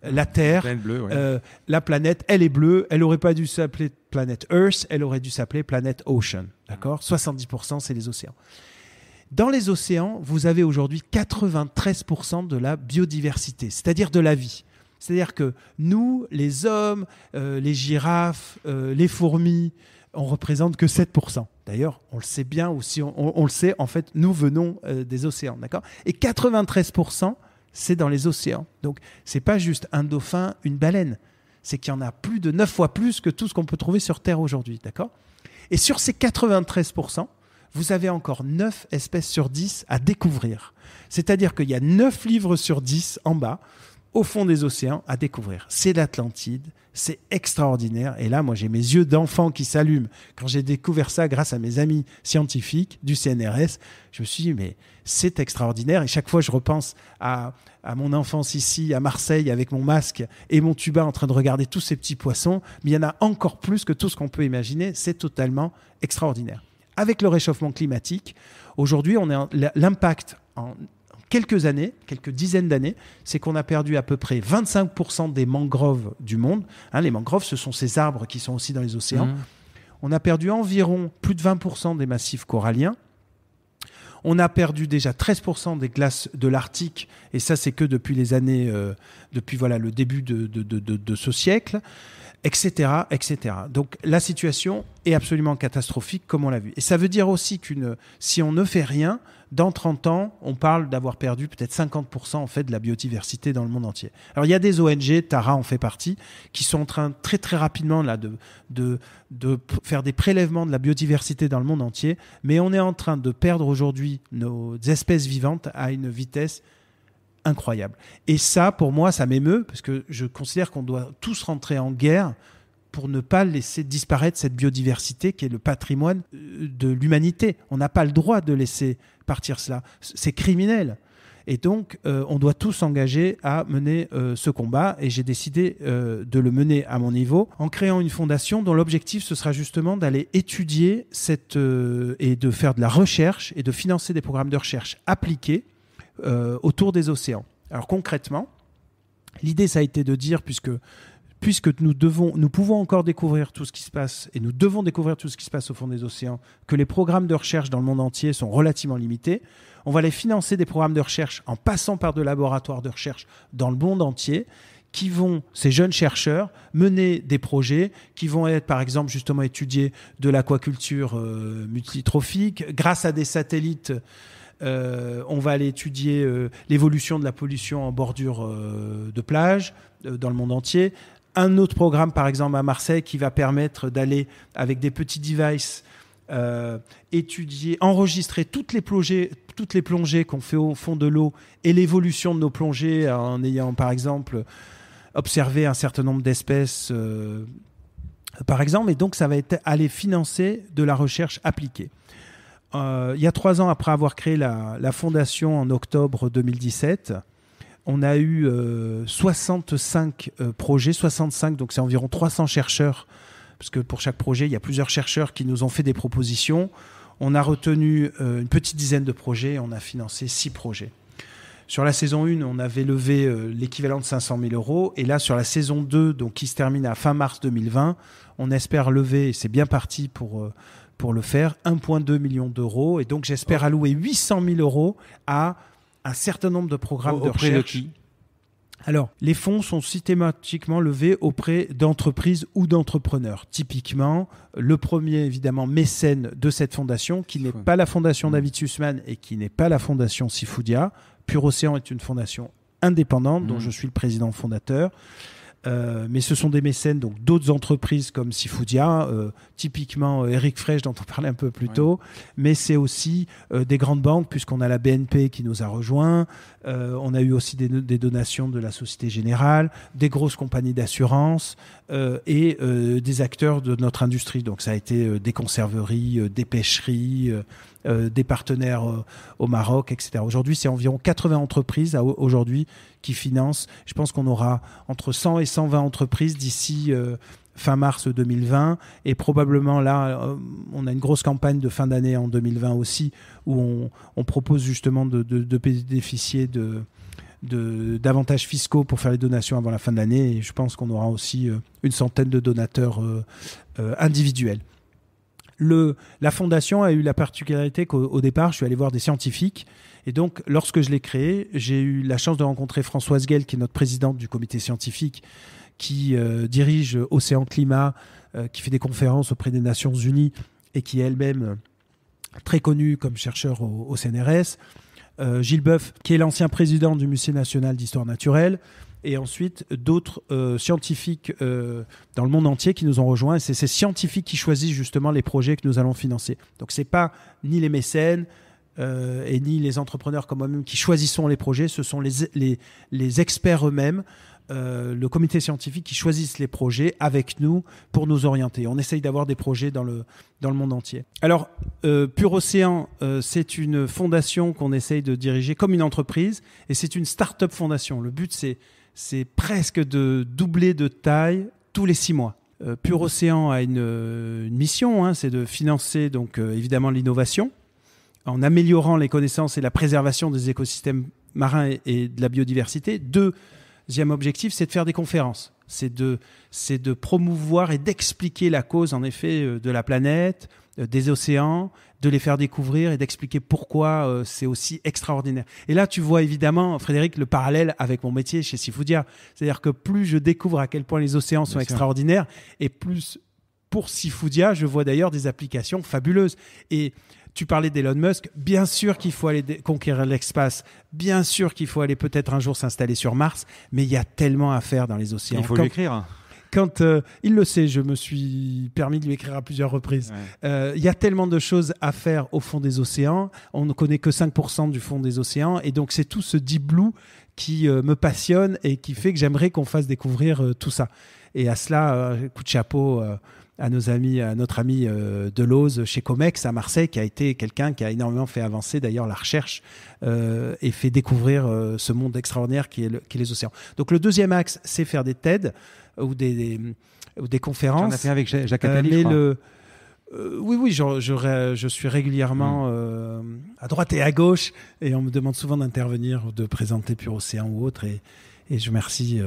[SPEAKER 2] euh, la Terre, euh, la planète, elle est bleue, elle aurait pas dû s'appeler planète Earth, elle aurait dû s'appeler planète Ocean. D'accord 70% c'est les océans. Dans les océans, vous avez aujourd'hui 93% de la biodiversité, c'est-à-dire de la vie. C'est-à-dire que nous, les hommes, euh, les girafes, les fourmis, on représente que 7%. D'ailleurs, on le sait bien, aussi. on, le sait, en fait, nous venons des océans, d'accord Et 93%, c'est dans les océans. Donc c'est pas juste un dauphin, une baleine, c'est qu'il y en a plus de 9 fois plus que tout ce qu'on peut trouver sur Terre aujourd'hui, d'accord Et sur ces 93%, vous avez encore 9 espèces sur 10 à découvrir. C'est-à-dire qu'il y a 9 livres sur 10 en bas, au fond des océans, à découvrir. C'est l'Atlantide, c'est extraordinaire. Et là, moi, j'ai mes yeux d'enfant qui s'allument. Quand j'ai découvert ça grâce à mes amis scientifiques du CNRS, je me suis dit, mais c'est extraordinaire. Et chaque fois, je repense à, mon enfance ici, à Marseille, avec mon masque et mon tuba en train de regarder tous ces petits poissons. Mais il y en a encore plus que tout ce qu'on peut imaginer. C'est totalement extraordinaire. Avec le réchauffement climatique, aujourd'hui, on l'impact en quelques années, quelques dizaines d'années, c'est qu'on a perdu à peu près 25% des mangroves du monde. Hein, les mangroves, ce sont ces arbres qui sont aussi dans les océans. Mmh. On a perdu environ plus de 20% des massifs coralliens. On a perdu déjà 13% des glaces de l'Arctique, et ça c'est que depuis les années, euh, depuis voilà le début de, de, ce siècle, etc., etc. Donc la situation est absolument catastrophique, comme on l'a vu. Et ça veut dire aussi qu'une, si on ne fait rien, dans 30 ans, on parle d'avoir perdu peut-être 50% en fait de la biodiversité dans le monde entier. Alors il y a des ONG, Tara en fait partie, qui sont en train très très rapidement là de, de, de faire des prélèvements de la biodiversité dans le monde entier, mais on est en train de perdre aujourd'hui nos espèces vivantes à une vitesse incroyable. Et ça, pour moi, ça m'émeut, parce que je considère qu'on doit tous rentrer en guerre pour ne pas laisser disparaître cette biodiversité qui est le patrimoine euh, de l'humanité. On n'a pas le droit de laisser partir cela. C'est criminel. Et donc, euh, on doit tous s'engager à mener euh, ce combat. Et j'ai décidé de le mener à mon niveau en créant une fondation dont l'objectif, ce sera justement d'aller étudier cette, et de faire de la recherche et de financer des programmes de recherche appliqués autour des océans. Alors concrètement, l'idée, ça a été de dire, puisque puisque nous, devons, nous pouvons encore découvrir tout ce qui se passe, et nous devons découvrir tout ce qui se passe au fond des océans, que les programmes de recherche dans le monde entier sont relativement limités, on va aller financer des programmes de recherche en passant par de laboratoires de recherche dans le monde entier qui vont, ces jeunes chercheurs, mener des projets qui vont être, par exemple, justement étudiés de l'aquaculture euh, multitrophique grâce à des satellites. Euh, on va aller étudier euh, l'évolution de la pollution en bordure de plage dans le monde entier, un autre programme, par exemple, à Marseille, qui va permettre d'aller avec des petits devices euh, étudier, enregistrer toutes les plongées, toutes les plongées qu'on fait au fond de l'eau et l'évolution de nos plongées euh, en ayant, par exemple, observé un certain nombre d'espèces. Euh, par exemple, et donc ça va être aller financer de la recherche appliquée. il y a trois ans, après avoir créé la fondation en octobre 2017, on a eu 65 euh, euh, projets, 65, donc c'est environ 300 chercheurs, parce que pour chaque projet, il y a plusieurs chercheurs qui nous ont fait des propositions. On a retenu euh, une petite dizaine de projets, on a financé 6 projets. Sur la saison 1, on avait levé l'équivalent de 500 000 euros. Et là, sur la saison 2, donc, qui se termine à fin mars 2020, on espère lever, et c'est bien parti pour, pour le faire, 1,2 million d'euros. Et donc, j'espère allouer 800 000 euros à un certain nombre de programmes de recherche. alors, les fonds sont systématiquement levés auprès d'entreprises ou d'entrepreneurs. Typiquement, le premier, évidemment, mécène de cette fondation, qui n'est pas la fondation mm. David Sussman et qui n'est pas la fondation Sifudia. Pure Océan est une fondation indépendante, dont mm. je suis le président fondateur. Euh, mais ce sont des mécènes donc d'autres entreprises comme Sifudia, euh, typiquement euh, Eric Frech dont on parlait un peu plus tôt, mais c'est aussi des grandes banques puisqu'on a la BNP qui nous a rejoints, on a eu aussi des, des, donations de la Société Générale, des grosses compagnies d'assurance et des acteurs de notre industrie. Donc ça a été des conserveries, des pêcheries. Euh, des partenaires euh, au Maroc, etc. Aujourd'hui, c'est environ 80 entreprises aujourd'hui qui financent. Je pense qu'on aura entre 100 et 120 entreprises d'ici euh, fin mars 2020 et probablement là on a une grosse campagne de fin d'année en 2020 aussi où on, propose justement de, bénéficier d'avantages fiscaux pour faire les donations avant la fin d'année. et je pense qu'on aura aussi une centaine de donateurs individuels la fondation a eu la particularité qu'au départ, je suis allé voir des scientifiques. Et donc, lorsque je l'ai créé, j'ai eu la chance de rencontrer Françoise Gell, qui est notre présidente du comité scientifique, qui euh, dirige Océan Climat, euh, qui fait des conférences auprès des Nations Unies et qui est elle-même euh, très connue comme chercheur au, CNRS. Gilles Boeuf, qui est l'ancien président du Musée national d'histoire naturelle et ensuite d'autres euh, scientifiques euh, dans le monde entier qui nous ont rejoints. c'est ces scientifiques qui choisissent justement les projets que nous allons financer. Donc ce n'est pas ni les mécènes euh, et ni les entrepreneurs comme moi-même qui choisissons les projets, ce sont les, les, experts eux-mêmes. le comité scientifique qui choisissent les projets avec nous pour nous orienter. On essaye d'avoir des projets dans le, dans le monde entier. Alors, Pure Océan, c'est une fondation qu'on essaye de diriger comme une entreprise et c'est une start-up fondation. Le but, c'est c'est presque de doubler de taille tous les six mois. Euh, Pure mhm. Océan a une, euh, mission, hein, c'est de financer donc euh, évidemment l'innovation en améliorant les connaissances et la préservation des écosystèmes marins et, de la biodiversité. Deuxième objectif, c'est de faire des conférences, c'est de, de promouvoir et d'expliquer la cause en effet de la planète, euh, des océans, de les faire découvrir et d'expliquer pourquoi euh, c'est aussi extraordinaire. Et là, tu vois évidemment, Frédéric, le parallèle avec mon métier chez Sifudia. C'est-à-dire que plus je découvre à quel point les océans sont extraordinaires, et plus pour Sifudia, je vois d'ailleurs des applications fabuleuses. Et tu parlais d'Elon Musk. Bien sûr qu'il faut aller conquérir l'espace. Bien sûr qu'il faut aller peut-être un jour s'installer sur Mars. Mais il y a tellement à faire dans les océans. Il faut l'écrire quand euh, il le sait, je me suis permis de lui écrire à plusieurs reprises. Euh, il y a tellement de choses à faire au fond des océans. On ne connaît que 5% du fond des océans. Et donc, c'est tout ce deep blue qui euh, me passionne et qui fait que j'aimerais qu'on fasse découvrir tout ça. Et à cela, coup de chapeau à nos amis, à notre ami Deloze chez Comex à Marseille, qui a été quelqu'un qui a énormément fait avancer d'ailleurs la recherche et fait découvrir ce monde extraordinaire qui est, les océans. Donc le deuxième axe, c'est faire des TED. Euh, ou des, ou des conférences. On a fait avec Jacques euh, Attali, Le, euh, oui, oui, je, je, suis régulièrement mm. à droite et à gauche, et on me demande souvent d'intervenir, de présenter Pure Océan ou autre, et, et je remercie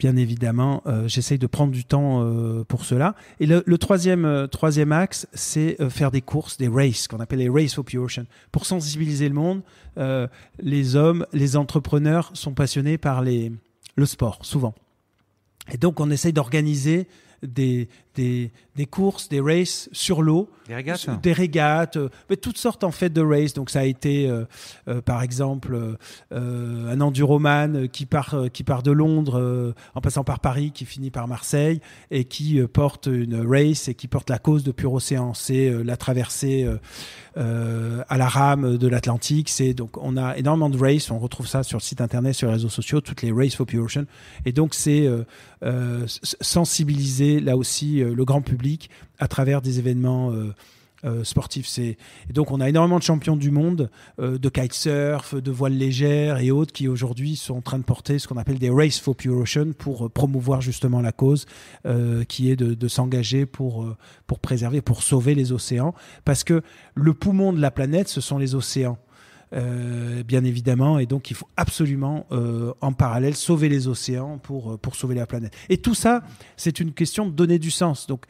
[SPEAKER 2] bien évidemment. J'essaye de prendre du temps pour cela. Et le, troisième, troisième axe, c'est faire des courses, des races, qu'on appelle les races for Pure Ocean, pour sensibiliser le monde. les hommes, les entrepreneurs sont passionnés par les, le sport, souvent. Et donc, on essaye d'organiser des, des, courses, des races sur l'eau, des régates, hein. euh, mais toutes sortes en fait de races. Donc ça a été euh, euh, par exemple un enduroman qui part, qui part de Londres en passant par Paris, qui finit par Marseille et qui porte une race et qui porte la cause de Pure Océan. C'est la traversée à la rame de l'Atlantique. C'est donc on a énormément de races. On retrouve ça sur le site internet, sur les réseaux sociaux, toutes les races for Pure Ocean. Et donc c'est sensibiliser là aussi euh, le grand public à travers des événements. Euh, euh, sportifs. C'est donc on a énormément de champions du monde de de kitesurf, de voile légère et autres qui aujourd'hui sont en train de porter ce qu'on appelle des race for pure ocean pour promouvoir justement la cause qui est de, de s'engager pour pour préserver, pour sauver les océans parce que le poumon de la planète ce sont les océans. Euh, bien évidemment. Et donc, il faut absolument, euh, en parallèle, sauver les océans pour, euh, pour sauver la planète. Et tout ça, c'est une question de donner du sens. Donc,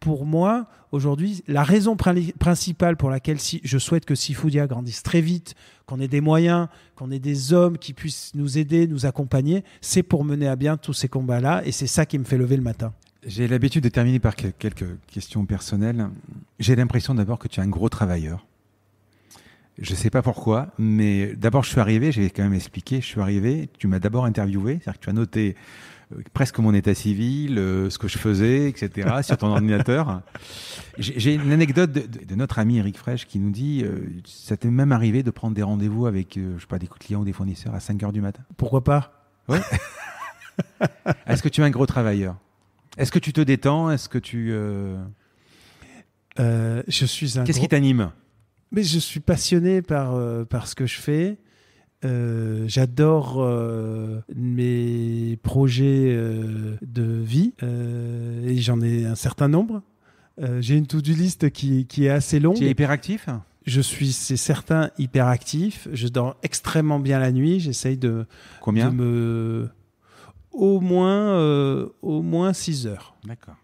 [SPEAKER 2] pour moi, aujourd'hui, la raison principale pour laquelle si, je souhaite que Sifudia grandisse très vite, qu'on ait des moyens, qu'on ait des hommes qui puissent nous aider, nous accompagner, c'est pour mener à bien tous ces combats-là. Et c'est ça qui me fait lever le matin.
[SPEAKER 1] J'ai l'habitude de terminer par quelques questions personnelles. J'ai l'impression d'abord que tu es un gros travailleur. Je sais pas pourquoi, mais d'abord je suis arrivé, j'ai quand même expliqué, je suis arrivé, tu m'as d'abord interviewé, c'est-à-dire que tu as noté euh, presque mon état civil, euh, ce que je faisais, etc. sur ton ordinateur. J'ai une anecdote de, notre ami Eric Fresh qui nous dit, euh, ça t'est même arrivé de prendre des rendez-vous avec, je sais pas, des clients ou des fournisseurs à 5 heures du matin. Pourquoi pas Ouais. Est-ce que tu es un gros travailleur Est-ce que tu te détends Est-ce que tu... je suis un... Qu'est-ce qui t'anime
[SPEAKER 2] je suis passionné par, euh, par ce que je fais. Euh, j'adore euh, mes projets de vie et j'en ai un certain nombre. J'ai une to-do list qui, est assez longue. Tu es hyperactif Je suis, c'est certain, hyperactif. Je dors extrêmement bien la nuit. J'essaye de, Combien me. Au moins, au moins 6 heures. D'accord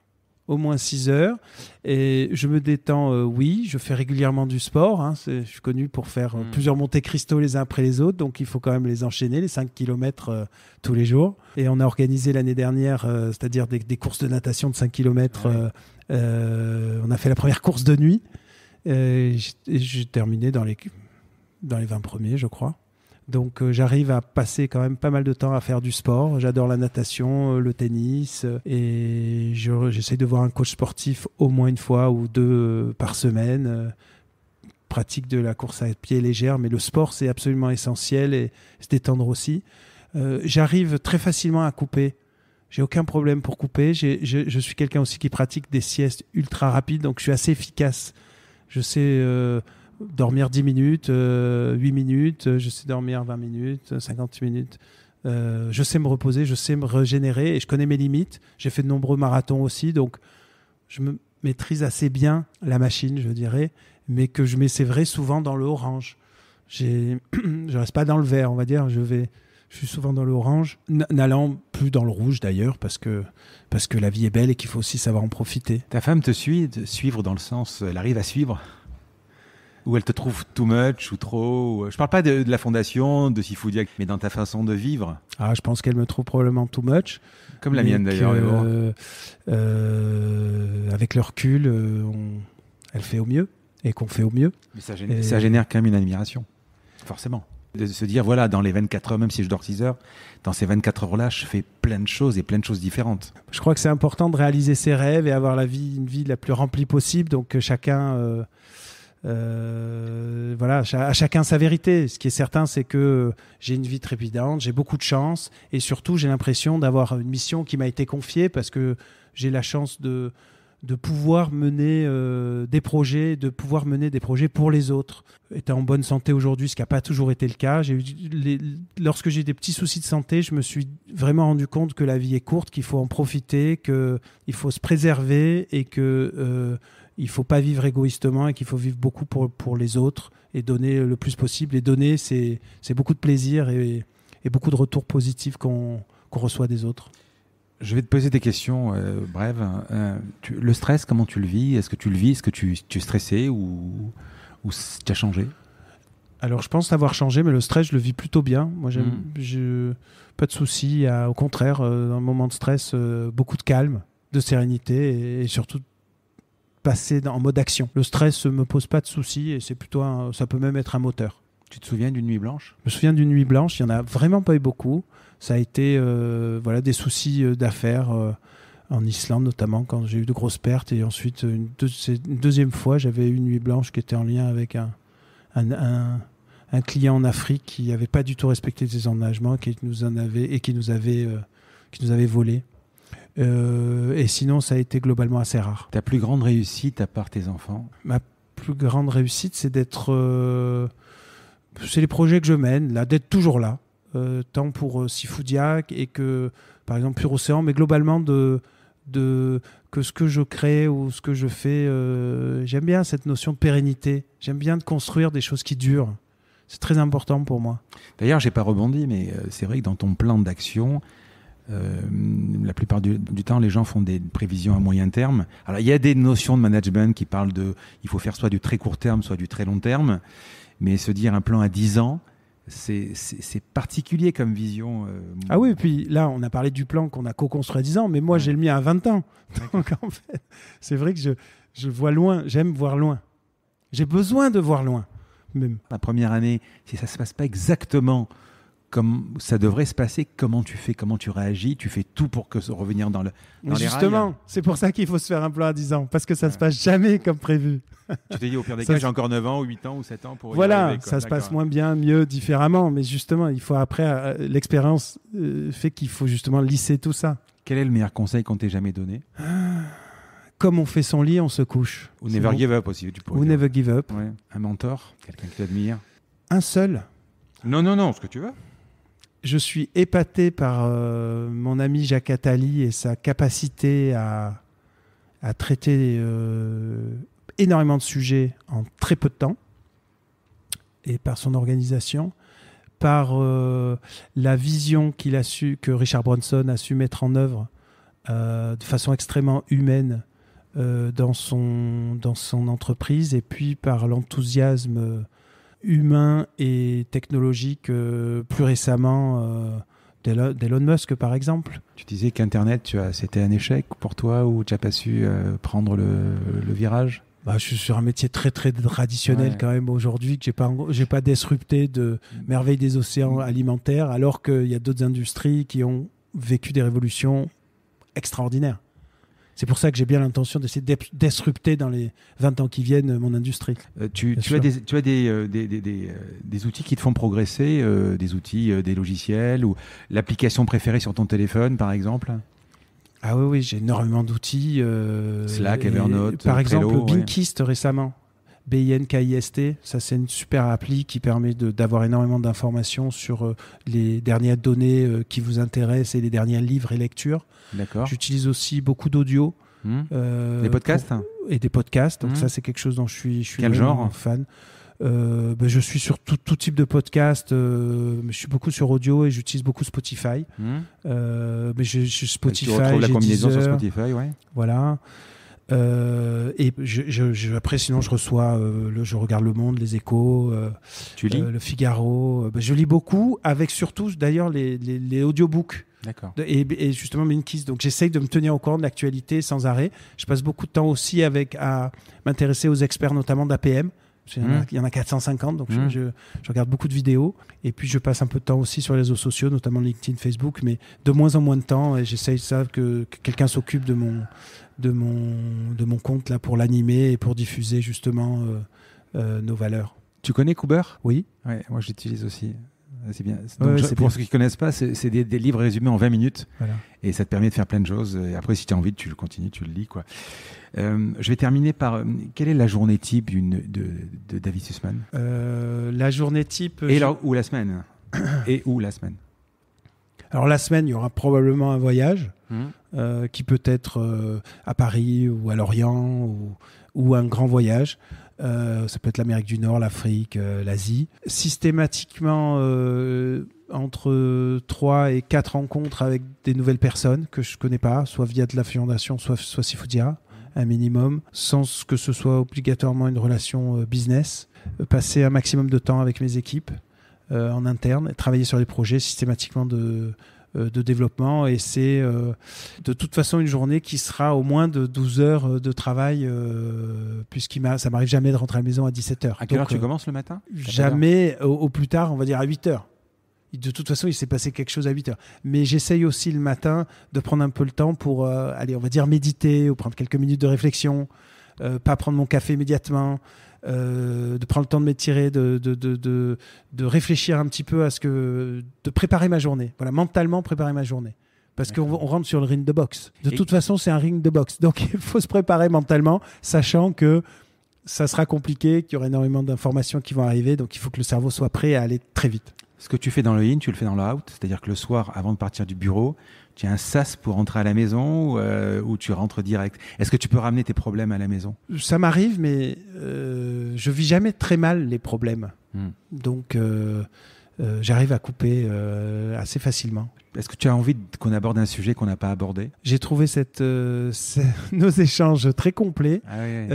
[SPEAKER 2] au moins 6 heures. Et je me détends, euh, oui, je fais régulièrement du sport. Hein, je suis connu pour faire euh, hmm. plusieurs montées cristaux les uns après les autres, donc il faut quand même les enchaîner, les 5 km euh, tous les jours. Et on a organisé l'année dernière, c'est-à-dire des, courses de natation de 5 km. on a fait la première course de nuit. Et j'ai terminé dans les, dans les 20 premiers, je crois. Donc euh, j'arrive à passer quand même pas mal de temps à faire du sport. J'adore la natation, euh, le tennis euh, et j'essaie de voir un coach sportif au moins une fois ou deux par semaine. Pratique de la course à pied légère, mais le sport c'est absolument essentiel et se détendre aussi. j'arrive très facilement à couper j'ai aucun problème pour couper. Je, suis quelqu'un aussi qui pratique des siestes ultra rapides, donc je suis assez efficace. Je sais dormir 10 minutes, 8 euh, minutes, euh, je sais dormir 20 minutes, 50 euh, minutes. je sais me reposer, je sais me régénérer et je connais mes limites. J'ai fait de nombreux marathons aussi, donc je me maîtrise assez bien la machine, je dirais, mais que je mets, c'est vrai, souvent dans le orange. je ne reste pas dans le vert, on va dire. Je vais, je suis souvent dans l'orange, n'allant plus dans le rouge d'ailleurs, parce que, parce que la vie est belle et qu'il faut aussi savoir en profiter. Ta femme te suit, suivre dans le sens, elle arrive à suivre où elle te
[SPEAKER 1] trouve too much ou trop. Euh, je parle pas de, la fondation, de Sifoudiac, mais dans ta façon de vivre.
[SPEAKER 2] Ah, je pense qu'elle me trouve probablement too much. Comme la mienne d'ailleurs. Euh, euh, avec le recul, elle fait au mieux et qu'on fait au mieux. Mais ça génère,
[SPEAKER 1] quand même une admiration, forcément. De se dire, voilà, dans les 24 heures, même si je dors 6 heures, dans ces 24 heures-là, je fais plein de choses et plein de choses différentes.
[SPEAKER 2] Je crois que c'est important de réaliser ses rêves et avoir la vie, une vie la plus remplie possible. Donc chacun euh, voilà, à chacun sa vérité. Ce qui est certain, c'est que j'ai une vie trépidante, j'ai beaucoup de chance, et surtout, j'ai l'impression d'avoir une mission qui m'a été confiée parce que j'ai la chance de, de pouvoir mener euh, des projets, de pouvoir mener des projets pour les autres. Étant en bonne santé aujourd'hui, ce qui n'a pas toujours été le cas. lorsque j'ai des petits soucis de santé, je me suis vraiment rendu compte que la vie est courte, qu'il faut en profiter, qu'il faut se préserver et que euh, il faut pas vivre égoïstement et qu'il faut vivre beaucoup pour, les autres et donner le plus possible. Et donner, c'est beaucoup de plaisir et, beaucoup de retours positifs qu'on reçoit des autres. Je vais te poser des questions euh, brèves. Euh,
[SPEAKER 1] le stress, comment tu le vis Est-ce que tu le vis Est-ce que tu, tu, es stressé ou, ou tu as changé
[SPEAKER 2] Alors, je pense avoir changé, mais le stress, je le vis plutôt bien. Moi, mm. je n'ai pas de soucis. Ah, au contraire, dans euh, un moment de stress, beaucoup de calme, de sérénité et, et surtout passer en mode action. Le stress ne me pose pas de soucis et c'est plutôt ça peut même être un moteur. Tu te souviens d'une nuit blanche Je me souviens d'une nuit blanche. Il y en a vraiment pas eu beaucoup. Ça a été euh, voilà des soucis euh, d'affaires euh, en Islande notamment quand j'ai eu de grosses pertes et ensuite une, deuxième fois j'avais eu une nuit blanche qui était en lien avec un, un, client en Afrique qui n'avait pas du tout respecté ses engagements, qui nous en avait et qui nous avait qui nous avait volé. Euh, et sinon, ça a été globalement assez rare. Ta plus grande réussite à part tes enfants Ma plus grande réussite, c'est d'être. Euh, c'est les projets que je mène, là, d'être toujours là. Euh, tant pour euh, et que, par exemple, Pur Océan, mais globalement de, de, que ce que je crée ou ce que je fais, j'aime bien cette notion de pérennité. J'aime bien de construire des choses qui durent. C'est très important pour moi.
[SPEAKER 1] D'ailleurs, j'ai pas rebondi, mais c'est vrai que dans ton plan d'action, euh, la plupart du, temps, les gens font des prévisions à moyen terme. Alors, il y a des notions de management qui parlent de, il faut faire soit du très court terme, soit du très long terme.
[SPEAKER 2] Mais se dire un plan à 10 ans, c'est particulier comme vision. Euh, ah oui, et puis là, on a parlé du plan qu'on a co-construit à 10 ans, mais moi, j'ai le mis à 20 ans. Donc, en fait, c'est vrai que je, je vois loin, j'aime voir loin. J'ai besoin de voir loin, même. La première année, si ça ne se passe pas exactement comme ça devrait se
[SPEAKER 1] passer, comment tu fais, comment tu réagis, tu fais tout pour que revenir dans le. Dans justement,
[SPEAKER 2] c'est pour ça qu'il faut se faire un plan à 10 ans, parce que ça ne se passe jamais comme prévu. Tu t'es dit, au pire des cas, j'ai encore 9 ans ou 8 ans ou
[SPEAKER 1] 7 ans pour. Voilà, y arriver, ça se passe moins
[SPEAKER 2] bien, mieux, différemment, mais justement, il faut après, euh, l'expérience euh, fait qu'il faut justement lisser tout ça. Quel est le meilleur conseil qu'on t'ait jamais donné ah, Comme on fait son lit, on se couche. Ou never give up aussi, tu pourrais. Ou never give up. Un mentor,
[SPEAKER 1] quelqu'un que tu admires.
[SPEAKER 2] Un seul. Non, non, non, ce que tu veux je suis épaté par euh, mon ami Jacques Attali et sa capacité à, traiter euh, énormément de sujets en très peu de temps et par son organisation, par euh, la vision qu'il a su, que Richard Bronson a su mettre en œuvre de façon extrêmement humaine dans, son, dans son entreprise et puis par l'enthousiasme humain et technologique euh, plus récemment euh, d'Elon Musk, par exemple.
[SPEAKER 1] Tu disais qu'Internet, c'était un échec pour toi ou tu n'as pas su
[SPEAKER 2] euh, prendre le, virage bah, je suis sur un métier très très traditionnel quand même aujourd'hui que j'ai pas pas disrupté de merveille des océans alimentaires alors qu'il y a d'autres industries qui ont vécu des révolutions extraordinaires. C'est pour ça que j'ai bien l'intention d'essayer de disrupter dans les 20 ans qui viennent mon industrie. Euh, tu, as, des, tu as
[SPEAKER 1] des, euh, euh, des, outils qui te font progresser, des outils, des logiciels ou
[SPEAKER 2] l'application préférée
[SPEAKER 1] sur ton téléphone, par exemple
[SPEAKER 2] ah oui, oui j'ai énormément d'outils. Slack, Evernote, Par exemple, Binkist récemment. BNKIST, Ça, c'est une super appli qui permet d'avoir énormément d'informations sur euh, les dernières données euh, qui vous intéressent et les derniers livres et lectures. D'accord. J'utilise aussi beaucoup d'audio. Hmm. Euh, des podcasts Et des podcasts. Donc, hmm. ça, c'est quelque chose dont je suis, je suis Quel genre fan. Ben, je suis sur tout, type de podcast. je suis beaucoup sur audio et j'utilise beaucoup Spotify. mais hmm. ben, je, je bah, Spotify. Tu la combinaison sur Spotify, ouais. Voilà. Euh, et je, après, sinon, je reçois, euh, je regarde Le Monde, Les Échos, euh, lis Le Figaro. Bah, je lis beaucoup, avec surtout d'ailleurs les, audiobooks. D'accord. Et, justement, Minkis. Donc, j'essaye de me tenir au courant de l'actualité sans arrêt. Je passe beaucoup de temps aussi avec, à m'intéresser aux experts, notamment d'APM. Mmh. Il, y en a 450, donc mmh. je, regarde beaucoup de vidéos. Et puis, je passe un peu de temps aussi sur les réseaux sociaux, notamment LinkedIn, Facebook, mais de moins en moins de temps. Et j'essaye que quelqu'un s'occupe de mon, de mon, de mon compte là, pour l'animer et pour diffuser justement euh, euh, nos valeurs. Tu connais Cooper Oui.
[SPEAKER 1] Ouais, moi, j'utilise aussi. C'est bien. pour ceux
[SPEAKER 2] qui ne connaissent pas, c'est
[SPEAKER 1] des, livres résumés en 20 minutes. Et ça te permet de faire plein de choses. Et après, si tu as envie, tu le continues, tu le lis. Quoi. Euh, je vais terminer par. Quelle est la journée type de, de, David Sussman
[SPEAKER 2] La journée
[SPEAKER 1] type. Et là, ou la semaine Et ou la semaine
[SPEAKER 2] alors la semaine, il y aura probablement un voyage mmh. euh, qui peut être euh, à Paris ou à Lorient ou, un grand voyage. Euh, ça peut être l'Amérique du Nord, l'Afrique, l'Asie. Systématiquement, entre 3 et 4 rencontres avec des nouvelles personnes que je ne connais pas, soit via de la fondation, soit, soit Sifudia, un minimum, sans que ce soit obligatoirement une relation business. Passer un maximum de temps avec mes équipes. Euh, en interne, travailler sur des projets systématiquement de, euh, de développement et c'est euh, de toute façon une journée qui sera au moins de 12 heures de travail puisqu'il m'a ça m'arrive jamais de rentrer à la maison à 17 heures. À quelle heure tu commences le matin Jamais au, plus tard, on va dire à 8 heures. De toute façon, il s'est passé quelque chose à 8 heures. Mais j'essaye aussi le matin de prendre un peu le temps pour aller, on va dire, méditer ou prendre quelques minutes de réflexion, pas prendre mon café immédiatement. Euh, de prendre le temps de m'étirer, de de, réfléchir un petit peu à ce que. de préparer ma journée. Voilà, mentalement préparer ma journée. Parce qu'on rentre sur le ring de boxe. De toute façon, c'est un ring de boxe. Donc il faut se préparer mentalement, sachant que ça sera compliqué, qu'il y aura énormément d'informations qui vont arriver. Donc il faut que le cerveau soit prêt à aller très vite.
[SPEAKER 1] Ce que tu fais dans le in, tu le fais dans le out. C'est-à-dire que le soir, avant de partir du bureau, tu as un sas pour rentrer à la maison euh, ou, tu rentres direct Est-ce que tu peux ramener tes problèmes à la maison
[SPEAKER 2] Ça m'arrive, mais euh, je vis jamais très mal les problèmes. Hmm. Donc, euh, euh, j'arrive à couper assez facilement.
[SPEAKER 1] Est-ce que tu as envie qu'on aborde un sujet qu'on n'a pas abordé
[SPEAKER 2] J'ai trouvé cette, nos échanges très complets, ah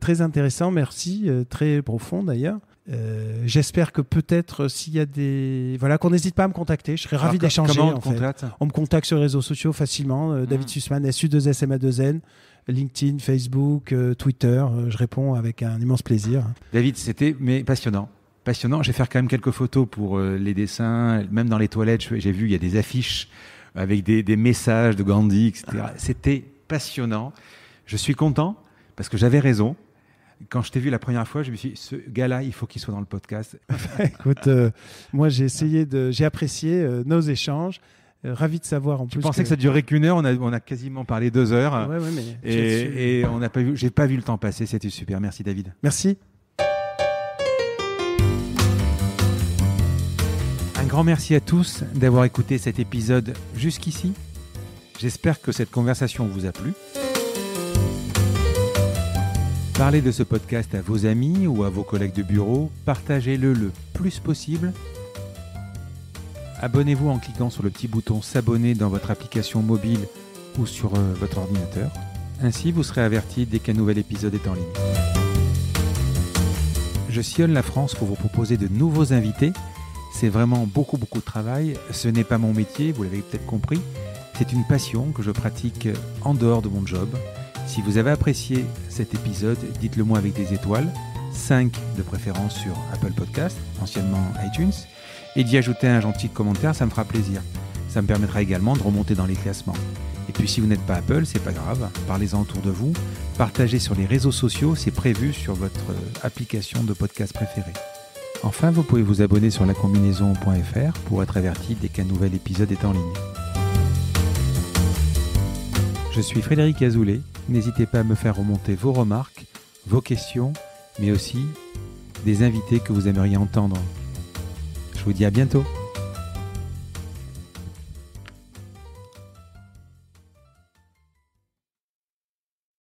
[SPEAKER 2] très intéressants, merci, très profonds d'ailleurs. Euh, j'espère que peut-être euh, s'il y a des voilà qu'on n'hésite pas à me contacter je serais ravi d'échanger on, en fait. on me contacte sur les réseaux sociaux facilement euh, David mm. Sussman SU2SMA2N LinkedIn Facebook Twitter je réponds avec un immense plaisir
[SPEAKER 1] David c'était passionnant passionnant je vais faire quand même quelques photos pour les dessins même dans les toilettes j'ai vu il y a des affiches avec des, messages de Gandhi etc ah. c'était passionnant je suis content parce que j'avais raison quand je t'ai vu la première fois, je me suis dit, ce gars-là, il faut
[SPEAKER 2] qu'il soit dans le podcast. Écoute, euh, moi, j'ai essayé de. J'ai apprécié euh, nos échanges. Euh, ravi de savoir en plus. Je pensais que... ça durait
[SPEAKER 1] qu'une heure, on a, on a quasiment parlé deux heures. Ouais, ouais, mais et, et on n'a pas vu, j'ai pas vu le temps passer, c'était super. Merci David. Merci. Un grand merci à tous d'avoir écouté cet épisode jusqu'ici. J'espère que cette conversation vous a plu. Parlez de ce podcast à vos amis ou à vos collègues de bureau, partagez-le le plus possible. Abonnez-vous en cliquant sur le petit bouton S'abonner dans votre application mobile ou sur euh, votre ordinateur. Ainsi, vous serez averti dès qu'un nouvel épisode est en ligne. Je sillonne la France pour vous proposer de nouveaux invités. C'est vraiment beaucoup, beaucoup de travail. Ce n'est pas mon métier, vous l'avez peut-être compris. C'est une passion que je pratique en dehors de mon job. Si vous avez apprécié cet épisode, dites-le moi avec des étoiles, 5 de préférence sur Apple Podcast, anciennement iTunes, et d'y ajouter un gentil commentaire, ça me fera plaisir. Ça me permettra également de remonter dans les classements. Et puis si vous n'êtes pas Apple, c'est pas grave, parlez-en autour de vous, partagez sur les réseaux sociaux, c'est prévu sur votre euh, application de podcast préférée. Enfin, vous pouvez vous abonner sur la combinaison.fr pour être averti dès qu'un nouvel épisode est en ligne. Je suis Frédéric Azoulay. N'hésitez pas à me faire remonter vos remarques, vos questions, mais aussi des invités que vous aimeriez entendre. Je vous dis à bientôt.